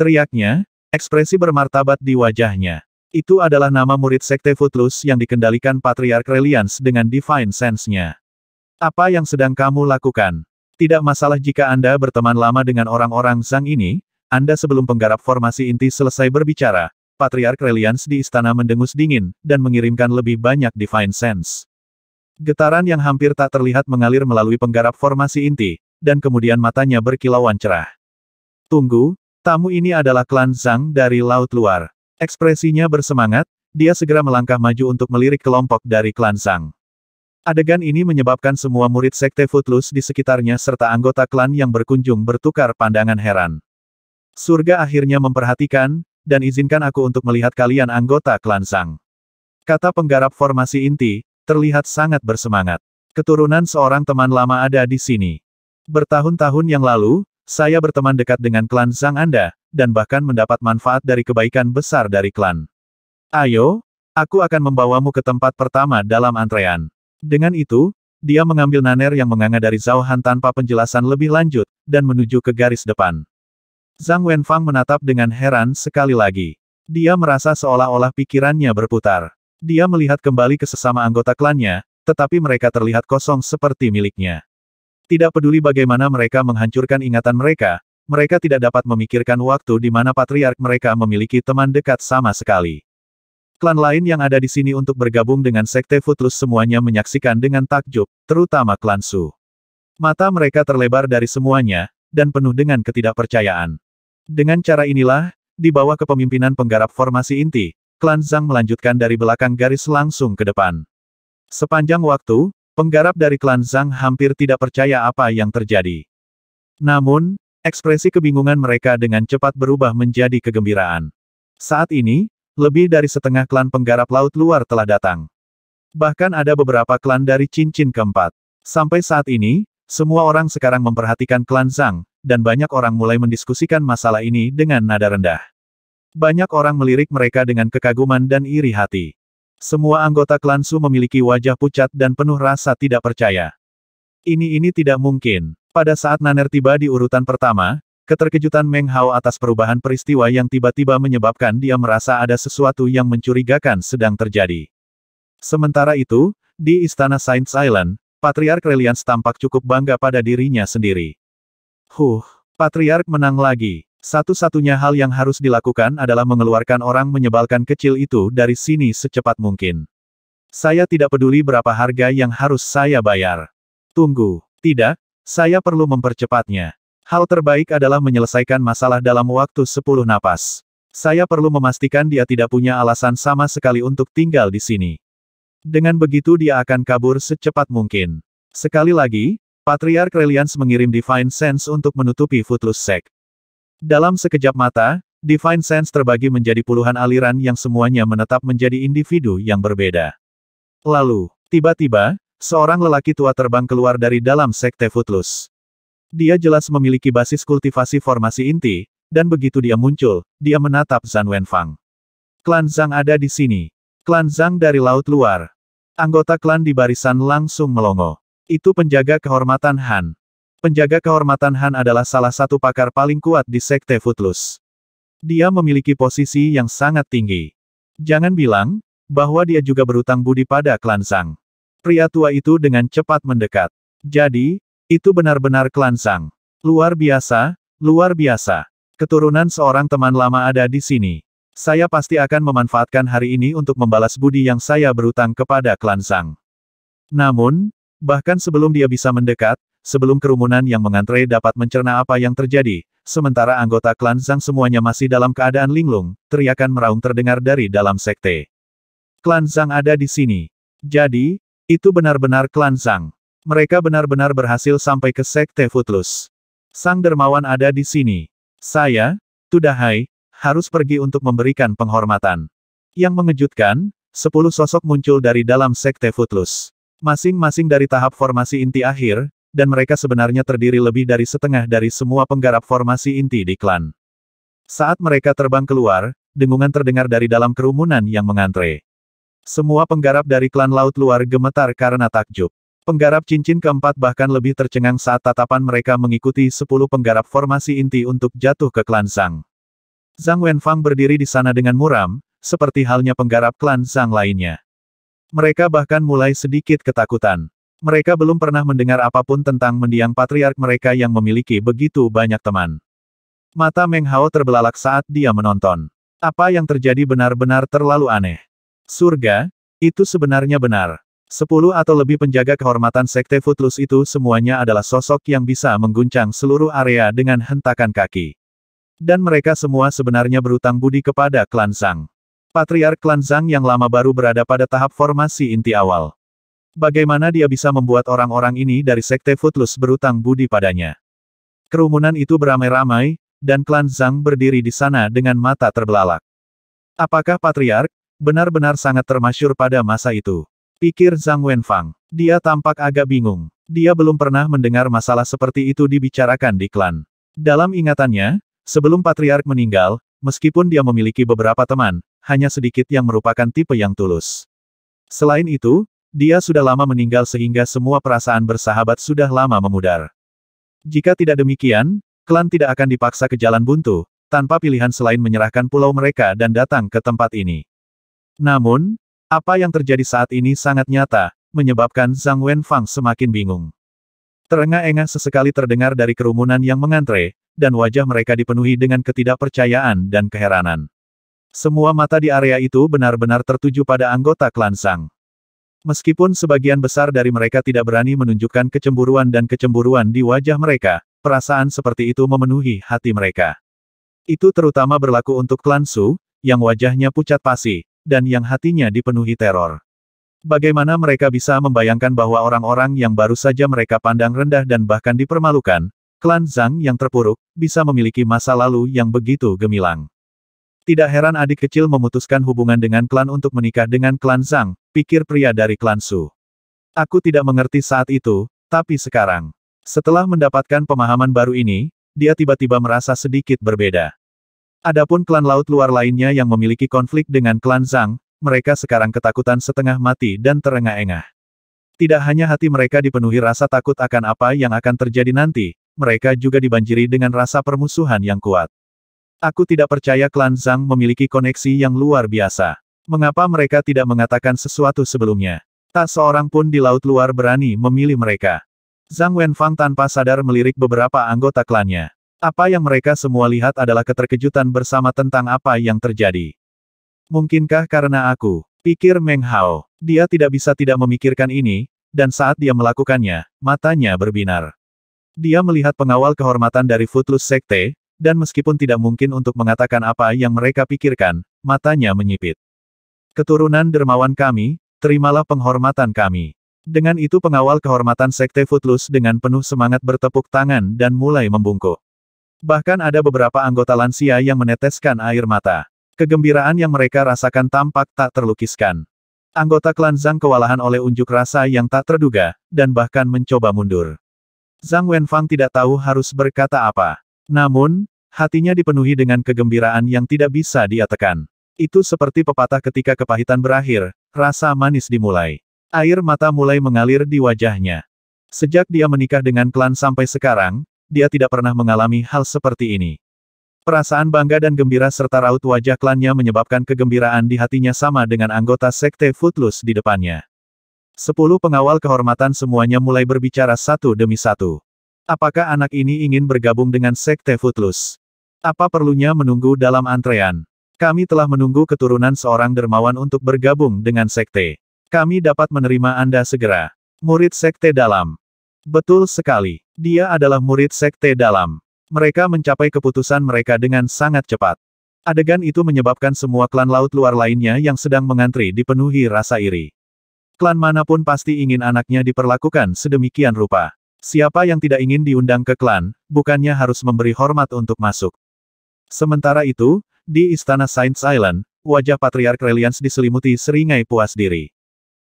teriaknya, ekspresi bermartabat di wajahnya. Itu adalah nama murid Sekte Futlus yang dikendalikan Patriark Reliance dengan Divine Sense-nya. Apa yang sedang kamu lakukan? Tidak masalah jika Anda berteman lama dengan orang-orang Zhang ini, Anda sebelum penggarap formasi inti selesai berbicara, Patriark Reliance di istana mendengus dingin, dan mengirimkan lebih banyak Divine Sense. Getaran yang hampir tak terlihat mengalir melalui penggarap formasi inti, dan kemudian matanya berkilauan cerah. Tunggu, tamu ini adalah klan Zhang dari Laut Luar. Ekspresinya bersemangat, dia segera melangkah maju untuk melirik kelompok dari klan Zhang. Adegan ini menyebabkan semua murid Sekte Footloose di sekitarnya serta anggota klan yang berkunjung bertukar pandangan heran. Surga akhirnya memperhatikan, dan izinkan aku untuk melihat kalian anggota klan Zhang. Kata penggarap formasi inti, terlihat sangat bersemangat. Keturunan seorang teman lama ada di sini. Bertahun-tahun yang lalu, saya berteman dekat dengan klan Zhang Anda, dan bahkan mendapat manfaat dari kebaikan besar dari klan. Ayo, aku akan membawamu ke tempat pertama dalam antrean. Dengan itu, dia mengambil naner yang menganga dari Zhao Han tanpa penjelasan lebih lanjut, dan menuju ke garis depan. Zhang Wenfang menatap dengan heran sekali lagi. Dia merasa seolah-olah pikirannya berputar. Dia melihat kembali ke sesama anggota klannya, tetapi mereka terlihat kosong seperti miliknya. Tidak peduli bagaimana mereka menghancurkan ingatan mereka, mereka tidak dapat memikirkan waktu di mana patriark mereka memiliki teman dekat sama sekali. Klan lain yang ada di sini untuk bergabung dengan Sekte Futlus semuanya menyaksikan dengan takjub, terutama klan Su. Mata mereka terlebar dari semuanya, dan penuh dengan ketidakpercayaan. Dengan cara inilah, di bawah kepemimpinan penggarap formasi inti, klan Zhang melanjutkan dari belakang garis langsung ke depan. Sepanjang waktu, Penggarap dari klan Zhang hampir tidak percaya apa yang terjadi. Namun, ekspresi kebingungan mereka dengan cepat berubah menjadi kegembiraan. Saat ini, lebih dari setengah klan penggarap laut luar telah datang. Bahkan ada beberapa klan dari cincin keempat. Sampai saat ini, semua orang sekarang memperhatikan klan Zhang, dan banyak orang mulai mendiskusikan masalah ini dengan nada rendah. Banyak orang melirik mereka dengan kekaguman dan iri hati. Semua anggota klan Su memiliki wajah pucat dan penuh rasa tidak percaya. Ini-ini tidak mungkin. Pada saat Naner tiba di urutan pertama, keterkejutan Meng Hao atas perubahan peristiwa yang tiba-tiba menyebabkan dia merasa ada sesuatu yang mencurigakan sedang terjadi. Sementara itu, di Istana Saint Island, Patriark Reliance tampak cukup bangga pada dirinya sendiri. Huh, Patriark menang lagi. Satu-satunya hal yang harus dilakukan adalah mengeluarkan orang menyebalkan kecil itu dari sini secepat mungkin. Saya tidak peduli berapa harga yang harus saya bayar. Tunggu, tidak, saya perlu mempercepatnya. Hal terbaik adalah menyelesaikan masalah dalam waktu 10 napas. Saya perlu memastikan dia tidak punya alasan sama sekali untuk tinggal di sini. Dengan begitu dia akan kabur secepat mungkin. Sekali lagi, Patriark Reliance mengirim Divine Sense untuk menutupi Footloose Sect. Dalam sekejap mata, Divine Sense terbagi menjadi puluhan aliran yang semuanya menetap menjadi individu yang berbeda. Lalu, tiba-tiba, seorang lelaki tua terbang keluar dari dalam Sekte Footloose. Dia jelas memiliki basis kultivasi formasi inti, dan begitu dia muncul, dia menatap Zan Wenfang. Klan Zhang ada di sini. Klan Zhang dari laut luar. Anggota klan di barisan langsung melongo. Itu penjaga kehormatan Han. Penjaga kehormatan Han adalah salah satu pakar paling kuat di Sekte Futlus. Dia memiliki posisi yang sangat tinggi. Jangan bilang, bahwa dia juga berutang budi pada klan Sang. Pria tua itu dengan cepat mendekat. Jadi, itu benar-benar klan Sang. Luar biasa, luar biasa. Keturunan seorang teman lama ada di sini. Saya pasti akan memanfaatkan hari ini untuk membalas budi yang saya berutang kepada klan Sang. Namun, bahkan sebelum dia bisa mendekat, sebelum kerumunan yang mengantre dapat mencerna apa yang terjadi, sementara anggota klan Zhang semuanya masih dalam keadaan linglung, teriakan meraung terdengar dari dalam sekte. Klan Zhang ada di sini. Jadi, itu benar-benar klan Zhang. Mereka benar-benar berhasil sampai ke sekte Futlus. Sang dermawan ada di sini. Saya, Tudahai, harus pergi untuk memberikan penghormatan. Yang mengejutkan, sepuluh sosok muncul dari dalam sekte Futlus. Masing-masing dari tahap formasi inti akhir, dan mereka sebenarnya terdiri lebih dari setengah dari semua penggarap formasi inti di klan. Saat mereka terbang keluar, dengungan terdengar dari dalam kerumunan yang mengantre. Semua penggarap dari klan laut luar gemetar karena takjub. Penggarap cincin keempat bahkan lebih tercengang saat tatapan mereka mengikuti sepuluh penggarap formasi inti untuk jatuh ke klan Zhang. Zhang Wenfang berdiri di sana dengan muram, seperti halnya penggarap klan Zhang lainnya. Mereka bahkan mulai sedikit ketakutan. Mereka belum pernah mendengar apapun tentang mendiang patriark mereka yang memiliki begitu banyak teman. Mata Meng Hao terbelalak saat dia menonton. Apa yang terjadi benar-benar terlalu aneh. Surga, itu sebenarnya benar. Sepuluh atau lebih penjaga kehormatan Sekte Futlus itu semuanya adalah sosok yang bisa mengguncang seluruh area dengan hentakan kaki. Dan mereka semua sebenarnya berutang budi kepada klan Zhang. Patriark Klan Zhang yang lama baru berada pada tahap formasi inti awal. Bagaimana dia bisa membuat orang-orang ini dari Sekte Futlus berutang budi padanya? Kerumunan itu beramai-ramai, dan klan Zhang berdiri di sana dengan mata terbelalak. Apakah Patriark, benar-benar sangat termasyur pada masa itu? Pikir Zhang Wenfang. Dia tampak agak bingung. Dia belum pernah mendengar masalah seperti itu dibicarakan di klan. Dalam ingatannya, sebelum Patriark meninggal, meskipun dia memiliki beberapa teman, hanya sedikit yang merupakan tipe yang tulus. Selain itu, dia sudah lama meninggal sehingga semua perasaan bersahabat sudah lama memudar. Jika tidak demikian, klan tidak akan dipaksa ke jalan buntu, tanpa pilihan selain menyerahkan pulau mereka dan datang ke tempat ini. Namun, apa yang terjadi saat ini sangat nyata, menyebabkan Zhang Wenfang semakin bingung. Terengah-engah sesekali terdengar dari kerumunan yang mengantre, dan wajah mereka dipenuhi dengan ketidakpercayaan dan keheranan. Semua mata di area itu benar-benar tertuju pada anggota klan Sang. Meskipun sebagian besar dari mereka tidak berani menunjukkan kecemburuan dan kecemburuan di wajah mereka, perasaan seperti itu memenuhi hati mereka. Itu terutama berlaku untuk klan Su, yang wajahnya pucat pasi, dan yang hatinya dipenuhi teror. Bagaimana mereka bisa membayangkan bahwa orang-orang yang baru saja mereka pandang rendah dan bahkan dipermalukan, klan Zhang yang terpuruk, bisa memiliki masa lalu yang begitu gemilang. Tidak heran adik kecil memutuskan hubungan dengan klan untuk menikah dengan klan Zhang, pikir pria dari klan Su. Aku tidak mengerti saat itu, tapi sekarang. Setelah mendapatkan pemahaman baru ini, dia tiba-tiba merasa sedikit berbeda. Adapun klan laut luar lainnya yang memiliki konflik dengan klan Zhang, mereka sekarang ketakutan setengah mati dan terengah-engah. Tidak hanya hati mereka dipenuhi rasa takut akan apa yang akan terjadi nanti, mereka juga dibanjiri dengan rasa permusuhan yang kuat. Aku tidak percaya klan Zhang memiliki koneksi yang luar biasa. Mengapa mereka tidak mengatakan sesuatu sebelumnya? Tak seorang pun di laut luar berani memilih mereka. Zhang Wenfang tanpa sadar melirik beberapa anggota klannya. Apa yang mereka semua lihat adalah keterkejutan bersama tentang apa yang terjadi. Mungkinkah karena aku? Pikir Meng Hao. Dia tidak bisa tidak memikirkan ini, dan saat dia melakukannya, matanya berbinar. Dia melihat pengawal kehormatan dari Footloose Sekte, dan meskipun tidak mungkin untuk mengatakan apa yang mereka pikirkan, matanya menyipit. Keturunan dermawan kami, terimalah penghormatan kami. Dengan itu pengawal kehormatan Sekte Footloose dengan penuh semangat bertepuk tangan dan mulai membungkuk. Bahkan ada beberapa anggota lansia yang meneteskan air mata. Kegembiraan yang mereka rasakan tampak tak terlukiskan. Anggota klan Zhang kewalahan oleh unjuk rasa yang tak terduga, dan bahkan mencoba mundur. Zhang Wenfang tidak tahu harus berkata apa. Namun, Hatinya dipenuhi dengan kegembiraan yang tidak bisa dia tekan. Itu seperti pepatah ketika kepahitan berakhir, rasa manis dimulai. Air mata mulai mengalir di wajahnya. Sejak dia menikah dengan klan sampai sekarang, dia tidak pernah mengalami hal seperti ini. Perasaan bangga dan gembira serta raut wajah klannya menyebabkan kegembiraan di hatinya sama dengan anggota sekte Footloose di depannya. Sepuluh pengawal kehormatan semuanya mulai berbicara satu demi satu. Apakah anak ini ingin bergabung dengan sekte Footloose? Apa perlunya menunggu dalam antrean? Kami telah menunggu keturunan seorang dermawan untuk bergabung dengan sekte. Kami dapat menerima Anda segera. Murid sekte dalam. Betul sekali. Dia adalah murid sekte dalam. Mereka mencapai keputusan mereka dengan sangat cepat. Adegan itu menyebabkan semua klan laut luar lainnya yang sedang mengantri dipenuhi rasa iri. Klan manapun pasti ingin anaknya diperlakukan sedemikian rupa. Siapa yang tidak ingin diundang ke klan, bukannya harus memberi hormat untuk masuk. Sementara itu, di Istana Saint Island, wajah Patriark Reliance diselimuti seringai puas diri.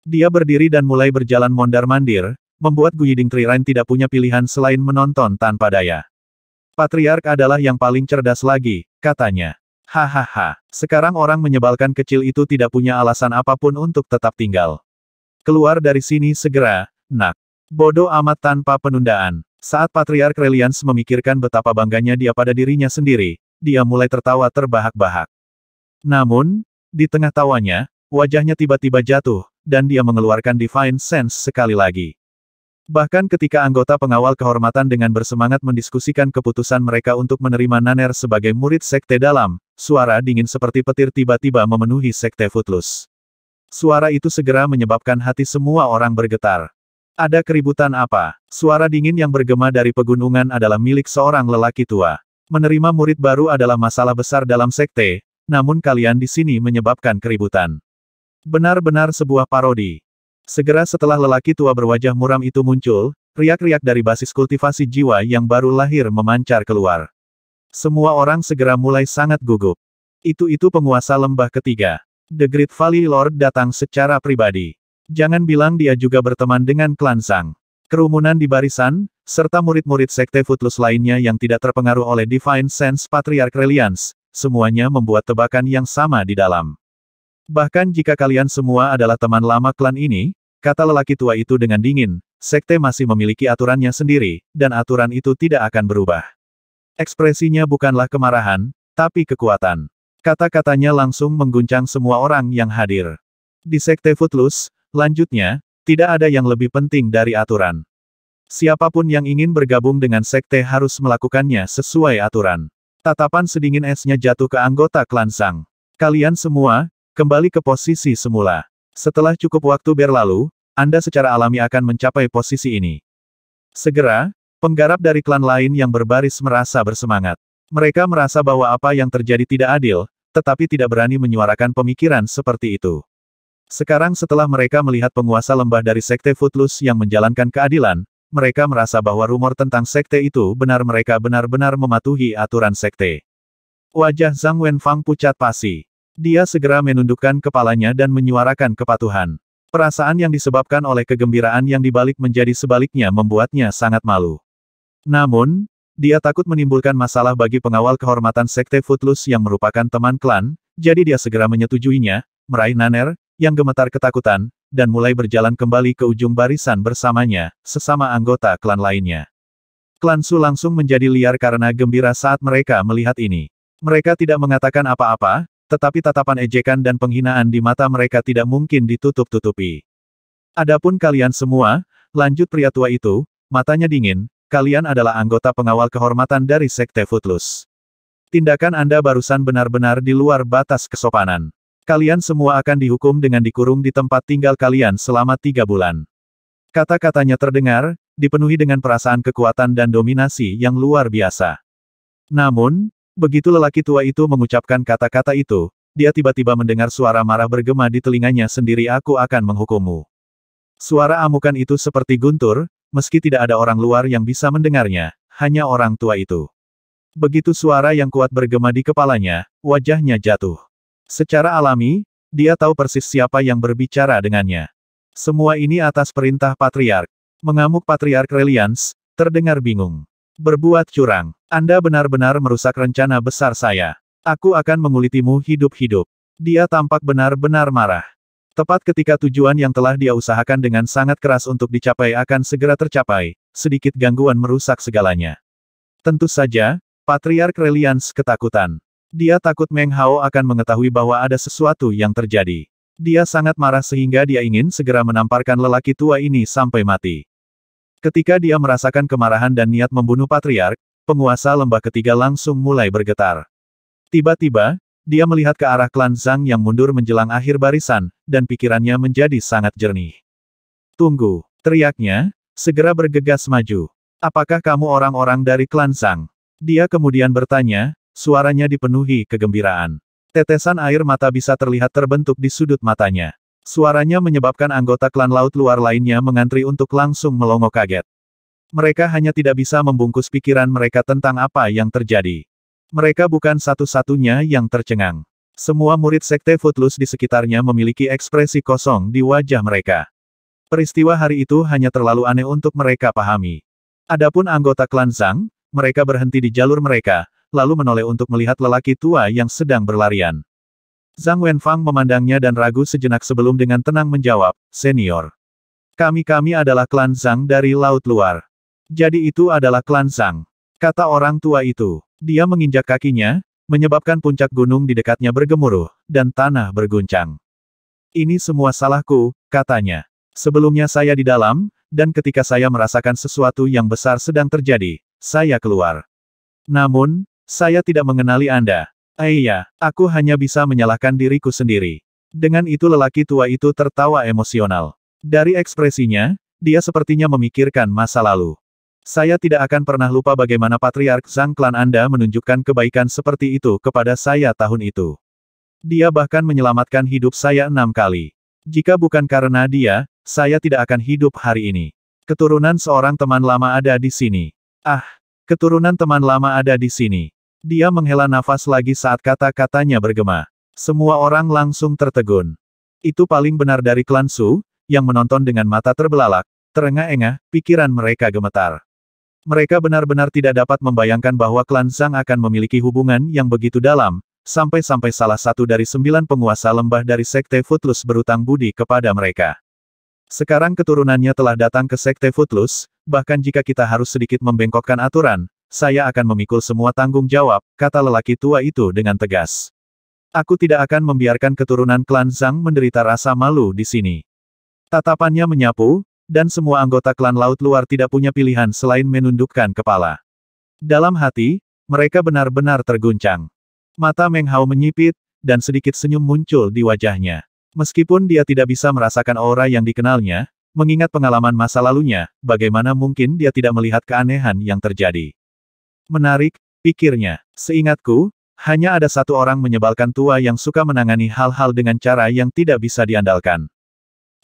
Dia berdiri dan mulai berjalan mondar-mandir, membuat Guiding Trirain tidak punya pilihan selain menonton tanpa daya. Patriark adalah yang paling cerdas lagi, katanya. Hahaha, sekarang orang menyebalkan kecil itu tidak punya alasan apapun untuk tetap tinggal. Keluar dari sini segera, nak. Bodoh amat tanpa penundaan. Saat Patriark Reliance memikirkan betapa bangganya dia pada dirinya sendiri, dia mulai tertawa terbahak-bahak. Namun, di tengah tawanya, wajahnya tiba-tiba jatuh, dan dia mengeluarkan Divine Sense sekali lagi. Bahkan ketika anggota pengawal kehormatan dengan bersemangat mendiskusikan keputusan mereka untuk menerima Naner sebagai murid sekte dalam, suara dingin seperti petir tiba-tiba memenuhi sekte Footloose. Suara itu segera menyebabkan hati semua orang bergetar. Ada keributan apa? Suara dingin yang bergema dari pegunungan adalah milik seorang lelaki tua. Menerima murid baru adalah masalah besar dalam sekte, namun kalian di sini menyebabkan keributan. Benar-benar sebuah parodi. Segera setelah lelaki tua berwajah muram itu muncul, riak-riak dari basis kultivasi jiwa yang baru lahir memancar keluar. Semua orang segera mulai sangat gugup. Itu-itu penguasa lembah ketiga. The Great Valley Lord datang secara pribadi. Jangan bilang dia juga berteman dengan klan Sang. Kerumunan di barisan, serta murid-murid sekte Footloose lainnya yang tidak terpengaruh oleh Divine Sense Patriarch Reliance, semuanya membuat tebakan yang sama di dalam. Bahkan jika kalian semua adalah teman lama klan ini, kata lelaki tua itu dengan dingin, sekte masih memiliki aturannya sendiri, dan aturan itu tidak akan berubah. Ekspresinya bukanlah kemarahan, tapi kekuatan. Kata-katanya langsung mengguncang semua orang yang hadir. Di sekte Footloose, lanjutnya, tidak ada yang lebih penting dari aturan. Siapapun yang ingin bergabung dengan sekte harus melakukannya sesuai aturan. Tatapan sedingin esnya jatuh ke anggota klan Sang. Kalian semua, kembali ke posisi semula. Setelah cukup waktu berlalu, Anda secara alami akan mencapai posisi ini. Segera, penggarap dari klan lain yang berbaris merasa bersemangat. Mereka merasa bahwa apa yang terjadi tidak adil, tetapi tidak berani menyuarakan pemikiran seperti itu. Sekarang setelah mereka melihat penguasa lembah dari Sekte Footloose yang menjalankan keadilan, mereka merasa bahwa rumor tentang Sekte itu benar mereka benar-benar mematuhi aturan Sekte. Wajah Zhang Wenfang pucat pasi. Dia segera menundukkan kepalanya dan menyuarakan kepatuhan. Perasaan yang disebabkan oleh kegembiraan yang dibalik menjadi sebaliknya membuatnya sangat malu. Namun, dia takut menimbulkan masalah bagi pengawal kehormatan Sekte Footloose yang merupakan teman klan, jadi dia segera menyetujuinya, meraih Naner, yang gemetar ketakutan, dan mulai berjalan kembali ke ujung barisan bersamanya, sesama anggota klan lainnya. Klan Su langsung menjadi liar karena gembira saat mereka melihat ini. Mereka tidak mengatakan apa-apa, tetapi tatapan ejekan dan penghinaan di mata mereka tidak mungkin ditutup-tutupi. Adapun kalian semua, lanjut pria tua itu, matanya dingin, kalian adalah anggota pengawal kehormatan dari Sekte Footloose. Tindakan Anda barusan benar-benar di luar batas kesopanan. Kalian semua akan dihukum dengan dikurung di tempat tinggal kalian selama tiga bulan. Kata-katanya terdengar, dipenuhi dengan perasaan kekuatan dan dominasi yang luar biasa. Namun, begitu lelaki tua itu mengucapkan kata-kata itu, dia tiba-tiba mendengar suara marah bergema di telinganya sendiri aku akan menghukummu. Suara amukan itu seperti guntur, meski tidak ada orang luar yang bisa mendengarnya, hanya orang tua itu. Begitu suara yang kuat bergema di kepalanya, wajahnya jatuh. Secara alami, dia tahu persis siapa yang berbicara dengannya. Semua ini atas perintah Patriark. Mengamuk Patriark Reliance, terdengar bingung. Berbuat curang, Anda benar-benar merusak rencana besar saya. Aku akan mengulitimu hidup-hidup. Dia tampak benar-benar marah. Tepat ketika tujuan yang telah dia usahakan dengan sangat keras untuk dicapai akan segera tercapai, sedikit gangguan merusak segalanya. Tentu saja, Patriark Reliance ketakutan. Dia takut Meng Hao akan mengetahui bahwa ada sesuatu yang terjadi. Dia sangat marah sehingga dia ingin segera menamparkan lelaki tua ini sampai mati. Ketika dia merasakan kemarahan dan niat membunuh patriark, penguasa lembah ketiga langsung mulai bergetar. Tiba-tiba, dia melihat ke arah klan Zhang yang mundur menjelang akhir barisan, dan pikirannya menjadi sangat jernih. Tunggu, teriaknya, segera bergegas maju. Apakah kamu orang-orang dari klan Zhang? Dia kemudian bertanya, Suaranya dipenuhi kegembiraan. Tetesan air mata bisa terlihat terbentuk di sudut matanya. Suaranya menyebabkan anggota klan laut luar lainnya mengantri untuk langsung melongo kaget. Mereka hanya tidak bisa membungkus pikiran mereka tentang apa yang terjadi. Mereka bukan satu-satunya yang tercengang. Semua murid sekte Footloose di sekitarnya memiliki ekspresi kosong di wajah mereka. Peristiwa hari itu hanya terlalu aneh untuk mereka pahami. Adapun anggota klan Zhang, mereka berhenti di jalur mereka, lalu menoleh untuk melihat lelaki tua yang sedang berlarian. Zhang Wenfang memandangnya dan ragu sejenak sebelum dengan tenang menjawab, Senior. Kami-kami adalah klan Zhang dari Laut Luar. Jadi itu adalah klan Zhang. Kata orang tua itu. Dia menginjak kakinya, menyebabkan puncak gunung di dekatnya bergemuruh, dan tanah berguncang. Ini semua salahku, katanya. Sebelumnya saya di dalam, dan ketika saya merasakan sesuatu yang besar sedang terjadi, saya keluar. Namun, saya tidak mengenali Anda. Aiya, eh, aku hanya bisa menyalahkan diriku sendiri. Dengan itu lelaki tua itu tertawa emosional. Dari ekspresinya, dia sepertinya memikirkan masa lalu. Saya tidak akan pernah lupa bagaimana Patriark Zhang Klan Anda menunjukkan kebaikan seperti itu kepada saya tahun itu. Dia bahkan menyelamatkan hidup saya enam kali. Jika bukan karena dia, saya tidak akan hidup hari ini. Keturunan seorang teman lama ada di sini. Ah, keturunan teman lama ada di sini. Dia menghela nafas lagi saat kata-katanya bergema. Semua orang langsung tertegun. Itu paling benar dari klan Su, yang menonton dengan mata terbelalak, terengah-engah, pikiran mereka gemetar. Mereka benar-benar tidak dapat membayangkan bahwa klan Zhang akan memiliki hubungan yang begitu dalam, sampai-sampai salah satu dari sembilan penguasa lembah dari Sekte Futlus berutang budi kepada mereka. Sekarang keturunannya telah datang ke Sekte Futlus, bahkan jika kita harus sedikit membengkokkan aturan, saya akan memikul semua tanggung jawab, kata lelaki tua itu dengan tegas. Aku tidak akan membiarkan keturunan klan Zhang menderita rasa malu di sini. Tatapannya menyapu, dan semua anggota klan Laut Luar tidak punya pilihan selain menundukkan kepala. Dalam hati, mereka benar-benar terguncang. Mata Meng Hao menyipit, dan sedikit senyum muncul di wajahnya. Meskipun dia tidak bisa merasakan aura yang dikenalnya, mengingat pengalaman masa lalunya, bagaimana mungkin dia tidak melihat keanehan yang terjadi. Menarik, pikirnya. Seingatku, hanya ada satu orang menyebalkan tua yang suka menangani hal-hal dengan cara yang tidak bisa diandalkan.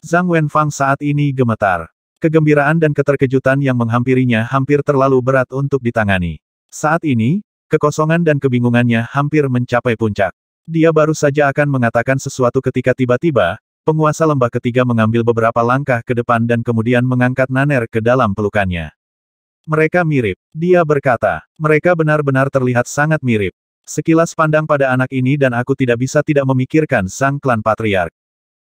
Zhang Wenfang saat ini gemetar. Kegembiraan dan keterkejutan yang menghampirinya hampir terlalu berat untuk ditangani. Saat ini, kekosongan dan kebingungannya hampir mencapai puncak. Dia baru saja akan mengatakan sesuatu ketika tiba-tiba, penguasa lembah ketiga mengambil beberapa langkah ke depan dan kemudian mengangkat Naner ke dalam pelukannya. Mereka mirip. Dia berkata, mereka benar-benar terlihat sangat mirip. Sekilas pandang pada anak ini dan aku tidak bisa tidak memikirkan sang klan patriark.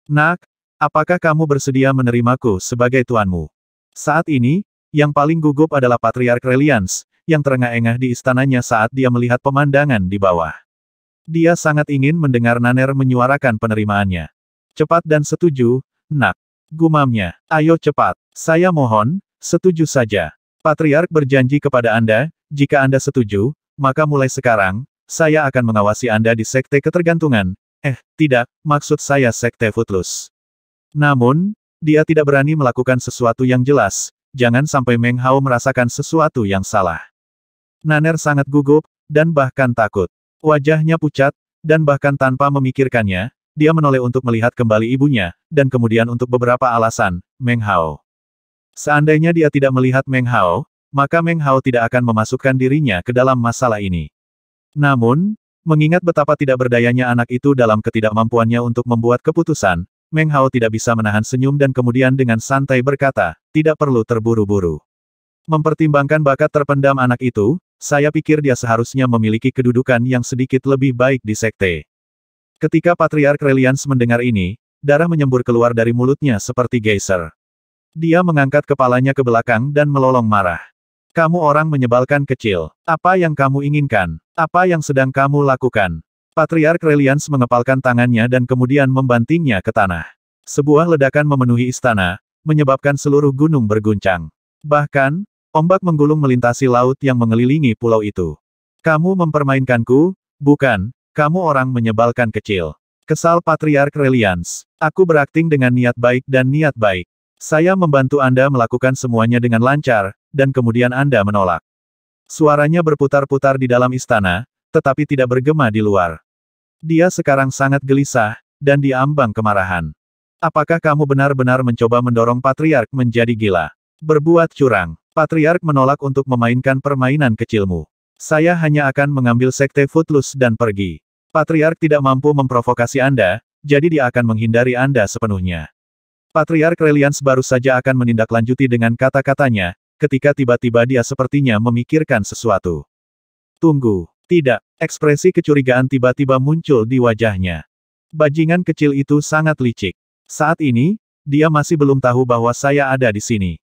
Nak, apakah kamu bersedia menerimaku sebagai tuanmu? Saat ini, yang paling gugup adalah Patriark Relians, yang terengah-engah di istananya saat dia melihat pemandangan di bawah. Dia sangat ingin mendengar Naner menyuarakan penerimaannya. Cepat dan setuju, nak. Gumamnya, ayo cepat. Saya mohon, setuju saja. Patriark berjanji kepada Anda, jika Anda setuju, maka mulai sekarang, saya akan mengawasi Anda di Sekte Ketergantungan. Eh, tidak, maksud saya Sekte Footloose. Namun, dia tidak berani melakukan sesuatu yang jelas, jangan sampai Meng Hao merasakan sesuatu yang salah. Naner sangat gugup, dan bahkan takut. Wajahnya pucat, dan bahkan tanpa memikirkannya, dia menoleh untuk melihat kembali ibunya, dan kemudian untuk beberapa alasan, Meng Hao. Seandainya dia tidak melihat Meng Hao, maka Meng Hao tidak akan memasukkan dirinya ke dalam masalah ini. Namun, mengingat betapa tidak berdayanya anak itu dalam ketidakmampuannya untuk membuat keputusan, Meng Hao tidak bisa menahan senyum dan kemudian dengan santai berkata, tidak perlu terburu-buru. Mempertimbangkan bakat terpendam anak itu, saya pikir dia seharusnya memiliki kedudukan yang sedikit lebih baik di sekte. Ketika Patriark Relians mendengar ini, darah menyembur keluar dari mulutnya seperti geyser. Dia mengangkat kepalanya ke belakang dan melolong marah. Kamu orang menyebalkan kecil. Apa yang kamu inginkan? Apa yang sedang kamu lakukan? Patriark Relians mengepalkan tangannya dan kemudian membantingnya ke tanah. Sebuah ledakan memenuhi istana, menyebabkan seluruh gunung berguncang. Bahkan, ombak menggulung melintasi laut yang mengelilingi pulau itu. Kamu mempermainkanku? Bukan, kamu orang menyebalkan kecil. Kesal Patriark Relians. Aku berakting dengan niat baik dan niat baik. Saya membantu Anda melakukan semuanya dengan lancar, dan kemudian Anda menolak. Suaranya berputar-putar di dalam istana, tetapi tidak bergema di luar. Dia sekarang sangat gelisah, dan diambang kemarahan. Apakah kamu benar-benar mencoba mendorong Patriark menjadi gila? Berbuat curang. Patriark menolak untuk memainkan permainan kecilmu. Saya hanya akan mengambil sekte Footloose dan pergi. Patriark tidak mampu memprovokasi Anda, jadi dia akan menghindari Anda sepenuhnya. Patriark Relians baru saja akan menindaklanjuti dengan kata-katanya, ketika tiba-tiba dia sepertinya memikirkan sesuatu. Tunggu. Tidak, ekspresi kecurigaan tiba-tiba muncul di wajahnya. Bajingan kecil itu sangat licik. Saat ini, dia masih belum tahu bahwa saya ada di sini.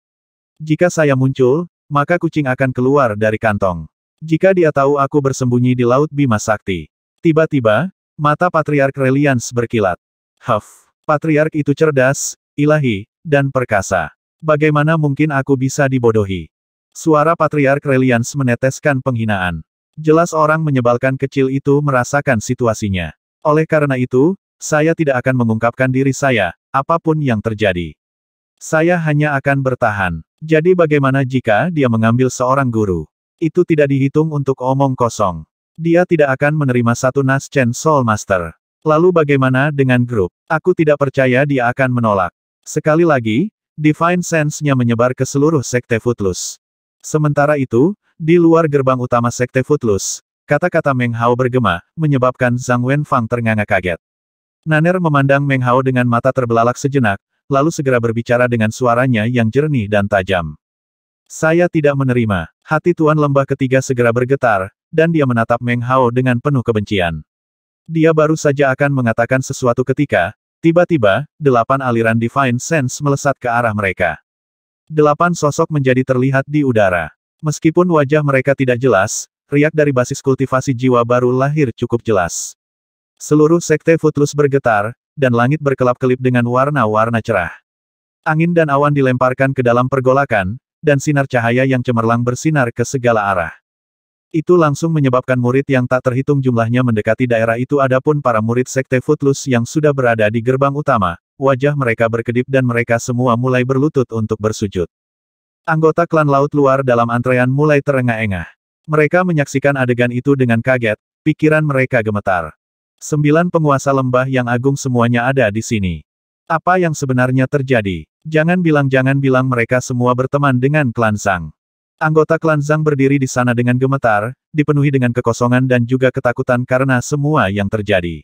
Jika saya muncul, maka kucing akan keluar dari kantong. Jika dia tahu aku bersembunyi di Laut Bima Sakti. Tiba-tiba, mata Patriark Relians berkilat. Huff, Patriark itu cerdas, ilahi, dan perkasa. Bagaimana mungkin aku bisa dibodohi? Suara Patriark Relians meneteskan penghinaan. Jelas orang menyebalkan kecil itu merasakan situasinya. Oleh karena itu, saya tidak akan mengungkapkan diri saya, apapun yang terjadi. Saya hanya akan bertahan. Jadi bagaimana jika dia mengambil seorang guru? Itu tidak dihitung untuk omong kosong. Dia tidak akan menerima satu Naschen Soul Master. Lalu bagaimana dengan grup? Aku tidak percaya dia akan menolak. Sekali lagi, Divine Sense-nya menyebar ke seluruh Sekte Footloose. Sementara itu, di luar gerbang utama Sekte Footloose, kata-kata Meng Hao bergema, menyebabkan Zhang Wenfang ternganga kaget. Naner memandang Meng Hao dengan mata terbelalak sejenak, lalu segera berbicara dengan suaranya yang jernih dan tajam. Saya tidak menerima. Hati Tuan Lembah ketiga segera bergetar, dan dia menatap Meng Hao dengan penuh kebencian. Dia baru saja akan mengatakan sesuatu ketika, Tiba-tiba, delapan aliran Divine Sense melesat ke arah mereka. Delapan sosok menjadi terlihat di udara. Meskipun wajah mereka tidak jelas, riak dari basis kultivasi jiwa baru lahir cukup jelas. Seluruh sekte Futlus bergetar, dan langit berkelap-kelip dengan warna-warna cerah. Angin dan awan dilemparkan ke dalam pergolakan, dan sinar cahaya yang cemerlang bersinar ke segala arah. Itu langsung menyebabkan murid yang tak terhitung jumlahnya mendekati daerah itu adapun para murid Sekte Footloose yang sudah berada di gerbang utama, wajah mereka berkedip dan mereka semua mulai berlutut untuk bersujud. Anggota klan laut luar dalam antrean mulai terengah-engah. Mereka menyaksikan adegan itu dengan kaget, pikiran mereka gemetar. Sembilan penguasa lembah yang agung semuanya ada di sini. Apa yang sebenarnya terjadi? Jangan bilang-jangan bilang mereka semua berteman dengan klan Sang. Anggota klan Zhang berdiri di sana dengan gemetar, dipenuhi dengan kekosongan dan juga ketakutan karena semua yang terjadi.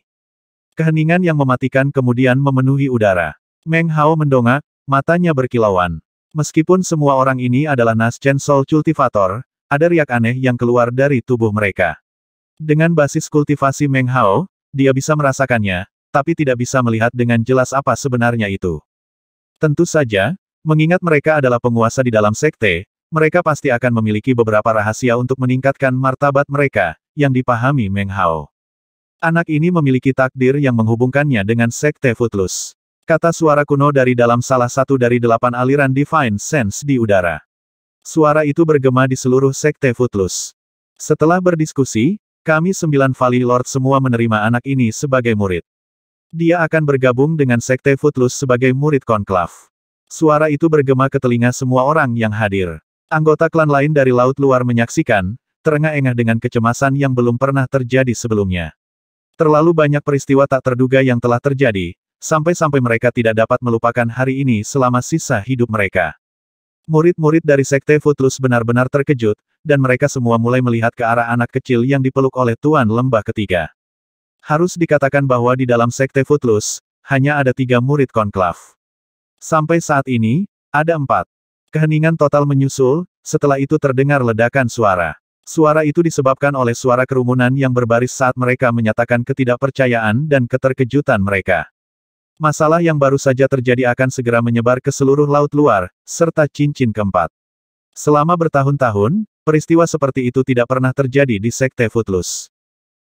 Keheningan yang mematikan kemudian memenuhi udara. Meng Hao mendongak, matanya berkilauan. Meskipun semua orang ini adalah Nas Chen Sol Cultivator, ada riak aneh yang keluar dari tubuh mereka. Dengan basis kultivasi Meng Hao, dia bisa merasakannya, tapi tidak bisa melihat dengan jelas apa sebenarnya itu. Tentu saja, mengingat mereka adalah penguasa di dalam sekte, mereka pasti akan memiliki beberapa rahasia untuk meningkatkan martabat mereka, yang dipahami Meng Hao. Anak ini memiliki takdir yang menghubungkannya dengan Sekte Footloose. Kata suara kuno dari dalam salah satu dari delapan aliran Divine Sense di udara. Suara itu bergema di seluruh Sekte Footloose. Setelah berdiskusi, kami sembilan Valley Lord semua menerima anak ini sebagai murid. Dia akan bergabung dengan Sekte Footloose sebagai murid konklav. Suara itu bergema ke telinga semua orang yang hadir. Anggota klan lain dari laut luar menyaksikan, terengah-engah dengan kecemasan yang belum pernah terjadi sebelumnya. Terlalu banyak peristiwa tak terduga yang telah terjadi, sampai-sampai mereka tidak dapat melupakan hari ini selama sisa hidup mereka. Murid-murid dari Sekte Futlus benar-benar terkejut, dan mereka semua mulai melihat ke arah anak kecil yang dipeluk oleh Tuan Lembah Ketiga. Harus dikatakan bahwa di dalam Sekte Futlus, hanya ada tiga murid konklav. Sampai saat ini, ada empat. Keheningan total menyusul, setelah itu terdengar ledakan suara. Suara itu disebabkan oleh suara kerumunan yang berbaris saat mereka menyatakan ketidakpercayaan dan keterkejutan mereka. Masalah yang baru saja terjadi akan segera menyebar ke seluruh laut luar, serta cincin keempat. Selama bertahun-tahun, peristiwa seperti itu tidak pernah terjadi di Sekte Futlus.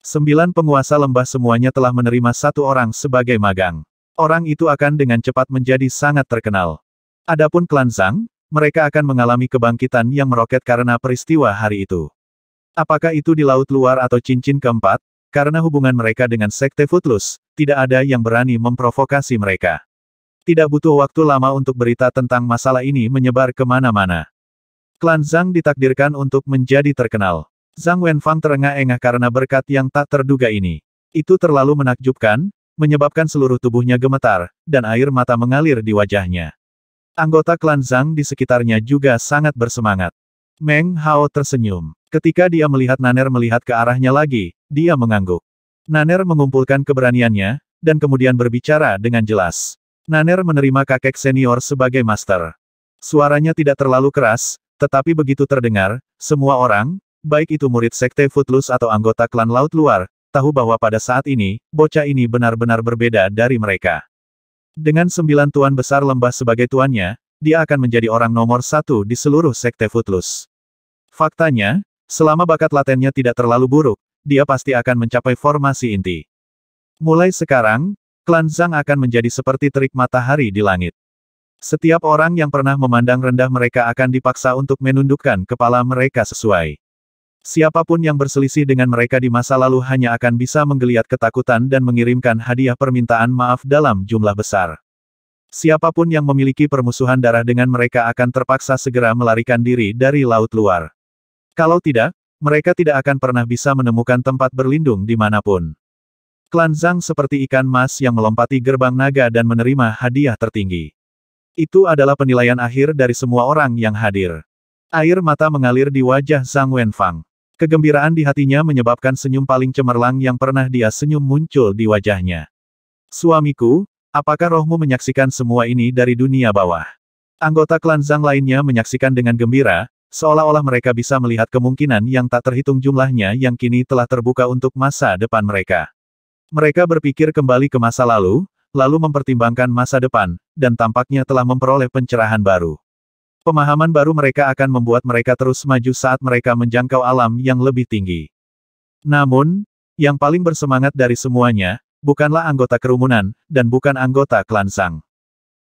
Sembilan penguasa lembah semuanya telah menerima satu orang sebagai magang. Orang itu akan dengan cepat menjadi sangat terkenal. Adapun klan Zhang, mereka akan mengalami kebangkitan yang meroket karena peristiwa hari itu. Apakah itu di Laut Luar atau Cincin keempat, karena hubungan mereka dengan Sekte Footloose, tidak ada yang berani memprovokasi mereka. Tidak butuh waktu lama untuk berita tentang masalah ini menyebar kemana-mana. Klan Zhang ditakdirkan untuk menjadi terkenal. Zhang Wenfang terengah-engah karena berkat yang tak terduga ini. Itu terlalu menakjubkan, menyebabkan seluruh tubuhnya gemetar, dan air mata mengalir di wajahnya. Anggota klan Zhang di sekitarnya juga sangat bersemangat. Meng Hao tersenyum. Ketika dia melihat Naner melihat ke arahnya lagi, dia mengangguk. Naner mengumpulkan keberaniannya, dan kemudian berbicara dengan jelas. Naner menerima kakek senior sebagai master. Suaranya tidak terlalu keras, tetapi begitu terdengar, semua orang, baik itu murid sekte Footloose atau anggota klan Laut Luar, tahu bahwa pada saat ini, bocah ini benar-benar berbeda dari mereka. Dengan sembilan tuan besar lembah sebagai tuannya, dia akan menjadi orang nomor satu di seluruh sekte Futlus. Faktanya, selama bakat latennya tidak terlalu buruk, dia pasti akan mencapai formasi inti. Mulai sekarang, klan Zhang akan menjadi seperti terik matahari di langit. Setiap orang yang pernah memandang rendah mereka akan dipaksa untuk menundukkan kepala mereka sesuai. Siapapun yang berselisih dengan mereka di masa lalu hanya akan bisa menggeliat ketakutan dan mengirimkan hadiah permintaan maaf dalam jumlah besar. Siapapun yang memiliki permusuhan darah dengan mereka akan terpaksa segera melarikan diri dari laut luar. Kalau tidak, mereka tidak akan pernah bisa menemukan tempat berlindung dimanapun. Klan Zhang seperti ikan mas yang melompati gerbang naga dan menerima hadiah tertinggi. Itu adalah penilaian akhir dari semua orang yang hadir. Air mata mengalir di wajah Zhang Wenfang. Kegembiraan di hatinya menyebabkan senyum paling cemerlang yang pernah dia senyum muncul di wajahnya. Suamiku, apakah rohmu menyaksikan semua ini dari dunia bawah? Anggota klan Zhang lainnya menyaksikan dengan gembira, seolah-olah mereka bisa melihat kemungkinan yang tak terhitung jumlahnya yang kini telah terbuka untuk masa depan mereka. Mereka berpikir kembali ke masa lalu, lalu mempertimbangkan masa depan, dan tampaknya telah memperoleh pencerahan baru. Pemahaman baru mereka akan membuat mereka terus maju saat mereka menjangkau alam yang lebih tinggi. Namun, yang paling bersemangat dari semuanya, bukanlah anggota kerumunan, dan bukan anggota klan Sang.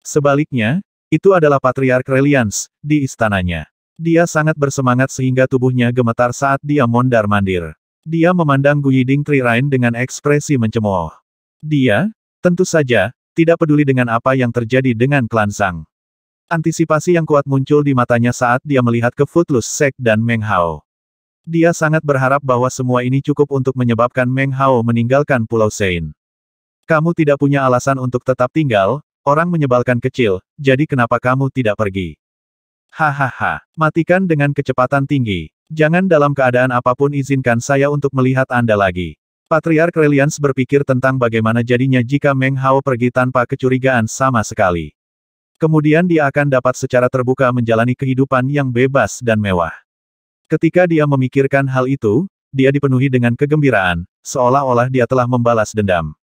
Sebaliknya, itu adalah Patriark Relians, di istananya. Dia sangat bersemangat sehingga tubuhnya gemetar saat dia mondar-mandir. Dia memandang Guiding Trirain dengan ekspresi mencemooh. Dia, tentu saja, tidak peduli dengan apa yang terjadi dengan klan Sang. Antisipasi yang kuat muncul di matanya saat dia melihat ke Footloose Sek dan Meng Hao. Dia sangat berharap bahwa semua ini cukup untuk menyebabkan Meng Hao meninggalkan Pulau Sein. Kamu tidak punya alasan untuk tetap tinggal, orang menyebalkan kecil, jadi kenapa kamu tidak pergi? Hahaha, matikan dengan kecepatan tinggi. Jangan dalam keadaan apapun izinkan saya untuk melihat Anda lagi. Patriark Reliance berpikir tentang bagaimana jadinya jika Meng Hao pergi tanpa kecurigaan sama sekali. Kemudian dia akan dapat secara terbuka menjalani kehidupan yang bebas dan mewah. Ketika dia memikirkan hal itu, dia dipenuhi dengan kegembiraan, seolah-olah dia telah membalas dendam.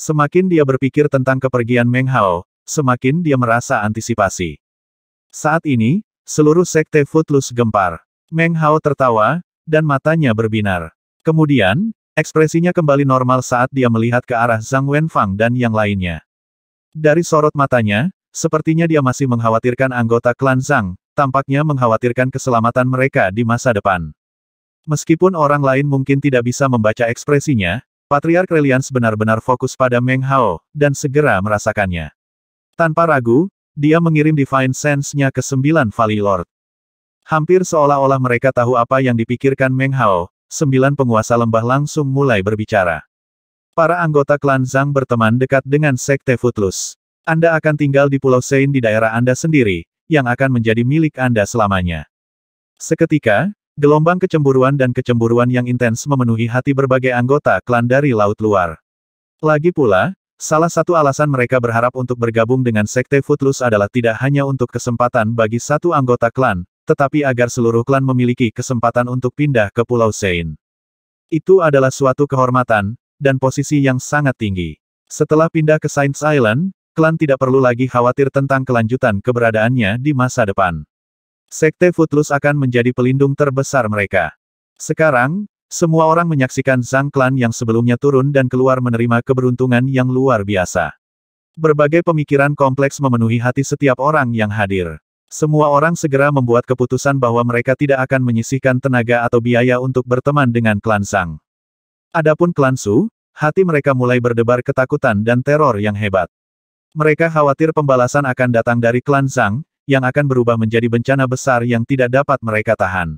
Semakin dia berpikir tentang kepergian Meng Hao, semakin dia merasa antisipasi. Saat ini, seluruh sekte Footloose gempar. Meng Hao tertawa, dan matanya berbinar. Kemudian, ekspresinya kembali normal saat dia melihat ke arah Zhang Wenfang dan yang lainnya. Dari sorot matanya, Sepertinya dia masih mengkhawatirkan anggota klan Zhang, tampaknya mengkhawatirkan keselamatan mereka di masa depan. Meskipun orang lain mungkin tidak bisa membaca ekspresinya, Patriark Relians benar-benar fokus pada Meng Hao, dan segera merasakannya. Tanpa ragu, dia mengirim Divine Sense-nya ke sembilan Valley Lord. Hampir seolah-olah mereka tahu apa yang dipikirkan Meng Hao, sembilan penguasa lembah langsung mulai berbicara. Para anggota klan Zhang berteman dekat dengan Sekte Footloose. Anda akan tinggal di Pulau Sein di daerah Anda sendiri, yang akan menjadi milik Anda selamanya. Seketika, gelombang kecemburuan dan kecemburuan yang intens memenuhi hati berbagai anggota klan dari Laut Luar. Lagi pula, salah satu alasan mereka berharap untuk bergabung dengan Sekte Footloose adalah tidak hanya untuk kesempatan bagi satu anggota klan, tetapi agar seluruh klan memiliki kesempatan untuk pindah ke Pulau Sein. Itu adalah suatu kehormatan, dan posisi yang sangat tinggi. Setelah pindah ke Saints Island, klan tidak perlu lagi khawatir tentang kelanjutan keberadaannya di masa depan. Sekte Futlus akan menjadi pelindung terbesar mereka. Sekarang, semua orang menyaksikan Sang Klan yang sebelumnya turun dan keluar menerima keberuntungan yang luar biasa. Berbagai pemikiran kompleks memenuhi hati setiap orang yang hadir. Semua orang segera membuat keputusan bahwa mereka tidak akan menyisihkan tenaga atau biaya untuk berteman dengan klan Sang. Adapun klan Su, hati mereka mulai berdebar ketakutan dan teror yang hebat. Mereka khawatir pembalasan akan datang dari klan Zhang, yang akan berubah menjadi bencana besar yang tidak dapat mereka tahan.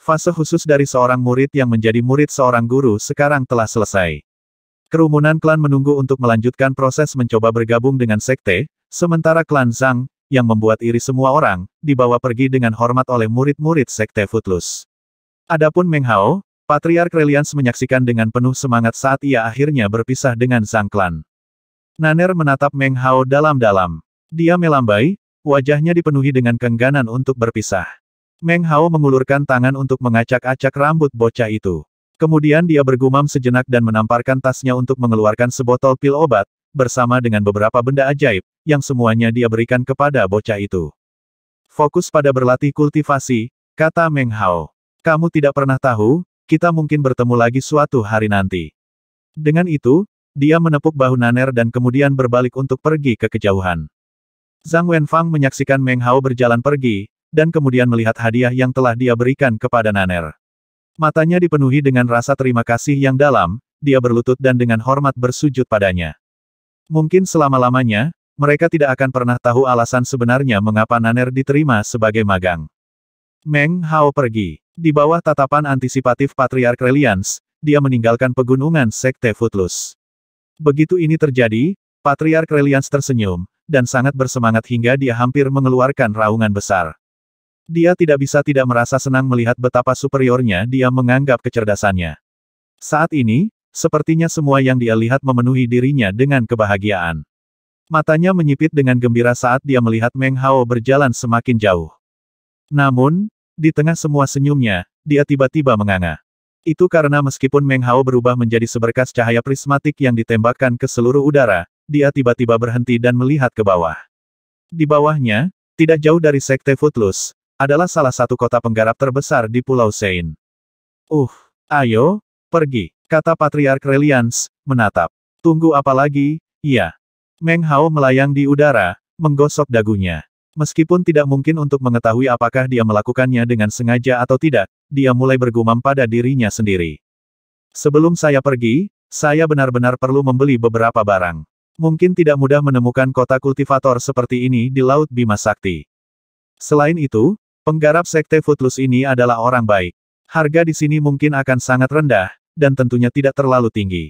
Fase khusus dari seorang murid yang menjadi murid seorang guru sekarang telah selesai. Kerumunan klan menunggu untuk melanjutkan proses mencoba bergabung dengan sekte, sementara klan Zhang, yang membuat iri semua orang, dibawa pergi dengan hormat oleh murid-murid sekte Footloose. Adapun Meng Hao, Patriark Reliance menyaksikan dengan penuh semangat saat ia akhirnya berpisah dengan Zhang Klan. Naner menatap Meng Hao dalam-dalam. Dia melambai, wajahnya dipenuhi dengan kengganan untuk berpisah. Meng Hao mengulurkan tangan untuk mengacak-acak rambut bocah itu. Kemudian dia bergumam sejenak dan menamparkan tasnya untuk mengeluarkan sebotol pil obat, bersama dengan beberapa benda ajaib, yang semuanya dia berikan kepada bocah itu. Fokus pada berlatih kultivasi, kata Meng Hao. Kamu tidak pernah tahu, kita mungkin bertemu lagi suatu hari nanti. Dengan itu, dia menepuk bahu Naner dan kemudian berbalik untuk pergi ke kejauhan. Zhang Wenfang menyaksikan Meng Hao berjalan pergi, dan kemudian melihat hadiah yang telah dia berikan kepada Naner. Matanya dipenuhi dengan rasa terima kasih yang dalam, dia berlutut dan dengan hormat bersujud padanya. Mungkin selama-lamanya, mereka tidak akan pernah tahu alasan sebenarnya mengapa Naner diterima sebagai magang. Meng Hao pergi. Di bawah tatapan antisipatif Patriark Reliance, dia meninggalkan pegunungan Sekte Footloose. Begitu ini terjadi, Patriark Relians tersenyum, dan sangat bersemangat hingga dia hampir mengeluarkan raungan besar. Dia tidak bisa tidak merasa senang melihat betapa superiornya dia menganggap kecerdasannya. Saat ini, sepertinya semua yang dia lihat memenuhi dirinya dengan kebahagiaan. Matanya menyipit dengan gembira saat dia melihat Meng Hao berjalan semakin jauh. Namun, di tengah semua senyumnya, dia tiba-tiba menganga. Itu karena meskipun Meng Hao berubah menjadi seberkas cahaya prismatik yang ditembakkan ke seluruh udara, dia tiba-tiba berhenti dan melihat ke bawah. Di bawahnya, tidak jauh dari Sekte Footloose, adalah salah satu kota penggarap terbesar di Pulau Sein. Uh, ayo, pergi, kata Patriark Reliance, menatap. Tunggu apa lagi, iya. Meng Hao melayang di udara, menggosok dagunya. Meskipun tidak mungkin untuk mengetahui apakah dia melakukannya dengan sengaja atau tidak, dia mulai bergumam pada dirinya sendiri. Sebelum saya pergi, saya benar-benar perlu membeli beberapa barang. Mungkin tidak mudah menemukan kota kultivator seperti ini di Laut Bima Sakti. Selain itu, penggarap Sekte Footloose ini adalah orang baik. Harga di sini mungkin akan sangat rendah, dan tentunya tidak terlalu tinggi.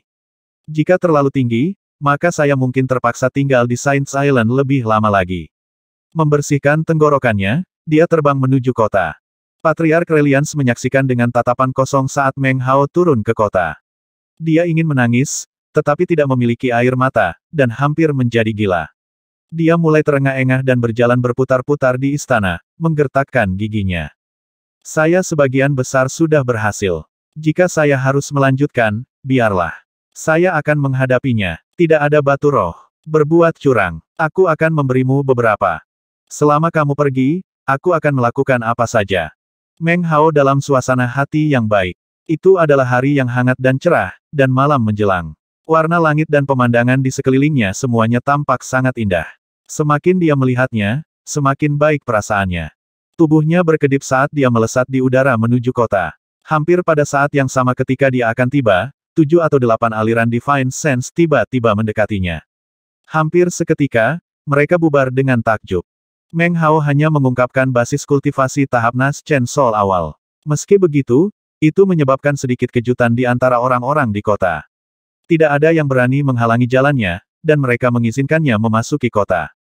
Jika terlalu tinggi, maka saya mungkin terpaksa tinggal di Saints Island lebih lama lagi. Membersihkan tenggorokannya, dia terbang menuju kota. Patriark Relians menyaksikan dengan tatapan kosong saat Meng Hao turun ke kota. Dia ingin menangis, tetapi tidak memiliki air mata, dan hampir menjadi gila. Dia mulai terengah-engah dan berjalan berputar-putar di istana, menggertakkan giginya. Saya sebagian besar sudah berhasil. Jika saya harus melanjutkan, biarlah. Saya akan menghadapinya. Tidak ada batu roh. Berbuat curang. Aku akan memberimu beberapa. Selama kamu pergi, aku akan melakukan apa saja. Meng Hao dalam suasana hati yang baik. Itu adalah hari yang hangat dan cerah, dan malam menjelang. Warna langit dan pemandangan di sekelilingnya semuanya tampak sangat indah. Semakin dia melihatnya, semakin baik perasaannya. Tubuhnya berkedip saat dia melesat di udara menuju kota. Hampir pada saat yang sama ketika dia akan tiba, tujuh atau delapan aliran Divine Sense tiba-tiba mendekatinya. Hampir seketika, mereka bubar dengan takjub. Meng Hao hanya mengungkapkan basis kultivasi tahap Nas Chen Sol awal. Meski begitu, itu menyebabkan sedikit kejutan di antara orang-orang di kota. Tidak ada yang berani menghalangi jalannya, dan mereka mengizinkannya memasuki kota.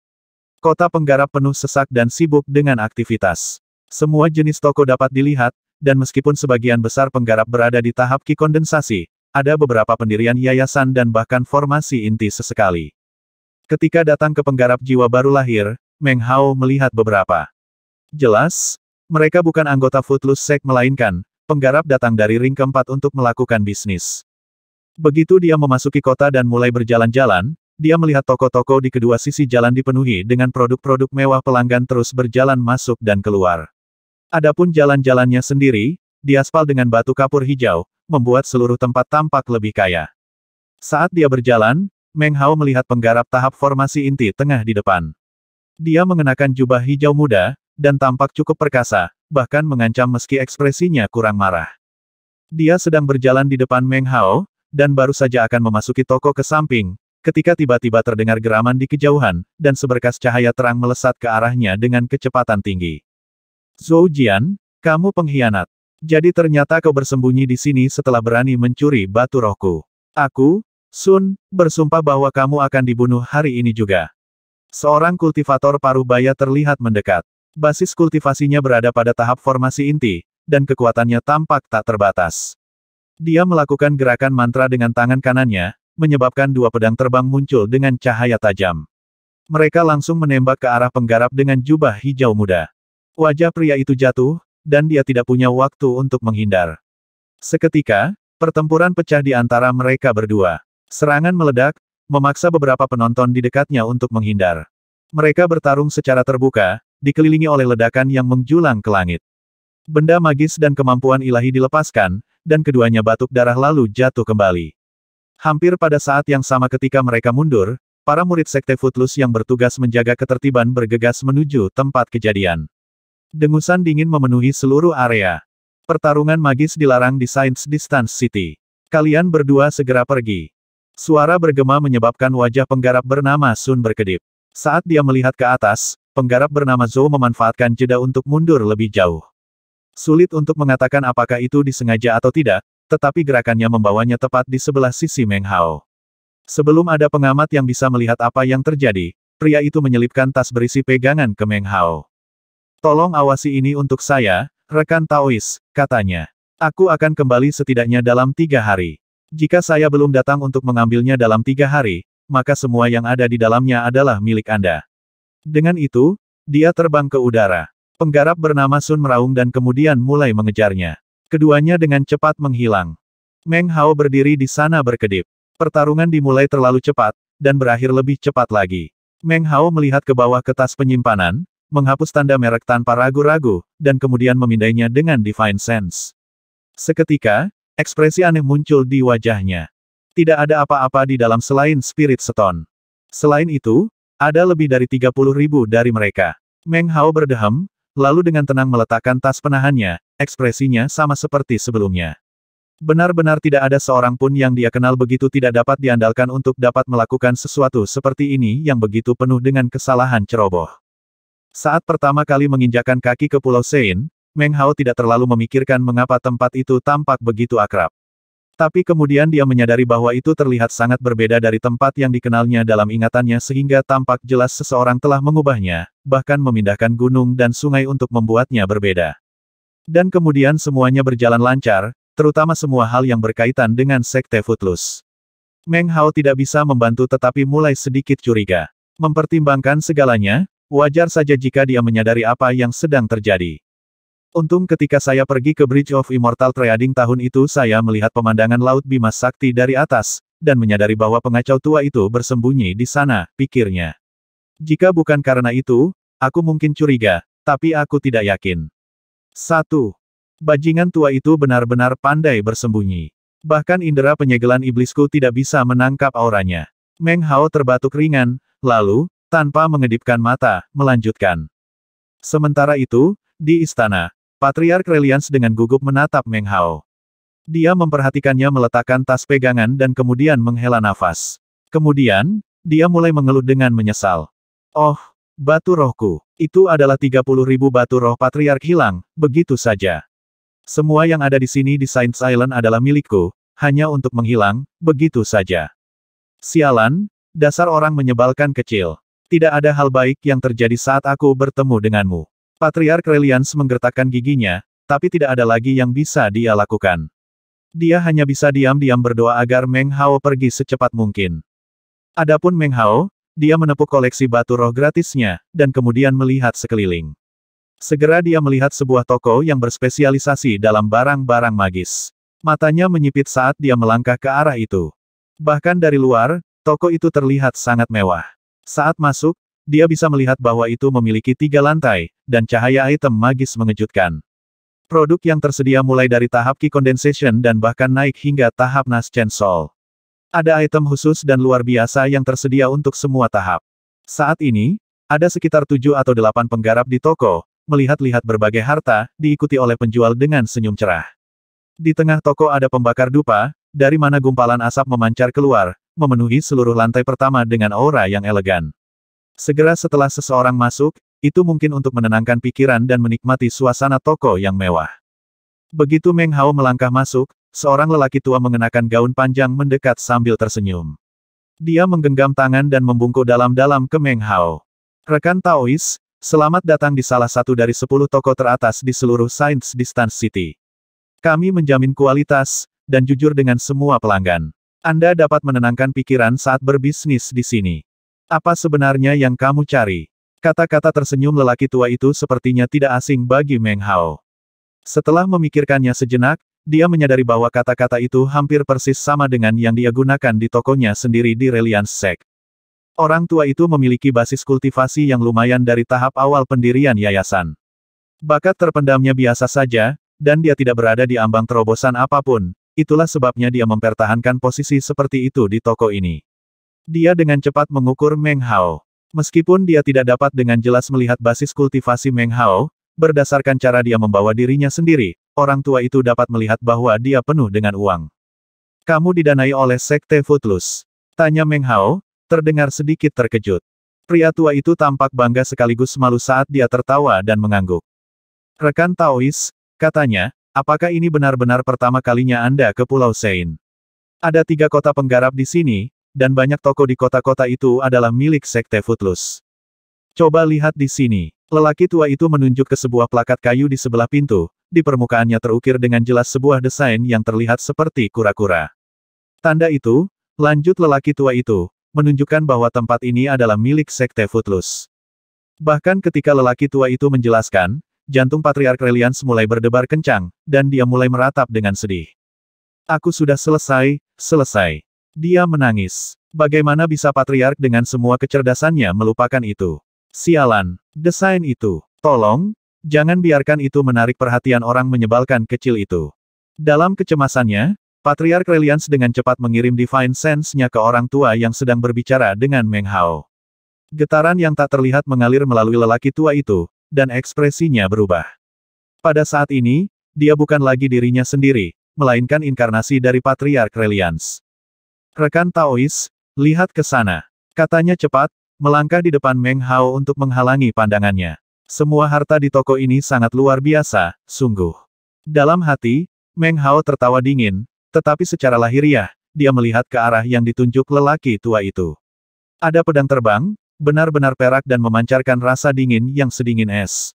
Kota penggarap penuh sesak dan sibuk dengan aktivitas. Semua jenis toko dapat dilihat, dan meskipun sebagian besar penggarap berada di tahap kikondensasi, ada beberapa pendirian yayasan dan bahkan formasi inti sesekali. Ketika datang ke penggarap jiwa baru lahir, Meng Hao melihat beberapa. Jelas, mereka bukan anggota Footloose Sek melainkan, penggarap datang dari ring keempat untuk melakukan bisnis. Begitu dia memasuki kota dan mulai berjalan-jalan, dia melihat toko-toko di kedua sisi jalan dipenuhi dengan produk-produk mewah pelanggan terus berjalan masuk dan keluar. Adapun jalan-jalannya sendiri, diaspal dengan batu kapur hijau, membuat seluruh tempat tampak lebih kaya. Saat dia berjalan, Meng Hao melihat penggarap tahap formasi inti tengah di depan. Dia mengenakan jubah hijau muda, dan tampak cukup perkasa, bahkan mengancam meski ekspresinya kurang marah. Dia sedang berjalan di depan Meng Hao, dan baru saja akan memasuki toko ke samping, ketika tiba-tiba terdengar geraman di kejauhan, dan seberkas cahaya terang melesat ke arahnya dengan kecepatan tinggi. Zhou Jian, kamu pengkhianat. Jadi ternyata kau bersembunyi di sini setelah berani mencuri batu rohku. Aku, Sun, bersumpah bahwa kamu akan dibunuh hari ini juga. Seorang kultivator paruh baya terlihat mendekat. Basis kultivasinya berada pada tahap formasi inti, dan kekuatannya tampak tak terbatas. Dia melakukan gerakan mantra dengan tangan kanannya, menyebabkan dua pedang terbang muncul dengan cahaya tajam. Mereka langsung menembak ke arah penggarap dengan jubah hijau muda. Wajah pria itu jatuh, dan dia tidak punya waktu untuk menghindar. Seketika, pertempuran pecah di antara mereka berdua. Serangan meledak, memaksa beberapa penonton di dekatnya untuk menghindar. Mereka bertarung secara terbuka, dikelilingi oleh ledakan yang menjulang ke langit. Benda magis dan kemampuan ilahi dilepaskan, dan keduanya batuk darah lalu jatuh kembali. Hampir pada saat yang sama ketika mereka mundur, para murid Sekte Futlus yang bertugas menjaga ketertiban bergegas menuju tempat kejadian. Dengusan dingin memenuhi seluruh area. Pertarungan magis dilarang di Science Distance City. Kalian berdua segera pergi. Suara bergema menyebabkan wajah penggarap bernama Sun berkedip. Saat dia melihat ke atas, penggarap bernama Zhou memanfaatkan jeda untuk mundur lebih jauh. Sulit untuk mengatakan apakah itu disengaja atau tidak, tetapi gerakannya membawanya tepat di sebelah sisi Meng Hao. Sebelum ada pengamat yang bisa melihat apa yang terjadi, pria itu menyelipkan tas berisi pegangan ke Meng Hao. Tolong awasi ini untuk saya, rekan Taois, katanya. Aku akan kembali setidaknya dalam tiga hari. Jika saya belum datang untuk mengambilnya dalam tiga hari, maka semua yang ada di dalamnya adalah milik Anda. Dengan itu, dia terbang ke udara. Penggarap bernama Sun meraung dan kemudian mulai mengejarnya. Keduanya dengan cepat menghilang. Meng Hao berdiri di sana berkedip. Pertarungan dimulai terlalu cepat, dan berakhir lebih cepat lagi. Meng Hao melihat ke bawah kertas penyimpanan, menghapus tanda merek tanpa ragu-ragu, dan kemudian memindainya dengan Divine Sense. Seketika, Ekspresi aneh muncul di wajahnya. Tidak ada apa-apa di dalam selain spirit stone. Selain itu, ada lebih dari 30 ribu dari mereka. Meng Hao berdehem, lalu dengan tenang meletakkan tas penahannya, ekspresinya sama seperti sebelumnya. Benar-benar tidak ada seorang pun yang dia kenal begitu tidak dapat diandalkan untuk dapat melakukan sesuatu seperti ini yang begitu penuh dengan kesalahan ceroboh. Saat pertama kali menginjakan kaki ke Pulau Sein, Meng Hao tidak terlalu memikirkan mengapa tempat itu tampak begitu akrab. Tapi kemudian dia menyadari bahwa itu terlihat sangat berbeda dari tempat yang dikenalnya dalam ingatannya sehingga tampak jelas seseorang telah mengubahnya, bahkan memindahkan gunung dan sungai untuk membuatnya berbeda. Dan kemudian semuanya berjalan lancar, terutama semua hal yang berkaitan dengan Sekte Footloose. Meng Hao tidak bisa membantu tetapi mulai sedikit curiga. Mempertimbangkan segalanya, wajar saja jika dia menyadari apa yang sedang terjadi. Untung ketika saya pergi ke Bridge of Immortal Trading tahun itu saya melihat pemandangan Laut Bima Sakti dari atas, dan menyadari bahwa pengacau tua itu bersembunyi di sana, pikirnya. Jika bukan karena itu, aku mungkin curiga, tapi aku tidak yakin. 1. Bajingan tua itu benar-benar pandai bersembunyi. Bahkan indera penyegelan iblisku tidak bisa menangkap auranya. Meng Hao terbatuk ringan, lalu, tanpa mengedipkan mata, melanjutkan. Sementara itu, di istana, Patriark Relians dengan gugup menatap Meng Hao. Dia memperhatikannya meletakkan tas pegangan dan kemudian menghela nafas. Kemudian, dia mulai mengeluh dengan menyesal. Oh, batu rohku. Itu adalah 30 ribu batu roh patriark hilang, begitu saja. Semua yang ada di sini di Saints Island adalah milikku, hanya untuk menghilang, begitu saja. Sialan, dasar orang menyebalkan kecil. Tidak ada hal baik yang terjadi saat aku bertemu denganmu. Patriark Relians menggertakkan giginya, tapi tidak ada lagi yang bisa dia lakukan. Dia hanya bisa diam-diam berdoa agar Meng Hao pergi secepat mungkin. Adapun Meng Hao, dia menepuk koleksi batu roh gratisnya, dan kemudian melihat sekeliling. Segera dia melihat sebuah toko yang berspesialisasi dalam barang-barang magis. Matanya menyipit saat dia melangkah ke arah itu. Bahkan dari luar, toko itu terlihat sangat mewah. Saat masuk, dia bisa melihat bahwa itu memiliki tiga lantai, dan cahaya item magis mengejutkan. Produk yang tersedia mulai dari tahap ki Condensation dan bahkan naik hingga tahap Naschen Sol. Ada item khusus dan luar biasa yang tersedia untuk semua tahap. Saat ini, ada sekitar tujuh atau delapan penggarap di toko, melihat-lihat berbagai harta, diikuti oleh penjual dengan senyum cerah. Di tengah toko ada pembakar dupa, dari mana gumpalan asap memancar keluar, memenuhi seluruh lantai pertama dengan aura yang elegan. Segera setelah seseorang masuk, itu mungkin untuk menenangkan pikiran dan menikmati suasana toko yang mewah. Begitu Meng Hao melangkah masuk, seorang lelaki tua mengenakan gaun panjang mendekat sambil tersenyum. Dia menggenggam tangan dan membungkuk dalam-dalam ke Meng Hao. Rekan Taois, selamat datang di salah satu dari sepuluh toko teratas di seluruh Saints Distance City. Kami menjamin kualitas, dan jujur dengan semua pelanggan. Anda dapat menenangkan pikiran saat berbisnis di sini. Apa sebenarnya yang kamu cari? Kata-kata tersenyum lelaki tua itu sepertinya tidak asing bagi Meng Hao. Setelah memikirkannya sejenak, dia menyadari bahwa kata-kata itu hampir persis sama dengan yang dia gunakan di tokonya sendiri di Reliance Sect. Orang tua itu memiliki basis kultivasi yang lumayan dari tahap awal pendirian yayasan. Bakat terpendamnya biasa saja, dan dia tidak berada di ambang terobosan apapun, itulah sebabnya dia mempertahankan posisi seperti itu di toko ini. Dia dengan cepat mengukur Meng Hao. Meskipun dia tidak dapat dengan jelas melihat basis kultivasi Meng Hao, berdasarkan cara dia membawa dirinya sendiri, orang tua itu dapat melihat bahwa dia penuh dengan uang. Kamu didanai oleh Sekte Footloose. Tanya Meng Hao, terdengar sedikit terkejut. Pria tua itu tampak bangga sekaligus malu saat dia tertawa dan mengangguk. Rekan Taois, katanya, apakah ini benar-benar pertama kalinya Anda ke Pulau Sein? Ada tiga kota penggarap di sini, dan banyak toko di kota-kota itu adalah milik Sekte Footloose. Coba lihat di sini. Lelaki tua itu menunjuk ke sebuah plakat kayu di sebelah pintu, di permukaannya terukir dengan jelas sebuah desain yang terlihat seperti kura-kura. Tanda itu, lanjut lelaki tua itu, menunjukkan bahwa tempat ini adalah milik Sekte Footloose. Bahkan ketika lelaki tua itu menjelaskan, jantung Patriark Relians mulai berdebar kencang, dan dia mulai meratap dengan sedih. Aku sudah selesai, selesai. Dia menangis. Bagaimana bisa patriark dengan semua kecerdasannya melupakan itu? Sialan, desain itu. Tolong, jangan biarkan itu menarik perhatian orang menyebalkan kecil itu. Dalam kecemasannya, Patriark Reliance dengan cepat mengirim Divine Sense-nya ke orang tua yang sedang berbicara dengan Meng Hao. Getaran yang tak terlihat mengalir melalui lelaki tua itu, dan ekspresinya berubah. Pada saat ini, dia bukan lagi dirinya sendiri, melainkan inkarnasi dari Patriark Reliance. Rekan Taois, lihat ke sana. Katanya cepat, melangkah di depan Meng Hao untuk menghalangi pandangannya. Semua harta di toko ini sangat luar biasa, sungguh. Dalam hati, Meng Hao tertawa dingin, tetapi secara lahiriah, dia melihat ke arah yang ditunjuk lelaki tua itu. Ada pedang terbang, benar-benar perak dan memancarkan rasa dingin yang sedingin es.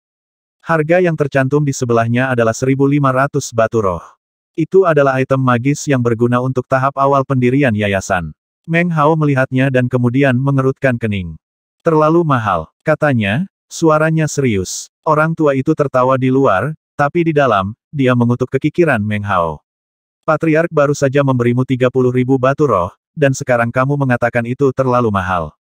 Harga yang tercantum di sebelahnya adalah 1.500 batu roh. Itu adalah item magis yang berguna untuk tahap awal pendirian yayasan. Meng Hao melihatnya dan kemudian mengerutkan kening. Terlalu mahal, katanya, suaranya serius. Orang tua itu tertawa di luar, tapi di dalam, dia mengutuk kekikiran Meng Hao. Patriark baru saja memberimu 30 ribu batu roh, dan sekarang kamu mengatakan itu terlalu mahal.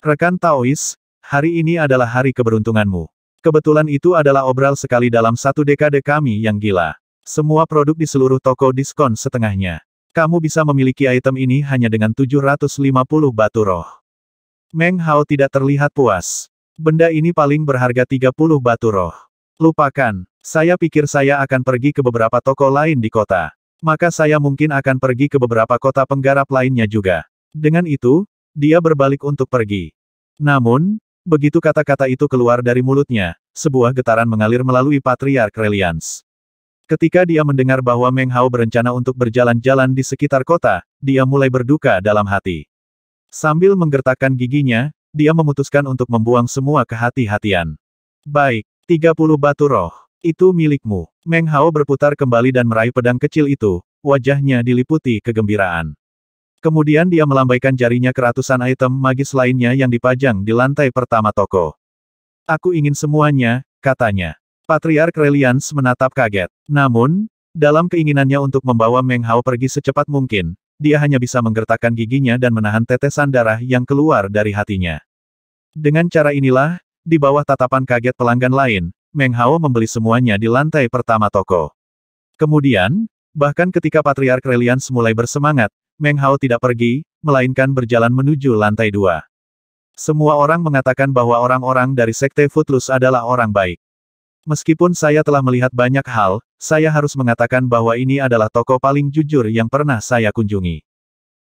Rekan Taois, hari ini adalah hari keberuntunganmu. Kebetulan itu adalah obral sekali dalam satu dekade kami yang gila. Semua produk di seluruh toko diskon setengahnya. Kamu bisa memiliki item ini hanya dengan 750 batu roh. Meng Hao tidak terlihat puas. Benda ini paling berharga 30 batu roh. Lupakan, saya pikir saya akan pergi ke beberapa toko lain di kota. Maka saya mungkin akan pergi ke beberapa kota penggarap lainnya juga. Dengan itu, dia berbalik untuk pergi. Namun, begitu kata-kata itu keluar dari mulutnya, sebuah getaran mengalir melalui Patriark Reliance. Ketika dia mendengar bahwa Meng Hao berencana untuk berjalan-jalan di sekitar kota, dia mulai berduka dalam hati. Sambil menggertakkan giginya, dia memutuskan untuk membuang semua kehati-hatian. Baik, 30 batu roh. Itu milikmu. Meng Hao berputar kembali dan meraih pedang kecil itu, wajahnya diliputi kegembiraan. Kemudian dia melambaikan jarinya ke ratusan item magis lainnya yang dipajang di lantai pertama toko. Aku ingin semuanya, katanya. Patriark Reliance menatap kaget. Namun, dalam keinginannya untuk membawa Meng Hao pergi secepat mungkin, dia hanya bisa menggertakkan giginya dan menahan tetesan darah yang keluar dari hatinya. Dengan cara inilah, di bawah tatapan kaget pelanggan lain, Meng Hao membeli semuanya di lantai pertama toko. Kemudian, bahkan ketika Patriark Reliance mulai bersemangat, Meng Hao tidak pergi, melainkan berjalan menuju lantai dua. Semua orang mengatakan bahwa orang-orang dari Sekte Footloose adalah orang baik. Meskipun saya telah melihat banyak hal, saya harus mengatakan bahwa ini adalah toko paling jujur yang pernah saya kunjungi.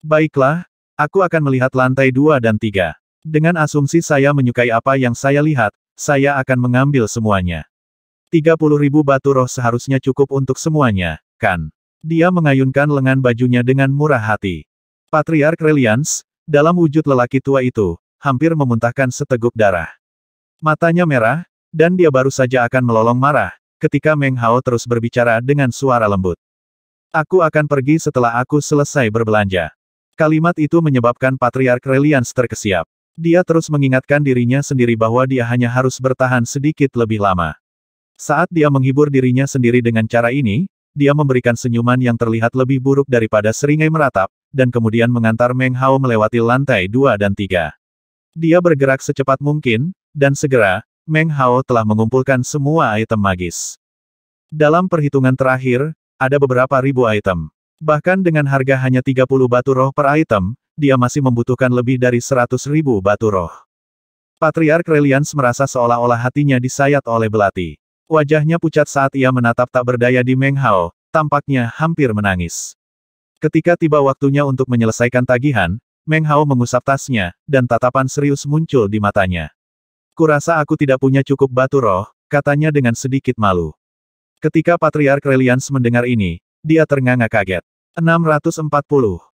Baiklah, aku akan melihat lantai dua dan tiga. Dengan asumsi saya menyukai apa yang saya lihat, saya akan mengambil semuanya. 30 ribu batu roh seharusnya cukup untuk semuanya, kan? Dia mengayunkan lengan bajunya dengan murah hati. Patriark Reliance, dalam wujud lelaki tua itu, hampir memuntahkan seteguk darah. Matanya merah, dan dia baru saja akan melolong marah, ketika Meng Hao terus berbicara dengan suara lembut. Aku akan pergi setelah aku selesai berbelanja. Kalimat itu menyebabkan Patriark Relians terkesiap. Dia terus mengingatkan dirinya sendiri bahwa dia hanya harus bertahan sedikit lebih lama. Saat dia menghibur dirinya sendiri dengan cara ini, dia memberikan senyuman yang terlihat lebih buruk daripada seringai meratap, dan kemudian mengantar Meng Hao melewati lantai dua dan tiga. Dia bergerak secepat mungkin, dan segera, Meng Hao telah mengumpulkan semua item magis. Dalam perhitungan terakhir, ada beberapa ribu item. Bahkan dengan harga hanya 30 batu roh per item, dia masih membutuhkan lebih dari 100 ribu batu roh. Patriark Relians merasa seolah-olah hatinya disayat oleh belati. Wajahnya pucat saat ia menatap tak berdaya di Meng Hao, tampaknya hampir menangis. Ketika tiba waktunya untuk menyelesaikan tagihan, Meng Hao mengusap tasnya, dan tatapan serius muncul di matanya. Kurasa aku tidak punya cukup batu roh, katanya dengan sedikit malu. Ketika Patriark Relians mendengar ini, dia ternganga kaget. 640.